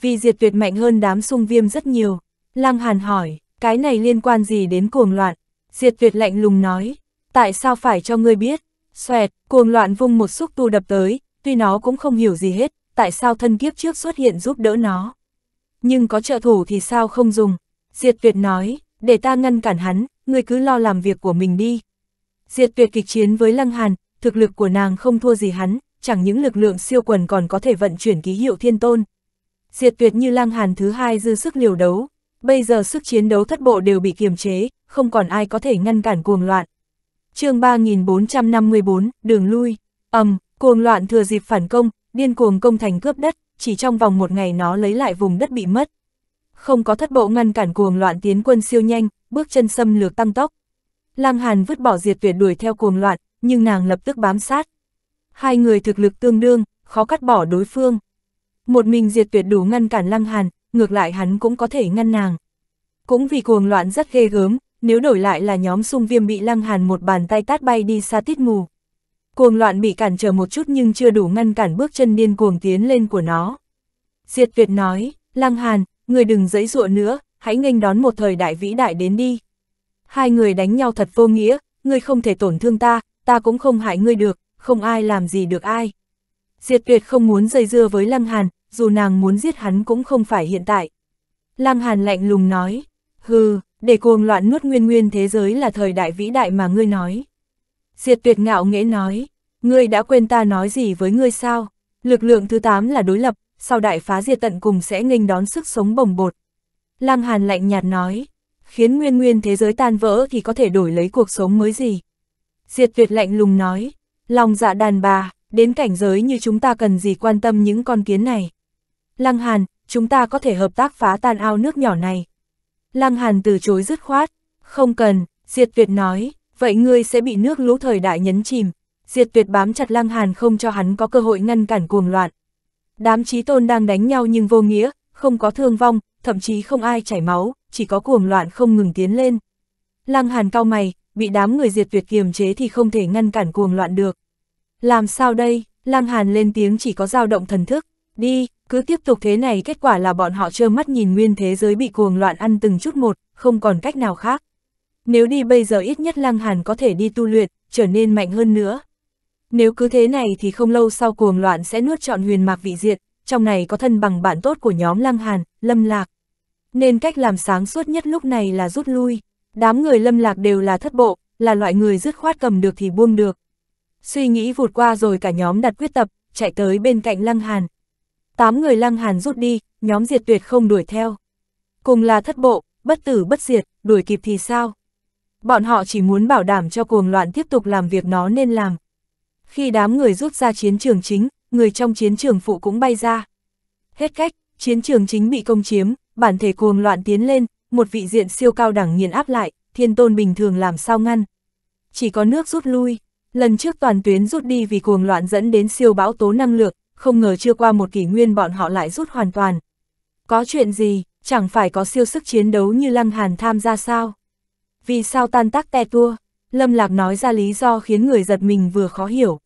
Vì diệt tuyệt mạnh hơn đám sung viêm rất nhiều. Lăng Hàn hỏi, cái này liên quan gì đến cuồng loạn? Diệt tuyệt lạnh lùng nói, tại sao phải cho ngươi biết? Xoẹt, cuồng loạn vung một xúc tu đập tới, tuy nó cũng không hiểu gì hết, tại sao thân kiếp trước xuất hiện giúp đỡ nó. Nhưng có trợ thủ thì sao không dùng? Diệt tuyệt nói, để ta ngăn cản hắn, ngươi cứ lo làm việc của mình đi. Diệt tuyệt kịch chiến với Lăng Hàn, thực lực của nàng không thua gì hắn, chẳng những lực lượng siêu quần còn có thể vận chuyển ký hiệu thiên tôn. Diệt tuyệt như lang hàn thứ hai dư sức liều đấu, bây giờ sức chiến đấu thất bộ đều bị kiềm chế, không còn ai có thể ngăn cản cuồng loạn. chương 3454, đường lui, ầm, cuồng loạn thừa dịp phản công, điên cuồng công thành cướp đất, chỉ trong vòng một ngày nó lấy lại vùng đất bị mất. Không có thất bộ ngăn cản cuồng loạn tiến quân siêu nhanh, bước chân xâm lược tăng tốc. Lang Hàn vứt bỏ diệt tuyệt đuổi theo cuồng loạn, nhưng nàng lập tức bám sát. Hai người thực lực tương đương, khó cắt bỏ đối phương. Một mình diệt tuyệt đủ ngăn cản Lăng Hàn, ngược lại hắn cũng có thể ngăn nàng. Cũng vì cuồng loạn rất ghê gớm, nếu đổi lại là nhóm sung viêm bị Lăng Hàn một bàn tay tát bay đi xa tít mù. Cuồng loạn bị cản trở một chút nhưng chưa đủ ngăn cản bước chân điên cuồng tiến lên của nó. Diệt tuyệt nói, Lăng Hàn, người đừng dẫy dụa nữa, hãy nghênh đón một thời đại vĩ đại đến đi. Hai người đánh nhau thật vô nghĩa, ngươi không thể tổn thương ta, ta cũng không hại ngươi được, không ai làm gì được ai. Diệt tuyệt không muốn dây dưa với Lăng Hàn, dù nàng muốn giết hắn cũng không phải hiện tại. Lăng Hàn lạnh lùng nói, hừ, để cuồng loạn nuốt nguyên nguyên thế giới là thời đại vĩ đại mà ngươi nói. Diệt tuyệt ngạo nghễ nói, ngươi đã quên ta nói gì với ngươi sao? Lực lượng thứ tám là đối lập, sau đại phá diệt tận cùng sẽ nghênh đón sức sống bồng bột. Lăng Hàn lạnh nhạt nói, khiến nguyên nguyên thế giới tan vỡ thì có thể đổi lấy cuộc sống mới gì. Diệt tuyệt lạnh lùng nói, lòng dạ đàn bà, đến cảnh giới như chúng ta cần gì quan tâm những con kiến này. Lăng Hàn, chúng ta có thể hợp tác phá tan ao nước nhỏ này. Lăng Hàn từ chối dứt khoát, không cần, Diệt tuyệt nói, vậy ngươi sẽ bị nước lũ thời đại nhấn chìm. Diệt tuyệt bám chặt Lăng Hàn không cho hắn có cơ hội ngăn cản cuồng loạn. Đám trí tôn đang đánh nhau nhưng vô nghĩa, không có thương vong, thậm chí không ai chảy máu, chỉ có cuồng loạn không ngừng tiến lên. Lăng Hàn cao mày, bị đám người diệt việt kiềm chế thì không thể ngăn cản cuồng loạn được. Làm sao đây, Lăng Hàn lên tiếng chỉ có dao động thần thức, đi, cứ tiếp tục thế này kết quả là bọn họ trơ mắt nhìn nguyên thế giới bị cuồng loạn ăn từng chút một, không còn cách nào khác. Nếu đi bây giờ ít nhất Lăng Hàn có thể đi tu luyện, trở nên mạnh hơn nữa. Nếu cứ thế này thì không lâu sau cuồng loạn sẽ nuốt trọn huyền mạc vị diệt, trong này có thân bằng bạn tốt của nhóm Lăng Hàn, Lâm Lạc. Nên cách làm sáng suốt nhất lúc này là rút lui. Đám người lâm lạc đều là thất bộ, là loại người dứt khoát cầm được thì buông được. Suy nghĩ vụt qua rồi cả nhóm đặt quyết tập, chạy tới bên cạnh Lăng Hàn. Tám người Lăng Hàn rút đi, nhóm diệt tuyệt không đuổi theo. Cùng là thất bộ, bất tử bất diệt, đuổi kịp thì sao? Bọn họ chỉ muốn bảo đảm cho cuồng loạn tiếp tục làm việc nó nên làm. Khi đám người rút ra chiến trường chính, người trong chiến trường phụ cũng bay ra. Hết cách, chiến trường chính bị công chiếm, bản thể cuồng loạn tiến lên, một vị diện siêu cao đẳng nghiền áp lại, thiên tôn bình thường làm sao ngăn. Chỉ có nước rút lui, lần trước toàn tuyến rút đi vì cuồng loạn dẫn đến siêu bão tố năng lượng không ngờ chưa qua một kỷ nguyên bọn họ lại rút hoàn toàn. Có chuyện gì, chẳng phải có siêu sức chiến đấu như Lăng Hàn tham gia sao? Vì sao tan tác te tua? Lâm Lạc nói ra lý do khiến người giật mình vừa khó hiểu.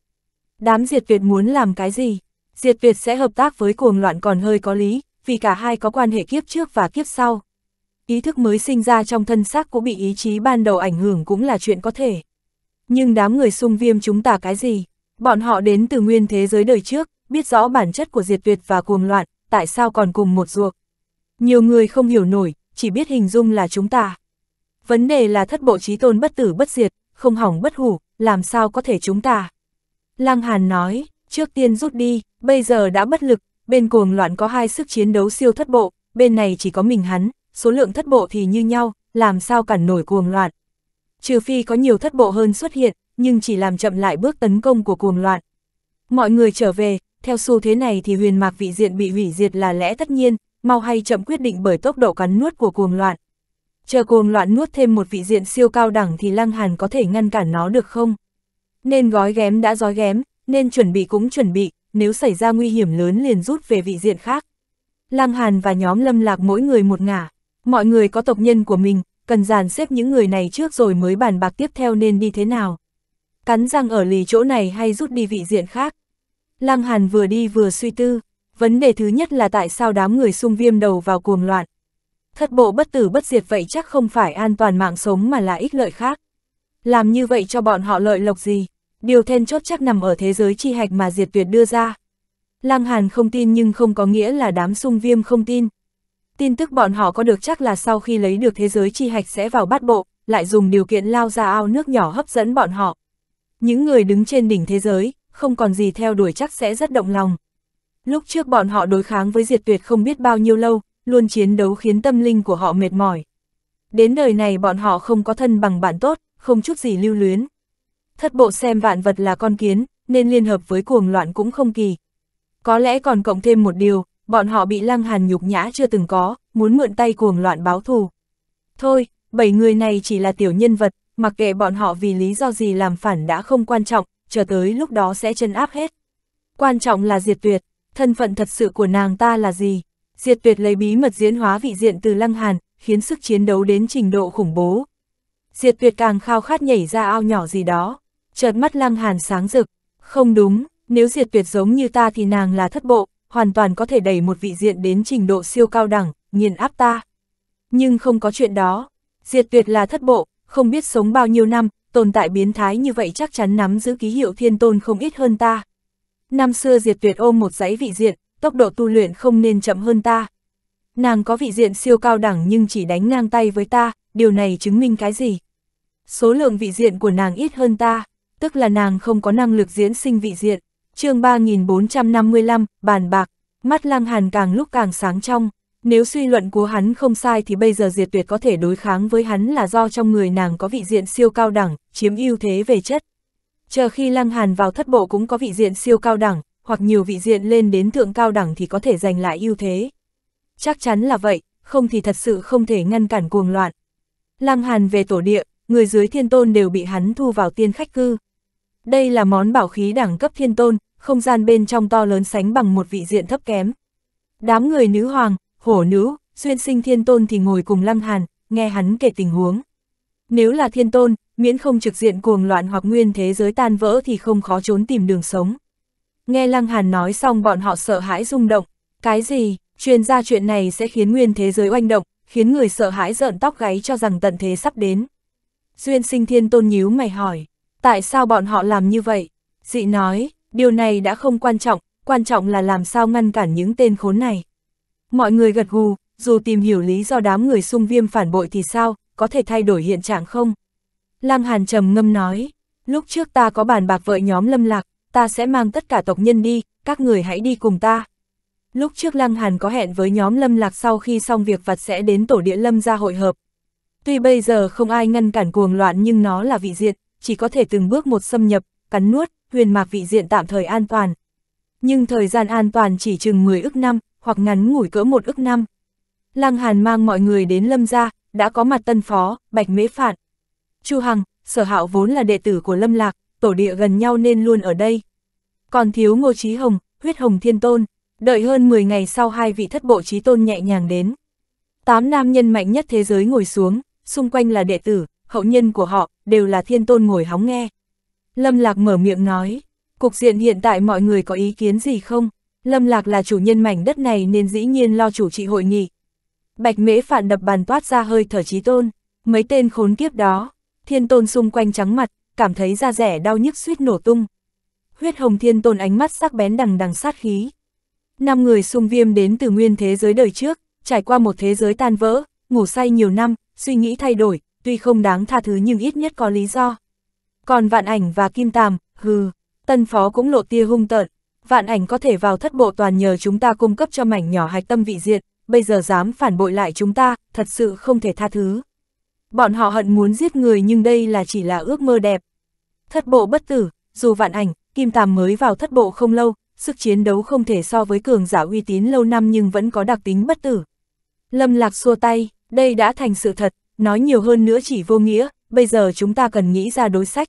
Đám diệt tuyệt muốn làm cái gì? Diệt tuyệt sẽ hợp tác với cuồng loạn còn hơi có lý, vì cả hai có quan hệ kiếp trước và kiếp sau ý thức mới sinh ra trong thân xác cũng bị ý chí ban đầu ảnh hưởng cũng là chuyện có thể. Nhưng đám người sung viêm chúng ta cái gì? Bọn họ đến từ nguyên thế giới đời trước, biết rõ bản chất của diệt tuyệt và cuồng loạn, tại sao còn cùng một ruột. Nhiều người không hiểu nổi, chỉ biết hình dung là chúng ta. Vấn đề là thất bộ trí tôn bất tử bất diệt, không hỏng bất hủ, làm sao có thể chúng ta? Lăng Hàn nói, trước tiên rút đi, bây giờ đã bất lực, bên cuồng loạn có hai sức chiến đấu siêu thất bộ, bên này chỉ có mình hắn, số lượng thất bộ thì như nhau, làm sao cản nổi cuồng loạn. Trừ phi có nhiều thất bộ hơn xuất hiện, nhưng chỉ làm chậm lại bước tấn công của cuồng loạn. Mọi người trở về, theo xu thế này thì huyền mạc vị diện bị hủy diệt là lẽ tất nhiên, mau hay chậm quyết định bởi tốc độ cắn nuốt của cuồng loạn. Chờ cuồng loạn nuốt thêm một vị diện siêu cao đẳng thì Lăng Hàn có thể ngăn cản nó được không? Nên gói ghém đã gói ghém, nên chuẩn bị cũng chuẩn bị, nếu xảy ra nguy hiểm lớn liền rút về vị diện khác. Lăng Hàn và nhóm Lâm Lạc mỗi người một ngả. Mọi người có tộc nhân của mình, cần dàn xếp những người này trước rồi mới bàn bạc tiếp theo nên đi thế nào. Cắn răng ở lì chỗ này hay rút đi vị diện khác. Lăng Hàn vừa đi vừa suy tư, vấn đề thứ nhất là tại sao đám người xung viêm đầu vào cuồng loạn. Thất bộ bất tử bất diệt vậy chắc không phải an toàn mạng sống mà là ích lợi khác. Làm như vậy cho bọn họ lợi lộc gì, điều then chốt chắc nằm ở thế giới chi hạch mà diệt tuyệt đưa ra. Lăng Hàn không tin nhưng không có nghĩa là đám xung viêm không tin, Tin tức bọn họ có được chắc là sau khi lấy được thế giới chi hạch sẽ vào bát bộ, lại dùng điều kiện lao ra ao nước nhỏ hấp dẫn bọn họ. Những người đứng trên đỉnh thế giới, không còn gì theo đuổi chắc sẽ rất động lòng. Lúc trước bọn họ đối kháng với diệt tuyệt không biết bao nhiêu lâu, luôn chiến đấu khiến tâm linh của họ mệt mỏi. Đến đời này bọn họ không có thân bằng bạn tốt, không chút gì lưu luyến. Thất bộ xem vạn vật là con kiến, nên liên hợp với cuồng loạn cũng không kỳ. Có lẽ còn cộng thêm một điều, bọn họ bị lăng hàn nhục nhã chưa từng có, muốn mượn tay cuồng loạn báo thù. Thôi, bảy người này chỉ là tiểu nhân vật, mặc kệ bọn họ vì lý do gì làm phản đã không quan trọng, chờ tới lúc đó sẽ chân áp hết. Quan trọng là diệt tuyệt, thân phận thật sự của nàng ta là gì? Diệt tuyệt lấy bí mật diễn hóa vị diện từ lăng hàn, khiến sức chiến đấu đến trình độ khủng bố. Diệt tuyệt càng khao khát nhảy ra ao nhỏ gì đó, chợt mắt lăng hàn sáng rực. Không đúng, nếu diệt tuyệt giống như ta thì nàng là thất bộ, hoàn toàn có thể đẩy một vị diện đến trình độ siêu cao đẳng, nghiền áp ta. Nhưng không có chuyện đó. Diệt tuyệt là thất bộ, không biết sống bao nhiêu năm, tồn tại biến thái như vậy chắc chắn nắm giữ ký hiệu thiên tôn không ít hơn ta. Năm xưa diệt tuyệt ôm một giấy vị diện, tốc độ tu luyện không nên chậm hơn ta. Nàng có vị diện siêu cao đẳng nhưng chỉ đánh ngang tay với ta, điều này chứng minh cái gì? Số lượng vị diện của nàng ít hơn ta, tức là nàng không có năng lực diễn sinh vị diện chương 3455, bàn bạc, mắt Lăng Hàn càng lúc càng sáng trong, nếu suy luận của hắn không sai thì bây giờ diệt tuyệt có thể đối kháng với hắn là do trong người nàng có vị diện siêu cao đẳng, chiếm ưu thế về chất. Chờ khi Lăng Hàn vào thất bộ cũng có vị diện siêu cao đẳng, hoặc nhiều vị diện lên đến thượng cao đẳng thì có thể giành lại ưu thế. Chắc chắn là vậy, không thì thật sự không thể ngăn cản cuồng loạn. Lăng Hàn về tổ địa, người dưới thiên tôn đều bị hắn thu vào tiên khách cư, đây là món bảo khí đẳng cấp thiên tôn, không gian bên trong to lớn sánh bằng một vị diện thấp kém. Đám người nữ hoàng, hổ nữ, xuyên sinh thiên tôn thì ngồi cùng Lăng Hàn, nghe hắn kể tình huống. Nếu là thiên tôn, miễn không trực diện cuồng loạn hoặc nguyên thế giới tan vỡ thì không khó trốn tìm đường sống. Nghe Lăng Hàn nói xong bọn họ sợ hãi rung động, cái gì, truyền ra chuyện này sẽ khiến nguyên thế giới oanh động, khiến người sợ hãi rợn tóc gáy cho rằng tận thế sắp đến. xuyên sinh thiên tôn nhíu mày hỏi, Tại sao bọn họ làm như vậy? Dị nói, điều này đã không quan trọng, quan trọng là làm sao ngăn cản những tên khốn này. Mọi người gật gù, dù tìm hiểu lý do đám người xung viêm phản bội thì sao, có thể thay đổi hiện trạng không? Lăng Hàn trầm ngâm nói, lúc trước ta có bàn bạc với nhóm lâm lạc, ta sẽ mang tất cả tộc nhân đi, các người hãy đi cùng ta. Lúc trước Lăng Hàn có hẹn với nhóm lâm lạc sau khi xong việc vặt sẽ đến tổ địa lâm ra hội hợp. Tuy bây giờ không ai ngăn cản cuồng loạn nhưng nó là vị diện, chỉ có thể từng bước một xâm nhập, cắn nuốt, huyền mạc vị diện tạm thời an toàn. Nhưng thời gian an toàn chỉ chừng 10 ức năm, hoặc ngắn ngủi cỡ một ức năm. Lăng Hàn mang mọi người đến Lâm gia, đã có mặt tân phó, Bạch Mễ Phạn. Chu Hằng, Sở Hạo vốn là đệ tử của Lâm Lạc, tổ địa gần nhau nên luôn ở đây. Còn thiếu Ngô Chí Hồng, huyết hồng thiên tôn, đợi hơn 10 ngày sau hai vị thất bộ chí tôn nhẹ nhàng đến. Tám nam nhân mạnh nhất thế giới ngồi xuống, xung quanh là đệ tử, hậu nhân của họ, đều là thiên tôn ngồi hóng nghe. Lâm Lạc mở miệng nói, cục diện hiện tại mọi người có ý kiến gì không? Lâm Lạc là chủ nhân mảnh đất này nên dĩ nhiên lo chủ trị hội nghị. Bạch mễ phản đập bàn toát ra hơi thở trí tôn, mấy tên khốn kiếp đó, thiên tôn xung quanh trắng mặt, cảm thấy da rẻ đau nhức suýt nổ tung. Huyết hồng thiên tôn ánh mắt sắc bén đằng đằng sát khí. Năm người xung viêm đến từ nguyên thế giới đời trước, trải qua một thế giới tan vỡ, ngủ say nhiều năm, suy nghĩ thay đổi, tuy không đáng tha thứ nhưng ít nhất có lý do. Còn vạn ảnh và kim tàm, hừ, tân phó cũng lộ tia hung tợn, vạn ảnh có thể vào thất bộ toàn nhờ chúng ta cung cấp cho mảnh nhỏ hạch tâm vị diệt bây giờ dám phản bội lại chúng ta, thật sự không thể tha thứ. Bọn họ hận muốn giết người nhưng đây là chỉ là ước mơ đẹp. Thất bộ bất tử, dù vạn ảnh, kim tàm mới vào thất bộ không lâu, sức chiến đấu không thể so với cường giả uy tín lâu năm nhưng vẫn có đặc tính bất tử. Lâm lạc xua tay, đây đã thành sự thật, nói nhiều hơn nữa chỉ vô nghĩa, bây giờ chúng ta cần nghĩ ra đối sách.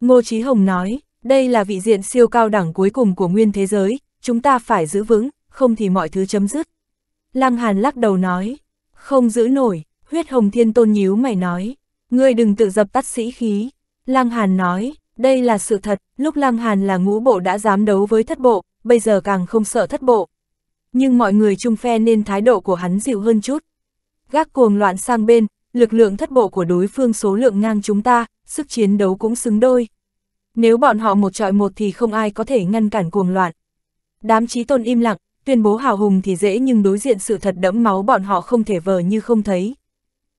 Ngô Chí Hồng nói, đây là vị diện siêu cao đẳng cuối cùng của nguyên thế giới, chúng ta phải giữ vững, không thì mọi thứ chấm dứt. Lăng Hàn lắc đầu nói, không giữ nổi, huyết hồng thiên tôn nhíu mày nói, ngươi đừng tự dập tắt sĩ khí. Lăng Hàn nói, đây là sự thật, lúc Lăng Hàn là ngũ bộ đã dám đấu với thất bộ, bây giờ càng không sợ thất bộ. Nhưng mọi người chung phe nên thái độ của hắn dịu hơn chút. Gác cuồng loạn sang bên, lực lượng thất bộ của đối phương số lượng ngang chúng ta, sức chiến đấu cũng xứng đôi. Nếu bọn họ một trọi một thì không ai có thể ngăn cản cuồng loạn. Đám trí tôn im lặng, tuyên bố hào hùng thì dễ nhưng đối diện sự thật đẫm máu bọn họ không thể vờ như không thấy.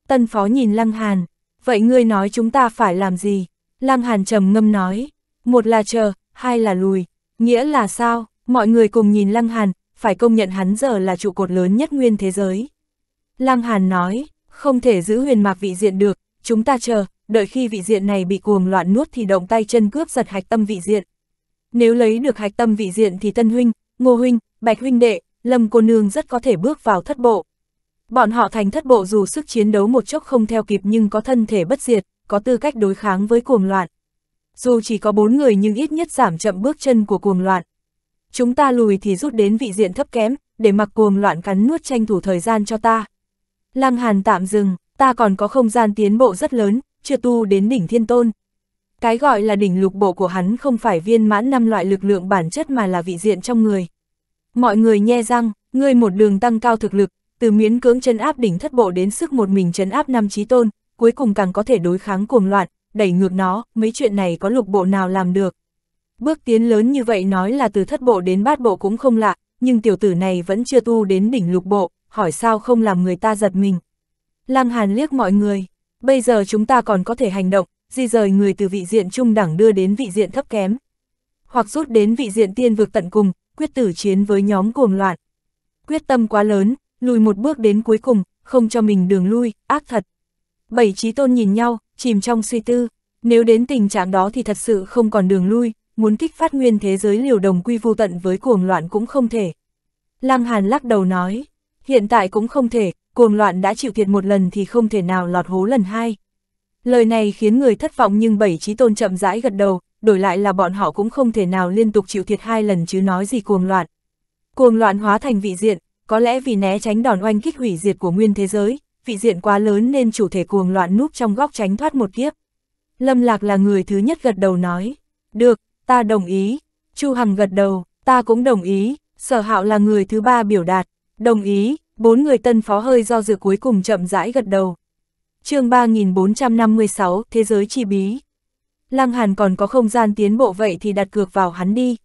Tân phó nhìn Lăng Hàn, vậy ngươi nói chúng ta phải làm gì? Lăng Hàn trầm ngâm nói, một là chờ, hai là lùi, nghĩa là sao? Mọi người cùng nhìn Lăng Hàn, phải công nhận hắn giờ là trụ cột lớn nhất nguyên thế giới. Lăng Hàn nói, không thể giữ huyền mạc vị diện được, chúng ta chờ, đợi khi vị diện này bị cuồng loạn nuốt thì động tay chân cướp giật hạch tâm vị diện. Nếu lấy được hạch tâm vị diện thì Tân Huynh, Ngô Huynh, Bạch Huynh Đệ, Lâm Cô Nương rất có thể bước vào thất bộ. Bọn họ thành thất bộ dù sức chiến đấu một chốc không theo kịp nhưng có thân thể bất diệt, có tư cách đối kháng với cuồng loạn. Dù chỉ có bốn người nhưng ít nhất giảm chậm bước chân của cuồng loạn. Chúng ta lùi thì rút đến vị diện thấp kém, để mặc cuồng loạn cắn nuốt tranh thủ thời gian cho ta. Lăng Hàn tạm dừng, ta còn có không gian tiến bộ rất lớn, chưa tu đến đỉnh thiên tôn. Cái gọi là đỉnh lục bộ của hắn không phải viên mãn năm loại lực lượng bản chất mà là vị diện trong người. Mọi người nhe răng, ngươi một đường tăng cao thực lực, từ miễn cưỡng chấn áp đỉnh thất bộ đến sức một mình chấn áp năm trí tôn, cuối cùng càng có thể đối kháng cuồng loạn, đẩy ngược nó, mấy chuyện này có lục bộ nào làm được. Bước tiến lớn như vậy nói là từ thất bộ đến bát bộ cũng không lạ, nhưng tiểu tử này vẫn chưa tu đến đỉnh lục bộ, hỏi sao không làm người ta giật mình. Lăng Hàn liếc mọi người, bây giờ chúng ta còn có thể hành động, di rời người từ vị diện trung đẳng đưa đến vị diện thấp kém. Hoặc rút đến vị diện tiên vực tận cùng, quyết tử chiến với nhóm cuồng loạn. Quyết tâm quá lớn, lùi một bước đến cuối cùng, không cho mình đường lui, ác thật. Bảy trí tôn nhìn nhau, chìm trong suy tư, nếu đến tình trạng đó thì thật sự không còn đường lui, muốn kích phát nguyên thế giới liều đồng quy vô tận với cuồng loạn cũng không thể. Lăng Hàn lắc đầu nói, Hiện tại cũng không thể, cuồng loạn đã chịu thiệt một lần thì không thể nào lọt hố lần hai. Lời này khiến người thất vọng nhưng bảy trí tôn chậm rãi gật đầu, đổi lại là bọn họ cũng không thể nào liên tục chịu thiệt hai lần chứ nói gì cuồng loạn. Cuồng loạn hóa thành vị diện, có lẽ vì né tránh đòn oanh kích hủy diệt của nguyên thế giới, vị diện quá lớn nên chủ thể cuồng loạn núp trong góc tránh thoát một kiếp. Lâm Lạc là người thứ nhất gật đầu nói, được, ta đồng ý, Chu Hằng gật đầu, ta cũng đồng ý, sở hạo là người thứ ba biểu đạt, Đồng ý, bốn người tân phó hơi do dự cuối cùng chậm rãi gật đầu. chương 3456, Thế giới chi bí. Lăng Hàn còn có không gian tiến bộ vậy thì đặt cược vào hắn đi.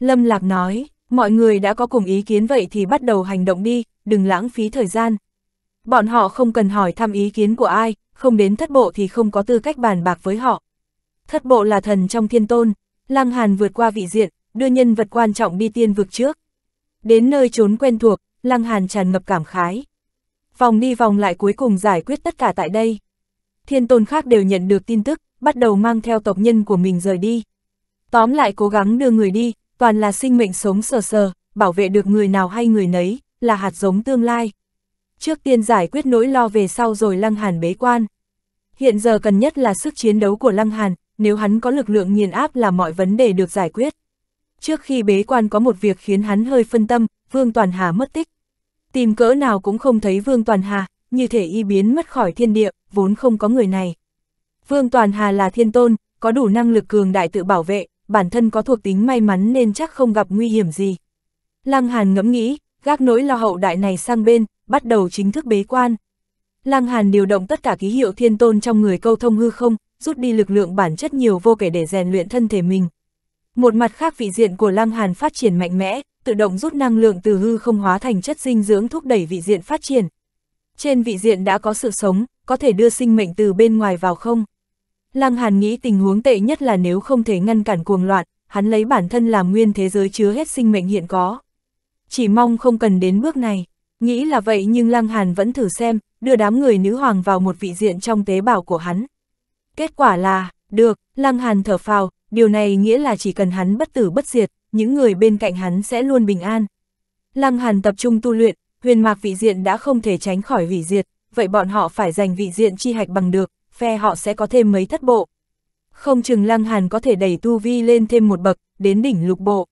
Lâm Lạc nói, mọi người đã có cùng ý kiến vậy thì bắt đầu hành động đi, đừng lãng phí thời gian. Bọn họ không cần hỏi thăm ý kiến của ai, không đến thất bộ thì không có tư cách bàn bạc với họ. Thất bộ là thần trong thiên tôn, Lăng Hàn vượt qua vị diện, đưa nhân vật quan trọng đi tiên vực trước. Đến nơi trốn quen thuộc, Lăng Hàn tràn ngập cảm khái. Vòng đi vòng lại cuối cùng giải quyết tất cả tại đây. Thiên tôn khác đều nhận được tin tức, bắt đầu mang theo tộc nhân của mình rời đi. Tóm lại cố gắng đưa người đi, toàn là sinh mệnh sống sờ sờ, bảo vệ được người nào hay người nấy, là hạt giống tương lai. Trước tiên giải quyết nỗi lo về sau rồi Lăng Hàn bế quan. Hiện giờ cần nhất là sức chiến đấu của Lăng Hàn, nếu hắn có lực lượng nghiền áp là mọi vấn đề được giải quyết. Trước khi bế quan có một việc khiến hắn hơi phân tâm, Vương Toàn Hà mất tích. Tìm cỡ nào cũng không thấy Vương Toàn Hà, như thể y biến mất khỏi thiên địa, vốn không có người này. Vương Toàn Hà là thiên tôn, có đủ năng lực cường đại tự bảo vệ, bản thân có thuộc tính may mắn nên chắc không gặp nguy hiểm gì. Lăng Hàn ngẫm nghĩ, gác nỗi lo hậu đại này sang bên, bắt đầu chính thức bế quan. Lăng Hàn điều động tất cả ký hiệu thiên tôn trong người câu thông hư không, rút đi lực lượng bản chất nhiều vô kể để rèn luyện thân thể mình. Một mặt khác vị diện của Lăng Hàn phát triển mạnh mẽ, tự động rút năng lượng từ hư không hóa thành chất dinh dưỡng thúc đẩy vị diện phát triển. Trên vị diện đã có sự sống, có thể đưa sinh mệnh từ bên ngoài vào không? Lăng Hàn nghĩ tình huống tệ nhất là nếu không thể ngăn cản cuồng loạn, hắn lấy bản thân làm nguyên thế giới chứa hết sinh mệnh hiện có. Chỉ mong không cần đến bước này, nghĩ là vậy nhưng Lăng Hàn vẫn thử xem, đưa đám người nữ hoàng vào một vị diện trong tế bào của hắn. Kết quả là, được, Lăng Hàn thở phào, điều này nghĩa là chỉ cần hắn bất tử bất diệt, những người bên cạnh hắn sẽ luôn bình an. Lăng Hàn tập trung tu luyện, huyền mạc vị diện đã không thể tránh khỏi hủy diệt, vậy bọn họ phải giành vị diện chi hạch bằng được, phe họ sẽ có thêm mấy thất bộ. Không chừng Lăng Hàn có thể đẩy tu vi lên thêm một bậc, đến đỉnh lục bộ.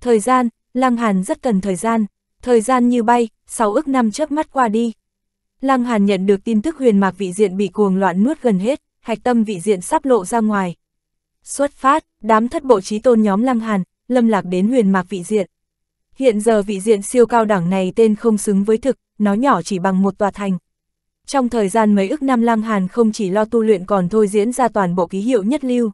Thời gian, Lăng Hàn rất cần thời gian, thời gian như bay, 6 ức năm chớp mắt qua đi. Lăng Hàn nhận được tin tức huyền mạc vị diện bị cuồng loạn nuốt gần hết, hạch tâm vị diện sắp lộ ra ngoài. Xuất phát, đám thất bộ trí tôn nhóm Lăng Hàn, lâm lạc đến huyền mạc vị diện. Hiện giờ vị diện siêu cao đẳng này tên không xứng với thực, nó nhỏ chỉ bằng một tòa thành. Trong thời gian mấy ức năm Lăng Hàn không chỉ lo tu luyện còn thôi diễn ra toàn bộ ký hiệu nhất lưu.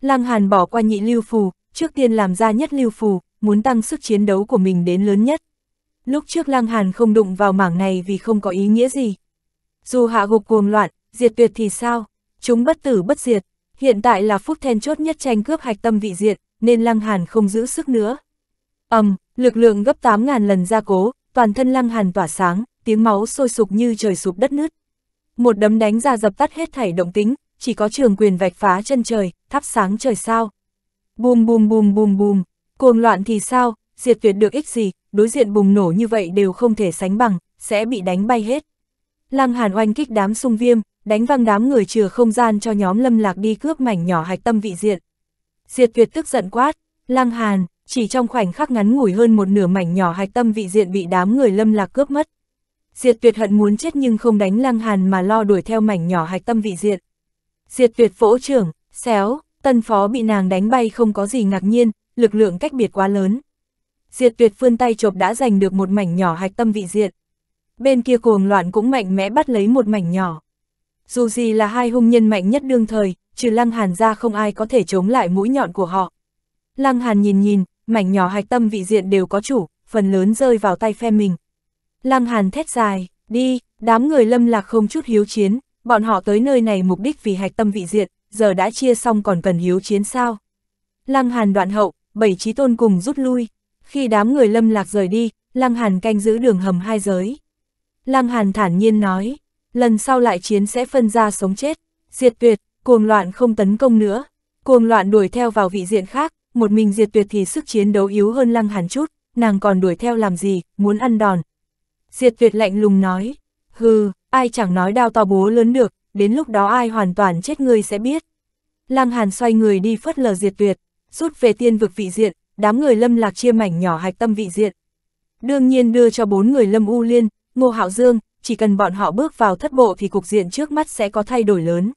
Lăng Hàn bỏ qua nhị lưu phù, trước tiên làm ra nhất lưu phù, muốn tăng sức chiến đấu của mình đến lớn nhất. Lúc trước Lăng Hàn không đụng vào mảng này vì không có ý nghĩa gì. Dù hạ gục cuồng loạn, diệt tuyệt thì sao? Chúng bất tử bất diệt, hiện tại là phút then chốt nhất tranh cướp hạch tâm vị diện, nên Lăng Hàn không giữ sức nữa. ầm, um, lực lượng gấp 8.000 lần gia cố, toàn thân Lăng Hàn tỏa sáng, tiếng máu sôi sục như trời sụp đất nứt. Một đấm đánh ra dập tắt hết thảy động tính, chỉ có trường quyền vạch phá chân trời, thắp sáng trời sao. Bùm bùm bùm bùm bùm, cuồng loạn thì sao, diệt tuyệt được ích gì, đối diện bùng nổ như vậy đều không thể sánh bằng, sẽ bị đánh bay hết. Lăng Hàn oanh kích đám sung viêm, đánh văng đám người chừa không gian cho nhóm lâm lạc đi cướp mảnh nhỏ hạch tâm vị diện. Diệt tuyệt tức giận quát, lăng hàn, chỉ trong khoảnh khắc ngắn ngủi hơn một nửa mảnh nhỏ hạch tâm vị diện bị đám người lâm lạc cướp mất. Diệt tuyệt hận muốn chết nhưng không đánh lăng hàn mà lo đuổi theo mảnh nhỏ hạch tâm vị diện. Diệt tuyệt vỗ trưởng, xéo, tân phó bị nàng đánh bay không có gì ngạc nhiên, lực lượng cách biệt quá lớn. Diệt tuyệt phương tay chộp đã giành được một mảnh nhỏ hạch tâm vị diện. Bên kia cuồng loạn cũng mạnh mẽ bắt lấy một mảnh nhỏ. Dù gì là hai hung nhân mạnh nhất đương thời, trừ Lăng Hàn ra không ai có thể chống lại mũi nhọn của họ. Lăng Hàn nhìn nhìn, mảnh nhỏ hạch tâm vị diện đều có chủ, phần lớn rơi vào tay phe mình. Lăng Hàn thét dài, đi, đám người lâm lạc không chút hiếu chiến, bọn họ tới nơi này mục đích vì hạch tâm vị diện, giờ đã chia xong còn cần hiếu chiến sao. Lăng Hàn đoạn hậu, bảy trí tôn cùng rút lui. Khi đám người lâm lạc rời đi, Lăng Hàn canh giữ đường hầm hai giới. Lăng Hàn thản nhiên nói, lần sau lại chiến sẽ phân ra sống chết, diệt tuyệt, cuồng loạn không tấn công nữa, cuồng loạn đuổi theo vào vị diện khác, một mình diệt tuyệt thì sức chiến đấu yếu hơn lăng hàn chút, nàng còn đuổi theo làm gì, muốn ăn đòn. Diệt tuyệt lạnh lùng nói, hừ, ai chẳng nói đao to bố lớn được, đến lúc đó ai hoàn toàn chết người sẽ biết. Lăng hàn xoay người đi phất lờ diệt tuyệt, rút về tiên vực vị diện, đám người lâm lạc chia mảnh nhỏ hạch tâm vị diện. Đương nhiên đưa cho bốn người lâm u liên, ngô hạo dương, chỉ cần bọn họ bước vào thất bộ thì cục diện trước mắt sẽ có thay đổi lớn.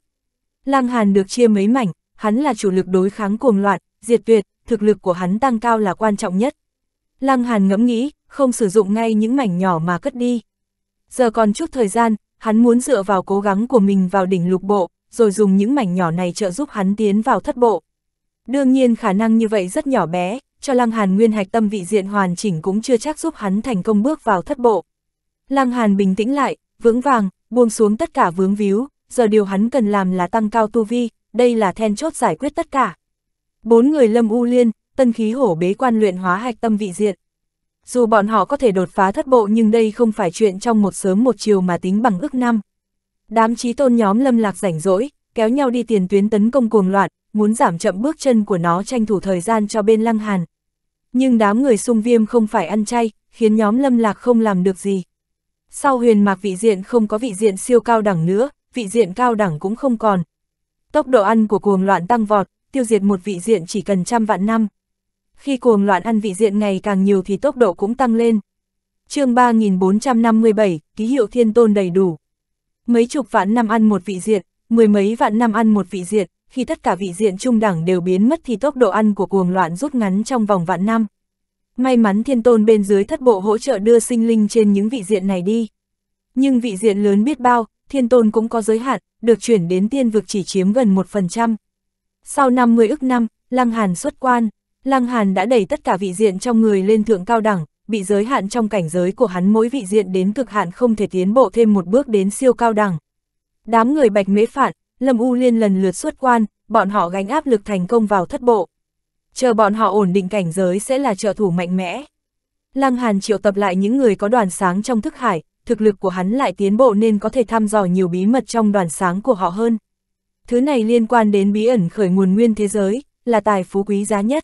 Lăng Hàn được chia mấy mảnh, hắn là chủ lực đối kháng cuồng loạn, diệt tuyệt, thực lực của hắn tăng cao là quan trọng nhất. Lăng Hàn ngẫm nghĩ, không sử dụng ngay những mảnh nhỏ mà cất đi. Giờ còn chút thời gian, hắn muốn dựa vào cố gắng của mình vào đỉnh lục bộ, rồi dùng những mảnh nhỏ này trợ giúp hắn tiến vào thất bộ. Đương nhiên khả năng như vậy rất nhỏ bé, cho Lăng Hàn nguyên hạch tâm vị diện hoàn chỉnh cũng chưa chắc giúp hắn thành công bước vào thất bộ. Lăng Hàn bình tĩnh lại, vững vàng, buông xuống tất cả vướng víu, giờ điều hắn cần làm là tăng cao tu vi, đây là then chốt giải quyết tất cả. Bốn người lâm u liên, tân khí hổ bế quan luyện hóa hạch tâm vị diện. Dù bọn họ có thể đột phá thất bộ nhưng đây không phải chuyện trong một sớm một chiều mà tính bằng ước năm. Đám trí tôn nhóm lâm lạc rảnh rỗi, kéo nhau đi tiền tuyến tấn công cuồng loạn, muốn giảm chậm bước chân của nó tranh thủ thời gian cho bên lăng hàn. Nhưng đám người sung viêm không phải ăn chay, khiến nhóm lâm lạc không làm được gì. Sau huyền mạc vị diện không có vị diện siêu cao đẳng nữa, vị diện cao đẳng cũng không còn. Tốc độ ăn của cuồng loạn tăng vọt, tiêu diệt một vị diện chỉ cần trăm vạn năm. Khi cuồng loạn ăn vị diện ngày càng nhiều thì tốc độ cũng tăng lên. chương 3457, ký hiệu thiên tôn đầy đủ. Mấy chục vạn năm ăn một vị diện, mười mấy vạn năm ăn một vị diện, khi tất cả vị diện trung đẳng đều biến mất thì tốc độ ăn của cuồng loạn rút ngắn trong vòng vạn năm. May mắn thiên tôn bên dưới thất bộ hỗ trợ đưa sinh linh trên những vị diện này đi. Nhưng vị diện lớn biết bao, thiên tôn cũng có giới hạn, được chuyển đến tiên vực chỉ chiếm gần 1%. Sau 50 ức năm, Lăng Hàn xuất quan, Lăng Hàn đã đẩy tất cả vị diện trong người lên thượng cao đẳng, bị giới hạn trong cảnh giới của hắn mỗi vị diện đến cực hạn không thể tiến bộ thêm một bước đến siêu cao đẳng. Đám người bạch mễ phản, Lâm U Liên lần lượt xuất quan, bọn họ gánh áp lực thành công vào thất bộ. Chờ bọn họ ổn định cảnh giới sẽ là trợ thủ mạnh mẽ. Lăng Hàn triệu tập lại những người có đoàn sáng trong thức hải, thực lực của hắn lại tiến bộ nên có thể thăm dò nhiều bí mật trong đoàn sáng của họ hơn. Thứ này liên quan đến bí ẩn khởi nguồn nguyên thế giới, là tài phú quý giá nhất.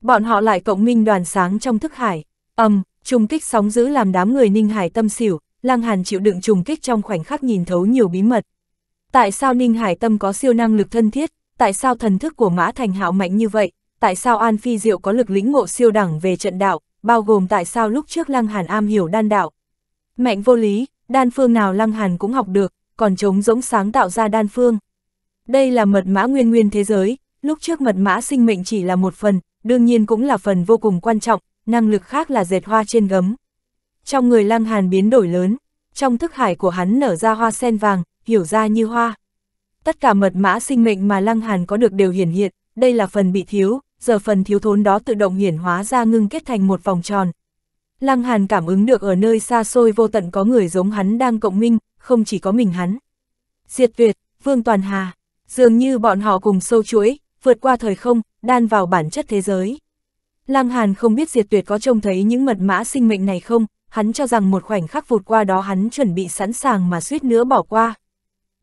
Bọn họ lại cộng minh đoàn sáng trong thức hải, ầm, trùng kích sóng giữ làm đám người Ninh Hải tâm xỉu, Lang Hàn chịu đựng trùng kích trong khoảnh khắc nhìn thấu nhiều bí mật. Tại sao Ninh Hải tâm có siêu năng lực thân thiết, tại sao thần thức của Mã Thành Hạo mạnh như vậy, tại sao An Phi Diệu có lực lĩnh ngộ siêu đẳng về trận đạo, bao gồm tại sao lúc trước Lang Hàn am hiểu đan đạo, Mạnh vô lý, đan phương nào Lăng Hàn cũng học được, còn trống rỗng sáng tạo ra đan phương. Đây là mật mã nguyên nguyên thế giới, lúc trước mật mã sinh mệnh chỉ là một phần, đương nhiên cũng là phần vô cùng quan trọng, năng lực khác là dệt hoa trên gấm. Trong người Lăng Hàn biến đổi lớn, trong thức hải của hắn nở ra hoa sen vàng, hiểu ra như hoa. Tất cả mật mã sinh mệnh mà Lăng Hàn có được đều hiển hiện, đây là phần bị thiếu, giờ phần thiếu thốn đó tự động hiển hóa ra ngưng kết thành một vòng tròn, Lăng Hàn cảm ứng được ở nơi xa xôi vô tận có người giống hắn đang cộng minh, không chỉ có mình hắn. Diệt Việt, Vương Toàn Hà, dường như bọn họ cùng sâu chuỗi, vượt qua thời không, đan vào bản chất thế giới. Lăng Hàn không biết Diệt Tuyệt có trông thấy những mật mã sinh mệnh này không, hắn cho rằng một khoảnh khắc vụt qua đó hắn chuẩn bị sẵn sàng mà suýt nữa bỏ qua.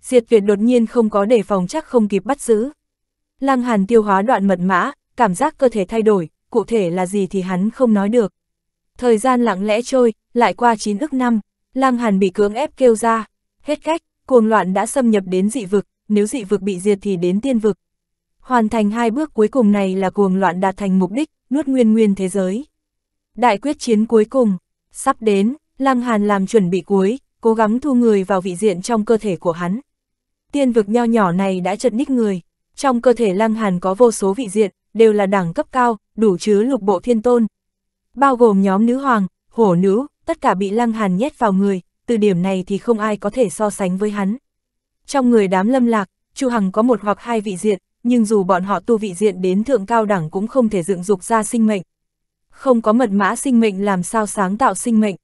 Diệt Tuyệt đột nhiên không có đề phòng chắc không kịp bắt giữ. Lăng Hàn tiêu hóa đoạn mật mã, cảm giác cơ thể thay đổi, cụ thể là gì thì hắn không nói được. Thời gian lặng lẽ trôi, lại qua 9 ức năm, Lăng Hàn bị cưỡng ép kêu ra. Hết cách, cuồng loạn đã xâm nhập đến dị vực, nếu dị vực bị diệt thì đến tiên vực. Hoàn thành hai bước cuối cùng này là cuồng loạn đạt thành mục đích, nuốt nguyên nguyên thế giới. Đại quyết chiến cuối cùng, sắp đến, Lăng Hàn làm chuẩn bị cuối, cố gắng thu người vào vị diện trong cơ thể của hắn. Tiên vực nho nhỏ này đã chật ních người, trong cơ thể Lăng Hàn có vô số vị diện, đều là đẳng cấp cao, đủ chứa lục bộ thiên tôn, Bao gồm nhóm nữ hoàng, hổ nữ, tất cả bị lăng hàn nhét vào người, từ điểm này thì không ai có thể so sánh với hắn. Trong người đám lâm lạc, Chu Hằng có một hoặc hai vị diện, nhưng dù bọn họ tu vị diện đến thượng cao đẳng cũng không thể dựng dục ra sinh mệnh. Không có mật mã sinh mệnh làm sao sáng tạo sinh mệnh.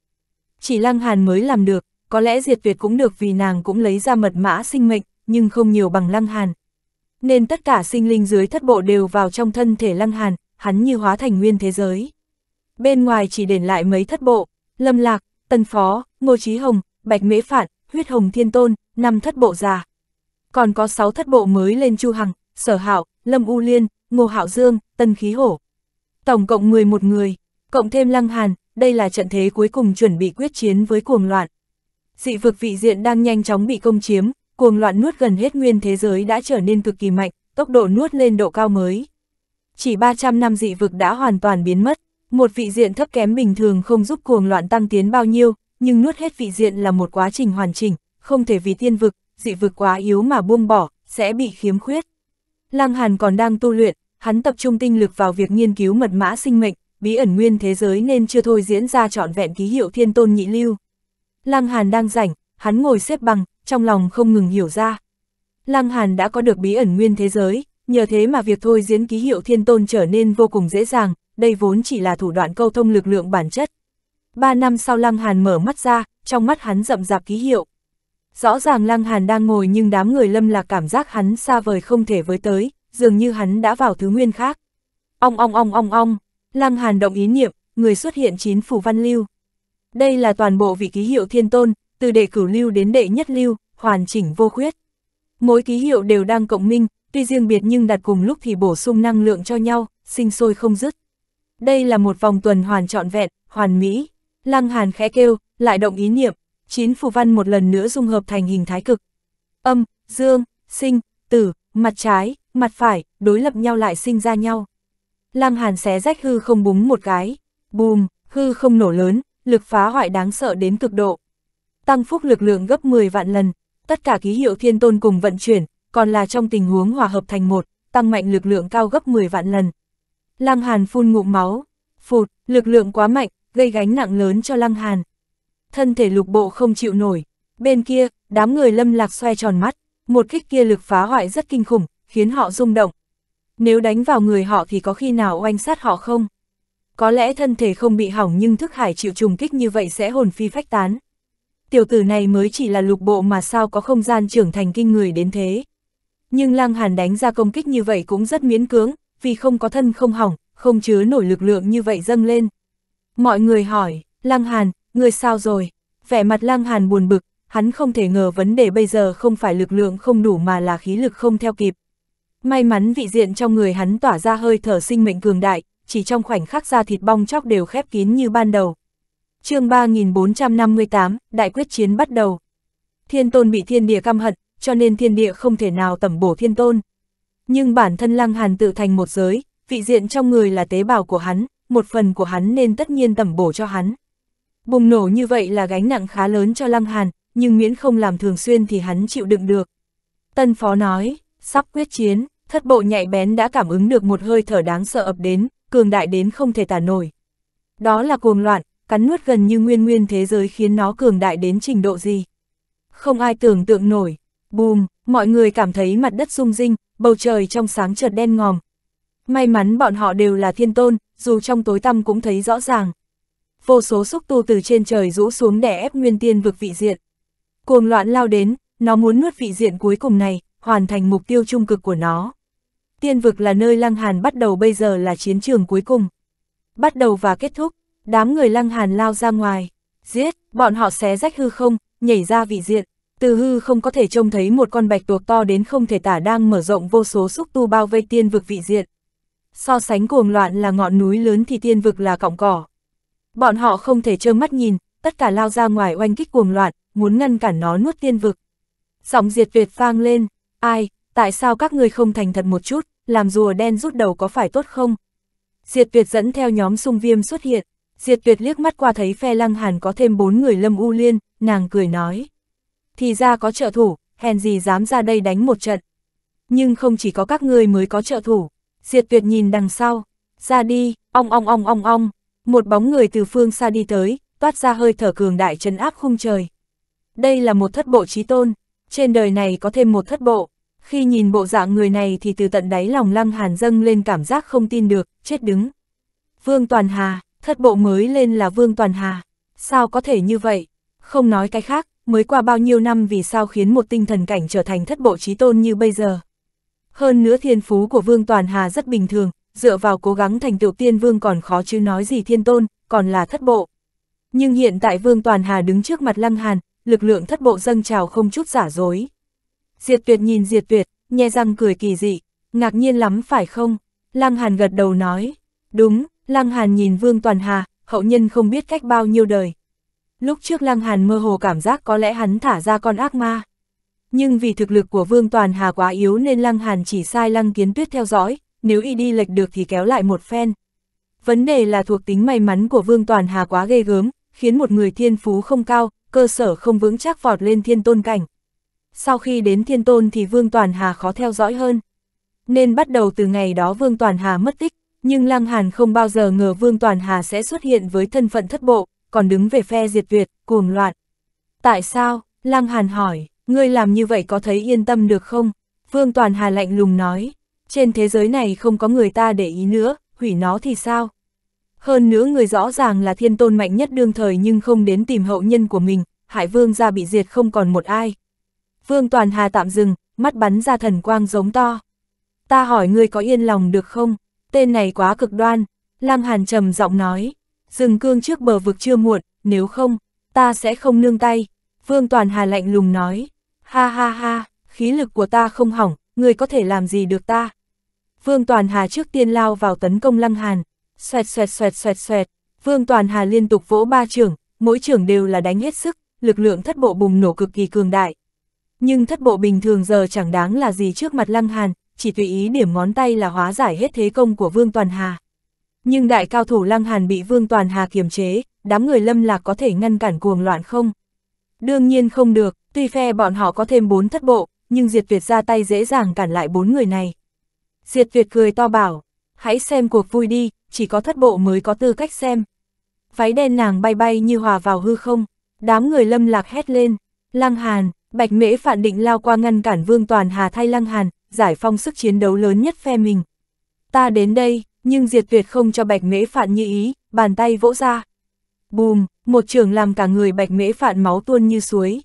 Chỉ lăng hàn mới làm được, có lẽ diệt tuyệt cũng được vì nàng cũng lấy ra mật mã sinh mệnh, nhưng không nhiều bằng lăng hàn. Nên tất cả sinh linh dưới thất bộ đều vào trong thân thể lăng hàn, hắn như hóa thành nguyên thế giới bên ngoài chỉ để lại mấy thất bộ, Lâm Lạc, Tân Phó, Ngô Chí Hồng, Bạch Mễ Phạn, Huyết Hồng Thiên Tôn, năm thất bộ già. Còn có 6 thất bộ mới lên Chu Hằng, Sở Hạo, Lâm U Liên, Ngô Hạo Dương, Tân Khí Hổ. Tổng cộng 11 người, cộng thêm Lăng Hàn, đây là trận thế cuối cùng chuẩn bị quyết chiến với cuồng loạn. Dị vực vị diện đang nhanh chóng bị công chiếm, cuồng loạn nuốt gần hết nguyên thế giới đã trở nên cực kỳ mạnh, tốc độ nuốt lên độ cao mới. Chỉ 300 năm dị vực đã hoàn toàn biến mất. Một vị diện thấp kém bình thường không giúp cuồng loạn tăng tiến bao nhiêu, nhưng nuốt hết vị diện là một quá trình hoàn chỉnh, không thể vì tiên vực, dị vực quá yếu mà buông bỏ, sẽ bị khiếm khuyết. Lăng Hàn còn đang tu luyện, hắn tập trung tinh lực vào việc nghiên cứu mật mã sinh mệnh, bí ẩn nguyên thế giới nên chưa thôi diễn ra trọn vẹn ký hiệu thiên tôn nhị lưu. Lăng Hàn đang rảnh, hắn ngồi xếp bằng, trong lòng không ngừng hiểu ra. Lăng Hàn đã có được bí ẩn nguyên thế giới, nhờ thế mà việc thôi diễn ký hiệu thiên tôn trở nên vô cùng dễ dàng, đây vốn chỉ là thủ đoạn câu thông lực lượng bản chất. Ba năm sau Lăng Hàn mở mắt ra, trong mắt hắn rậm rạp ký hiệu. Rõ ràng Lăng Hàn đang ngồi nhưng đám người lâm là cảm giác hắn xa vời không thể với tới, dường như hắn đã vào thứ nguyên khác. Ong ong ong ong ong, Lăng Hàn động ý niệm, người xuất hiện chín phủ văn lưu. Đây là toàn bộ vị ký hiệu thiên tôn, từ đệ cửu lưu đến đệ nhất lưu, hoàn chỉnh vô khuyết. Mỗi ký hiệu đều đang cộng minh, tuy riêng biệt nhưng đặt cùng lúc thì bổ sung năng lượng cho nhau, sinh sôi không dứt. Đây là một vòng tuần hoàn trọn vẹn, hoàn mỹ. Lăng Hàn khẽ kêu, lại động ý niệm, chín phù văn một lần nữa dung hợp thành hình thái cực. Âm, dương, sinh, tử, mặt trái, mặt phải, đối lập nhau lại sinh ra nhau. Lăng Hàn xé rách hư không búng một cái, bùm, hư không nổ lớn, lực phá hoại đáng sợ đến cực độ. Tăng phúc lực lượng gấp 10 vạn lần, tất cả ký hiệu thiên tôn cùng vận chuyển, còn là trong tình huống hòa hợp thành một, tăng mạnh lực lượng cao gấp 10 vạn lần, Lăng Hàn phun ngụm máu, phụt, lực lượng quá mạnh, gây gánh nặng lớn cho Lăng Hàn. Thân thể lục bộ không chịu nổi, bên kia, đám người lâm lạc xoay tròn mắt, một kích kia lực phá hoại rất kinh khủng, khiến họ rung động. Nếu đánh vào người họ thì có khi nào oanh sát họ không? Có lẽ thân thể không bị hỏng nhưng thức hải chịu trùng kích như vậy sẽ hồn phi phách tán. Tiểu tử này mới chỉ là lục bộ mà sao có không gian trưởng thành kinh người đến thế. Nhưng Lăng Hàn đánh ra công kích như vậy cũng rất miễn cưỡng, vì không có thân không hỏng, không chứa nổi lực lượng như vậy dâng lên. Mọi người hỏi, Lăng Hàn, người sao rồi? Vẻ mặt Lăng Hàn buồn bực, hắn không thể ngờ vấn đề bây giờ không phải lực lượng không đủ mà là khí lực không theo kịp. May mắn vị diện trong người hắn tỏa ra hơi thở sinh mệnh cường đại, chỉ trong khoảnh khắc da thịt bong chóc đều khép kín như ban đầu. chương 3458, Đại quyết chiến bắt đầu. Thiên tôn bị thiên địa căm hận, cho nên thiên địa không thể nào tẩm bổ thiên tôn, nhưng bản thân Lăng Hàn tự thành một giới, vị diện trong người là tế bào của hắn, một phần của hắn nên tất nhiên tẩm bổ cho hắn. Bùng nổ như vậy là gánh nặng khá lớn cho Lăng Hàn, nhưng miễn không làm thường xuyên thì hắn chịu đựng được. Tân Phó nói, sắp quyết chiến, thất bộ nhạy bén đã cảm ứng được một hơi thở đáng sợ ập đến, cường đại đến không thể tả nổi. Đó là cuồng loạn, cắn nuốt gần như nguyên nguyên thế giới khiến nó cường đại đến trình độ gì. Không ai tưởng tượng nổi, Bùm, mọi người cảm thấy mặt đất rung rinh, bầu trời trong sáng chợt đen ngòm. May mắn bọn họ đều là thiên tôn, dù trong tối tăm cũng thấy rõ ràng. Vô số xúc tu từ trên trời rũ xuống đè ép nguyên tiên vực vị diện. Cuồng loạn lao đến, nó muốn nuốt vị diện cuối cùng này, hoàn thành mục tiêu trung cực của nó. Tiên vực là nơi Lăng Hàn bắt đầu bây giờ là chiến trường cuối cùng. Bắt đầu và kết thúc, đám người Lăng Hàn lao ra ngoài, giết, bọn họ xé rách hư không, nhảy ra vị diện. Từ hư không có thể trông thấy một con bạch tuộc to đến không thể tả đang mở rộng vô số xúc tu bao vây tiên vực vị diện. So sánh cuồng loạn là ngọn núi lớn thì tiên vực là cọng cỏ. Bọn họ không thể trơ mắt nhìn, tất cả lao ra ngoài oanh kích cuồng loạn, muốn ngăn cản nó nuốt tiên vực. Giọng diệt tuyệt vang lên, ai, tại sao các người không thành thật một chút, làm rùa đen rút đầu có phải tốt không? Diệt tuyệt dẫn theo nhóm sung viêm xuất hiện, diệt tuyệt liếc mắt qua thấy phe lăng hàn có thêm bốn người lâm u liên, nàng cười nói thì ra có trợ thủ, hèn gì dám ra đây đánh một trận. Nhưng không chỉ có các ngươi mới có trợ thủ, diệt tuyệt nhìn đằng sau, ra đi, ong ong ong ong ong, một bóng người từ phương xa đi tới, toát ra hơi thở cường đại chấn áp khung trời. Đây là một thất bộ trí tôn, trên đời này có thêm một thất bộ, khi nhìn bộ dạng người này thì từ tận đáy lòng lăng hàn dâng lên cảm giác không tin được, chết đứng. Vương Toàn Hà, thất bộ mới lên là Vương Toàn Hà, sao có thể như vậy, không nói cái khác, mới qua bao nhiêu năm vì sao khiến một tinh thần cảnh trở thành thất bộ trí tôn như bây giờ. Hơn nữa thiên phú của Vương Toàn Hà rất bình thường, dựa vào cố gắng thành tựu tiên vương còn khó chứ nói gì thiên tôn, còn là thất bộ. Nhưng hiện tại Vương Toàn Hà đứng trước mặt Lăng Hàn, lực lượng thất bộ dâng trào không chút giả dối. Diệt tuyệt nhìn diệt tuyệt, nhe răng cười kỳ dị, ngạc nhiên lắm phải không? Lăng Hàn gật đầu nói, đúng, Lăng Hàn nhìn Vương Toàn Hà, hậu nhân không biết cách bao nhiêu đời, Lúc trước Lăng Hàn mơ hồ cảm giác có lẽ hắn thả ra con ác ma. Nhưng vì thực lực của Vương Toàn Hà quá yếu nên Lăng Hàn chỉ sai Lăng Kiến Tuyết theo dõi, nếu y đi lệch được thì kéo lại một phen. Vấn đề là thuộc tính may mắn của Vương Toàn Hà quá ghê gớm, khiến một người thiên phú không cao, cơ sở không vững chắc vọt lên thiên tôn cảnh. Sau khi đến thiên tôn thì Vương Toàn Hà khó theo dõi hơn. Nên bắt đầu từ ngày đó Vương Toàn Hà mất tích, nhưng Lăng Hàn không bao giờ ngờ Vương Toàn Hà sẽ xuất hiện với thân phận thất bộ, còn đứng về phe diệt tuyệt, cuồng loạn. Tại sao? Lăng Hàn hỏi, ngươi làm như vậy có thấy yên tâm được không? Vương Toàn Hà lạnh lùng nói, trên thế giới này không có người ta để ý nữa, hủy nó thì sao? Hơn nữa người rõ ràng là thiên tôn mạnh nhất đương thời nhưng không đến tìm hậu nhân của mình, hải vương gia bị diệt không còn một ai. Vương Toàn Hà tạm dừng, mắt bắn ra thần quang giống to. Ta hỏi ngươi có yên lòng được không? Tên này quá cực đoan, Lăng Hàn trầm giọng nói, Dừng cương trước bờ vực chưa muộn, nếu không, ta sẽ không nương tay. Vương Toàn Hà lạnh lùng nói. Ha ha ha, khí lực của ta không hỏng, người có thể làm gì được ta. Vương Toàn Hà trước tiên lao vào tấn công Lăng Hàn. Xoẹt xoẹt xoẹt xoẹt xoẹt. Vương Toàn Hà liên tục vỗ ba trưởng, mỗi trưởng đều là đánh hết sức, lực lượng thất bộ bùng nổ cực kỳ cường đại. Nhưng thất bộ bình thường giờ chẳng đáng là gì trước mặt Lăng Hàn, chỉ tùy ý điểm ngón tay là hóa giải hết thế công của Vương Toàn Hà. Nhưng đại cao thủ Lăng Hàn bị Vương Toàn Hà kiềm chế, đám người lâm lạc có thể ngăn cản cuồng loạn không? Đương nhiên không được, tuy phe bọn họ có thêm bốn thất bộ, nhưng Diệt Việt ra tay dễ dàng cản lại bốn người này. Diệt Việt cười to bảo, hãy xem cuộc vui đi, chỉ có thất bộ mới có tư cách xem. Váy đen nàng bay bay như hòa vào hư không, đám người lâm lạc hét lên, Lăng Hàn, Bạch Mễ phản định lao qua ngăn cản Vương Toàn Hà thay Lăng Hàn, giải phong sức chiến đấu lớn nhất phe mình. Ta đến đây, nhưng diệt tuyệt không cho bạch mễ phạn như ý, bàn tay vỗ ra. Bùm, một trường làm cả người bạch mễ phạn máu tuôn như suối.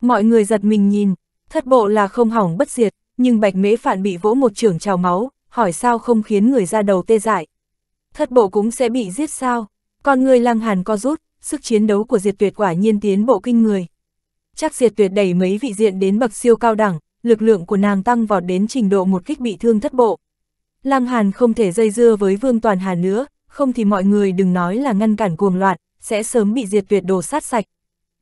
Mọi người giật mình nhìn, thất bộ là không hỏng bất diệt, nhưng bạch mễ phạn bị vỗ một trường trào máu, hỏi sao không khiến người ra đầu tê dại. Thất bộ cũng sẽ bị giết sao, con người lăng hàn co rút, sức chiến đấu của diệt tuyệt quả nhiên tiến bộ kinh người. Chắc diệt tuyệt đẩy mấy vị diện đến bậc siêu cao đẳng, lực lượng của nàng tăng vọt đến trình độ một kích bị thương thất bộ. Lăng Hàn không thể dây dưa với Vương Toàn Hà nữa, không thì mọi người đừng nói là ngăn cản cuồng loạn, sẽ sớm bị diệt tuyệt đồ sát sạch.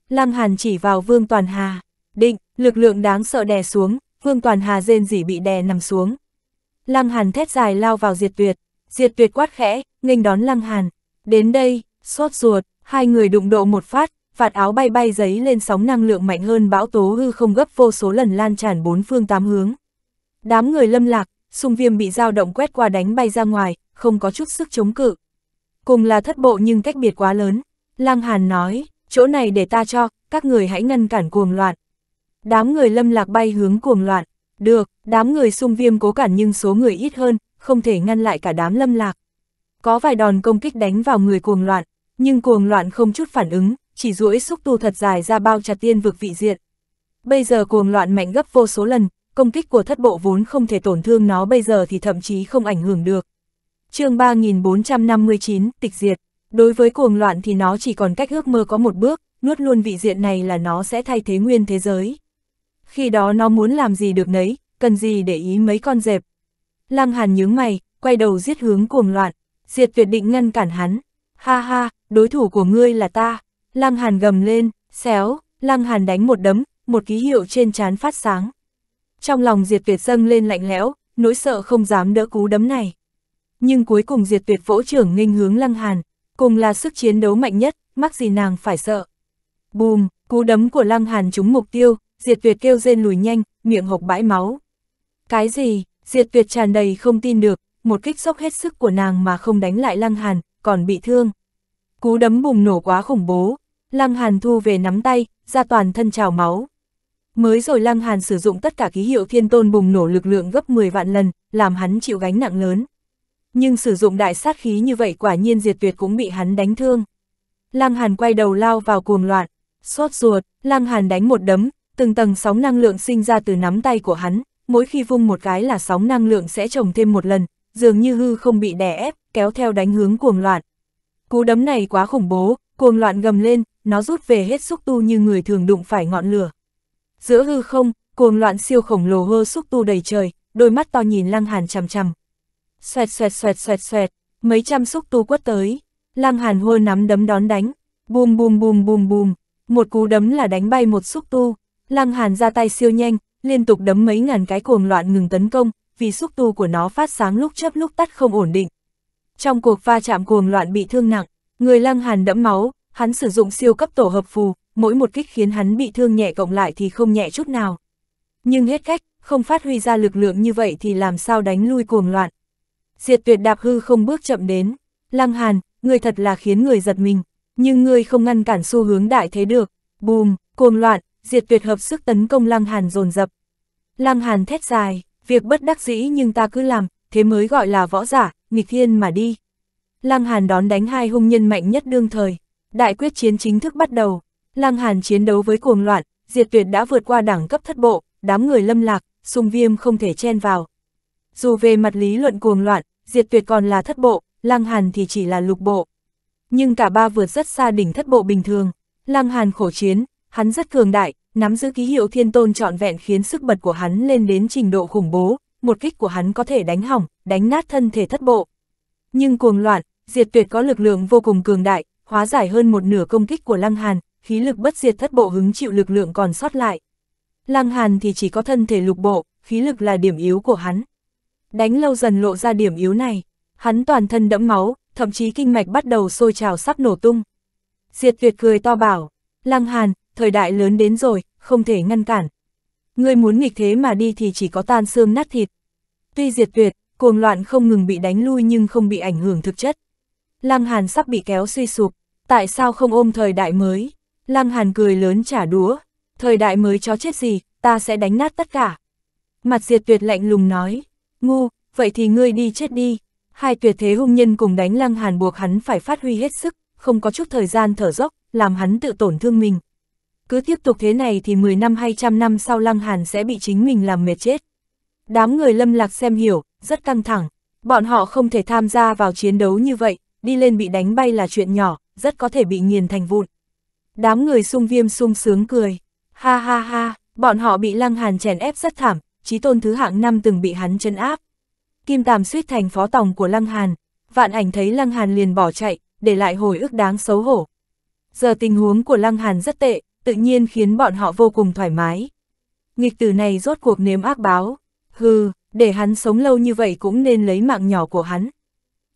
Lăng Hàn chỉ vào Vương Toàn Hà, định, lực lượng đáng sợ đè xuống, Vương Toàn Hà rên rỉ bị đè nằm xuống. Lăng Hàn thét dài lao vào diệt tuyệt, diệt tuyệt quát khẽ, nghênh đón Lăng Hàn. Đến đây, sốt ruột, hai người đụng độ một phát, vạt áo bay bay giấy lên sóng năng lượng mạnh hơn bão tố hư không gấp vô số lần lan tràn bốn phương tám hướng. Đám người lâm lạc, Xung viêm bị dao động quét qua đánh bay ra ngoài, không có chút sức chống cự. Cùng là thất bộ nhưng cách biệt quá lớn. Lăng Hàn nói, chỗ này để ta cho, các người hãy ngăn cản cuồng loạn. Đám người lâm lạc bay hướng cuồng loạn. Được, đám người Xung viêm cố cản nhưng số người ít hơn, không thể ngăn lại cả đám lâm lạc. Có vài đòn công kích đánh vào người cuồng loạn, nhưng cuồng loạn không chút phản ứng, chỉ duỗi xúc tu thật dài ra bao chặt tiên vực vị diện. Bây giờ cuồng loạn mạnh gấp vô số lần, công kích của thất bộ vốn không thể tổn thương nó bây giờ thì thậm chí không ảnh hưởng được. chương 3459, tịch diệt. Đối với cuồng loạn thì nó chỉ còn cách ước mơ có một bước, nuốt luôn vị diện này là nó sẽ thay thế nguyên thế giới. Khi đó nó muốn làm gì được nấy, cần gì để ý mấy con dẹp. Lăng hàn nhướng mày, quay đầu giết hướng cuồng loạn, diệt tuyệt định ngăn cản hắn. Ha ha, đối thủ của ngươi là ta. Lăng hàn gầm lên, xéo, lăng hàn đánh một đấm, một ký hiệu trên trán phát sáng. Trong lòng Diệt Tuyệt dâng lên lạnh lẽo, nỗi sợ không dám đỡ cú đấm này. Nhưng cuối cùng Diệt Tuyệt vỗ trưởng nghênh hướng Lăng Hàn, cùng là sức chiến đấu mạnh nhất, mắc gì nàng phải sợ. Bùm, cú đấm của Lăng Hàn trúng mục tiêu, Diệt Tuyệt kêu rên lùi nhanh, miệng hộc bãi máu. Cái gì? Diệt Tuyệt tràn đầy không tin được, một kích sốc hết sức của nàng mà không đánh lại Lăng Hàn, còn bị thương. Cú đấm bùng nổ quá khủng bố, Lăng Hàn thu về nắm tay, ra toàn thân trào máu. Mới rồi Lăng Hàn sử dụng tất cả ký hiệu thiên tôn bùng nổ lực lượng gấp 10 vạn lần, làm hắn chịu gánh nặng lớn. Nhưng sử dụng đại sát khí như vậy quả nhiên diệt tuyệt cũng bị hắn đánh thương. Lăng Hàn quay đầu lao vào cuồng loạn, sốt ruột, Lăng Hàn đánh một đấm, từng tầng sóng năng lượng sinh ra từ nắm tay của hắn, mỗi khi vung một cái là sóng năng lượng sẽ trồng thêm một lần, dường như hư không bị đè ép, kéo theo đánh hướng cuồng loạn. Cú đấm này quá khủng bố, cuồng loạn gầm lên, nó rút về hết xúc tu như người thường đụng phải ngọn lửa giữa hư không, cuồng loạn siêu khổng lồ hơ xúc tu đầy trời, đôi mắt to nhìn Lăng Hàn chằm chằm. Xoẹt xoẹt xoẹt xoẹt xoẹt, mấy trăm xúc tu quất tới, Lăng Hàn hôi nắm đấm đón đánh, bùm bùm bùm bùm bùm, một cú đấm là đánh bay một xúc tu, Lăng Hàn ra tay siêu nhanh, liên tục đấm mấy ngàn cái cuồng loạn ngừng tấn công, vì xúc tu của nó phát sáng lúc chớp lúc tắt không ổn định. Trong cuộc va chạm cuồng loạn bị thương nặng, người Lăng Hàn đẫm máu, hắn sử dụng siêu cấp tổ hợp phù, mỗi một kích khiến hắn bị thương nhẹ cộng lại thì không nhẹ chút nào. Nhưng hết cách, không phát huy ra lực lượng như vậy thì làm sao đánh lui cuồng loạn. Diệt tuyệt đạp hư không bước chậm đến, lăng hàn, người thật là khiến người giật mình, nhưng ngươi không ngăn cản xu hướng đại thế được, bùm, cuồng loạn, diệt tuyệt hợp sức tấn công lăng hàn dồn dập. Lăng hàn thét dài, việc bất đắc dĩ nhưng ta cứ làm, thế mới gọi là võ giả, nghịch thiên mà đi. Lăng hàn đón đánh hai hung nhân mạnh nhất đương thời, đại quyết chiến chính thức bắt đầu. Lăng Hàn chiến đấu với cuồng loạn, diệt tuyệt đã vượt qua đẳng cấp thất bộ, đám người lâm lạc, sung viêm không thể chen vào. Dù về mặt lý luận cuồng loạn, diệt tuyệt còn là thất bộ, Lăng Hàn thì chỉ là lục bộ. Nhưng cả ba vượt rất xa đỉnh thất bộ bình thường. Lăng Hàn khổ chiến, hắn rất cường đại, nắm giữ ký hiệu thiên tôn trọn vẹn khiến sức bật của hắn lên đến trình độ khủng bố, một kích của hắn có thể đánh hỏng, đánh nát thân thể thất bộ. Nhưng cuồng loạn, diệt tuyệt có lực lượng vô cùng cường đại, hóa giải hơn một nửa công kích của Lăng Hàn, khí lực bất diệt thất bộ hứng chịu lực lượng còn sót lại. Lăng Hàn thì chỉ có thân thể lục bộ, khí lực là điểm yếu của hắn. Đánh lâu dần lộ ra điểm yếu này, hắn toàn thân đẫm máu, thậm chí kinh mạch bắt đầu sôi trào sắp nổ tung. Diệt tuyệt cười to bảo, Lăng Hàn, thời đại lớn đến rồi, không thể ngăn cản. Ngươi muốn nghịch thế mà đi thì chỉ có tan xương nát thịt. Tuy diệt tuyệt, cuồng loạn không ngừng bị đánh lui nhưng không bị ảnh hưởng thực chất. Lăng Hàn sắp bị kéo suy sụp, tại sao không ôm thời đại mới? Lăng Hàn cười lớn trả đúa, thời đại mới chó chết gì, ta sẽ đánh nát tất cả. Mặt diệt tuyệt lạnh lùng nói, ngu, vậy thì ngươi đi chết đi. Hai tuyệt thế hung nhân cùng đánh Lăng Hàn buộc hắn phải phát huy hết sức, không có chút thời gian thở dốc, làm hắn tự tổn thương mình. Cứ tiếp tục thế này thì 10 năm hay trăm năm sau Lăng Hàn sẽ bị chính mình làm mệt chết. Đám người lâm lạc xem hiểu, rất căng thẳng. Bọn họ không thể tham gia vào chiến đấu như vậy, đi lên bị đánh bay là chuyện nhỏ, rất có thể bị nghiền thành vụn. Đám người sung viêm sung sướng cười. Ha ha ha, bọn họ bị lăng hàn chèn ép rất thảm, trí tôn thứ hạng năm từng bị hắn chân áp. Kim Tàm suýt thành phó tòng của lăng hàn, vạn ảnh thấy lăng hàn liền bỏ chạy, để lại hồi ức đáng xấu hổ. Giờ tình huống của lăng hàn rất tệ, tự nhiên khiến bọn họ vô cùng thoải mái. Nghịch tử này rốt cuộc nếm ác báo. Hừ, để hắn sống lâu như vậy cũng nên lấy mạng nhỏ của hắn.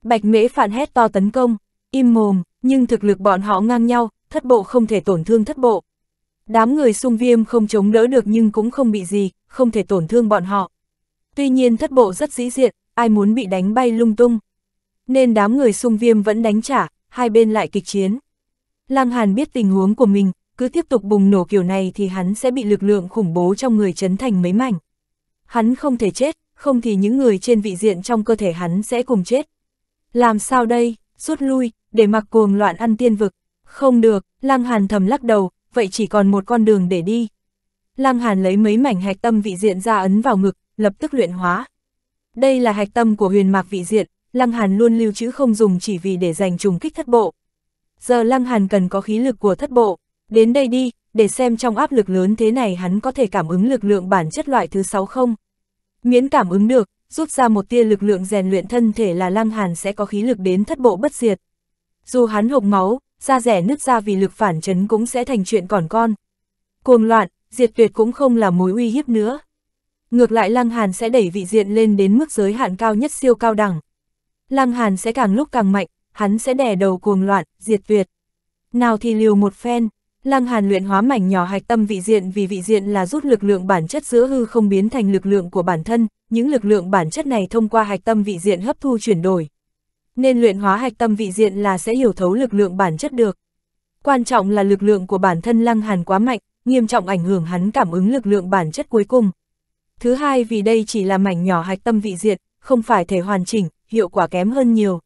Bạch mễ phản hét to tấn công, im mồm, nhưng thực lực bọn họ ngang nhau, thất bộ không thể tổn thương thất bộ. Đám người sung viêm không chống đỡ được nhưng cũng không bị gì, không thể tổn thương bọn họ. Tuy nhiên thất bộ rất dĩ diện, ai muốn bị đánh bay lung tung. Nên đám người sung viêm vẫn đánh trả, hai bên lại kịch chiến. Lăng Hàn biết tình huống của mình, cứ tiếp tục bùng nổ kiểu này thì hắn sẽ bị lực lượng khủng bố trong người chấn thành mấy mảnh. Hắn không thể chết, không thì những người trên vị diện trong cơ thể hắn sẽ cùng chết. Làm sao đây, rút lui, để mặc cuồng loạn ăn tiên vực, không được, Lăng Hàn thầm lắc đầu, vậy chỉ còn một con đường để đi. Lăng Hàn lấy mấy mảnh hạch tâm vị diện ra ấn vào ngực, lập tức luyện hóa. Đây là hạch tâm của huyền mạc vị diện, Lăng Hàn luôn lưu trữ không dùng chỉ vì để dành trùng kích thất bộ. Giờ Lăng Hàn cần có khí lực của thất bộ, đến đây đi, để xem trong áp lực lớn thế này hắn có thể cảm ứng lực lượng bản chất loại thứ sáu không. Miễn cảm ứng được, rút ra một tia lực lượng rèn luyện thân thể là Lăng Hàn sẽ có khí lực đến thất bộ bất diệt. Dù hắn hộc máu, da rẻ nứt ra vì lực phản chấn cũng sẽ thành chuyện còn con. Cuồng loạn, diệt tuyệt cũng không là mối uy hiếp nữa. Ngược lại Lăng Hàn sẽ đẩy vị diện lên đến mức giới hạn cao nhất siêu cao đẳng. Lăng Hàn sẽ càng lúc càng mạnh, hắn sẽ đè đầu cuồng loạn, diệt tuyệt. Nào thì liều một phen, Lăng Hàn luyện hóa mảnh nhỏ hạch tâm vị diện vì vị diện là rút lực lượng bản chất giữa hư không biến thành lực lượng của bản thân, những lực lượng bản chất này thông qua hạch tâm vị diện hấp thu chuyển đổi, nên luyện hóa hạch tâm vị diện là sẽ hiểu thấu lực lượng bản chất được. Quan trọng là lực lượng của bản thân Lăng Hàn quá mạnh, nghiêm trọng ảnh hưởng hắn cảm ứng lực lượng bản chất cuối cùng. Thứ hai vì đây chỉ là mảnh nhỏ hạch tâm vị diện, không phải thể hoàn chỉnh, hiệu quả kém hơn nhiều.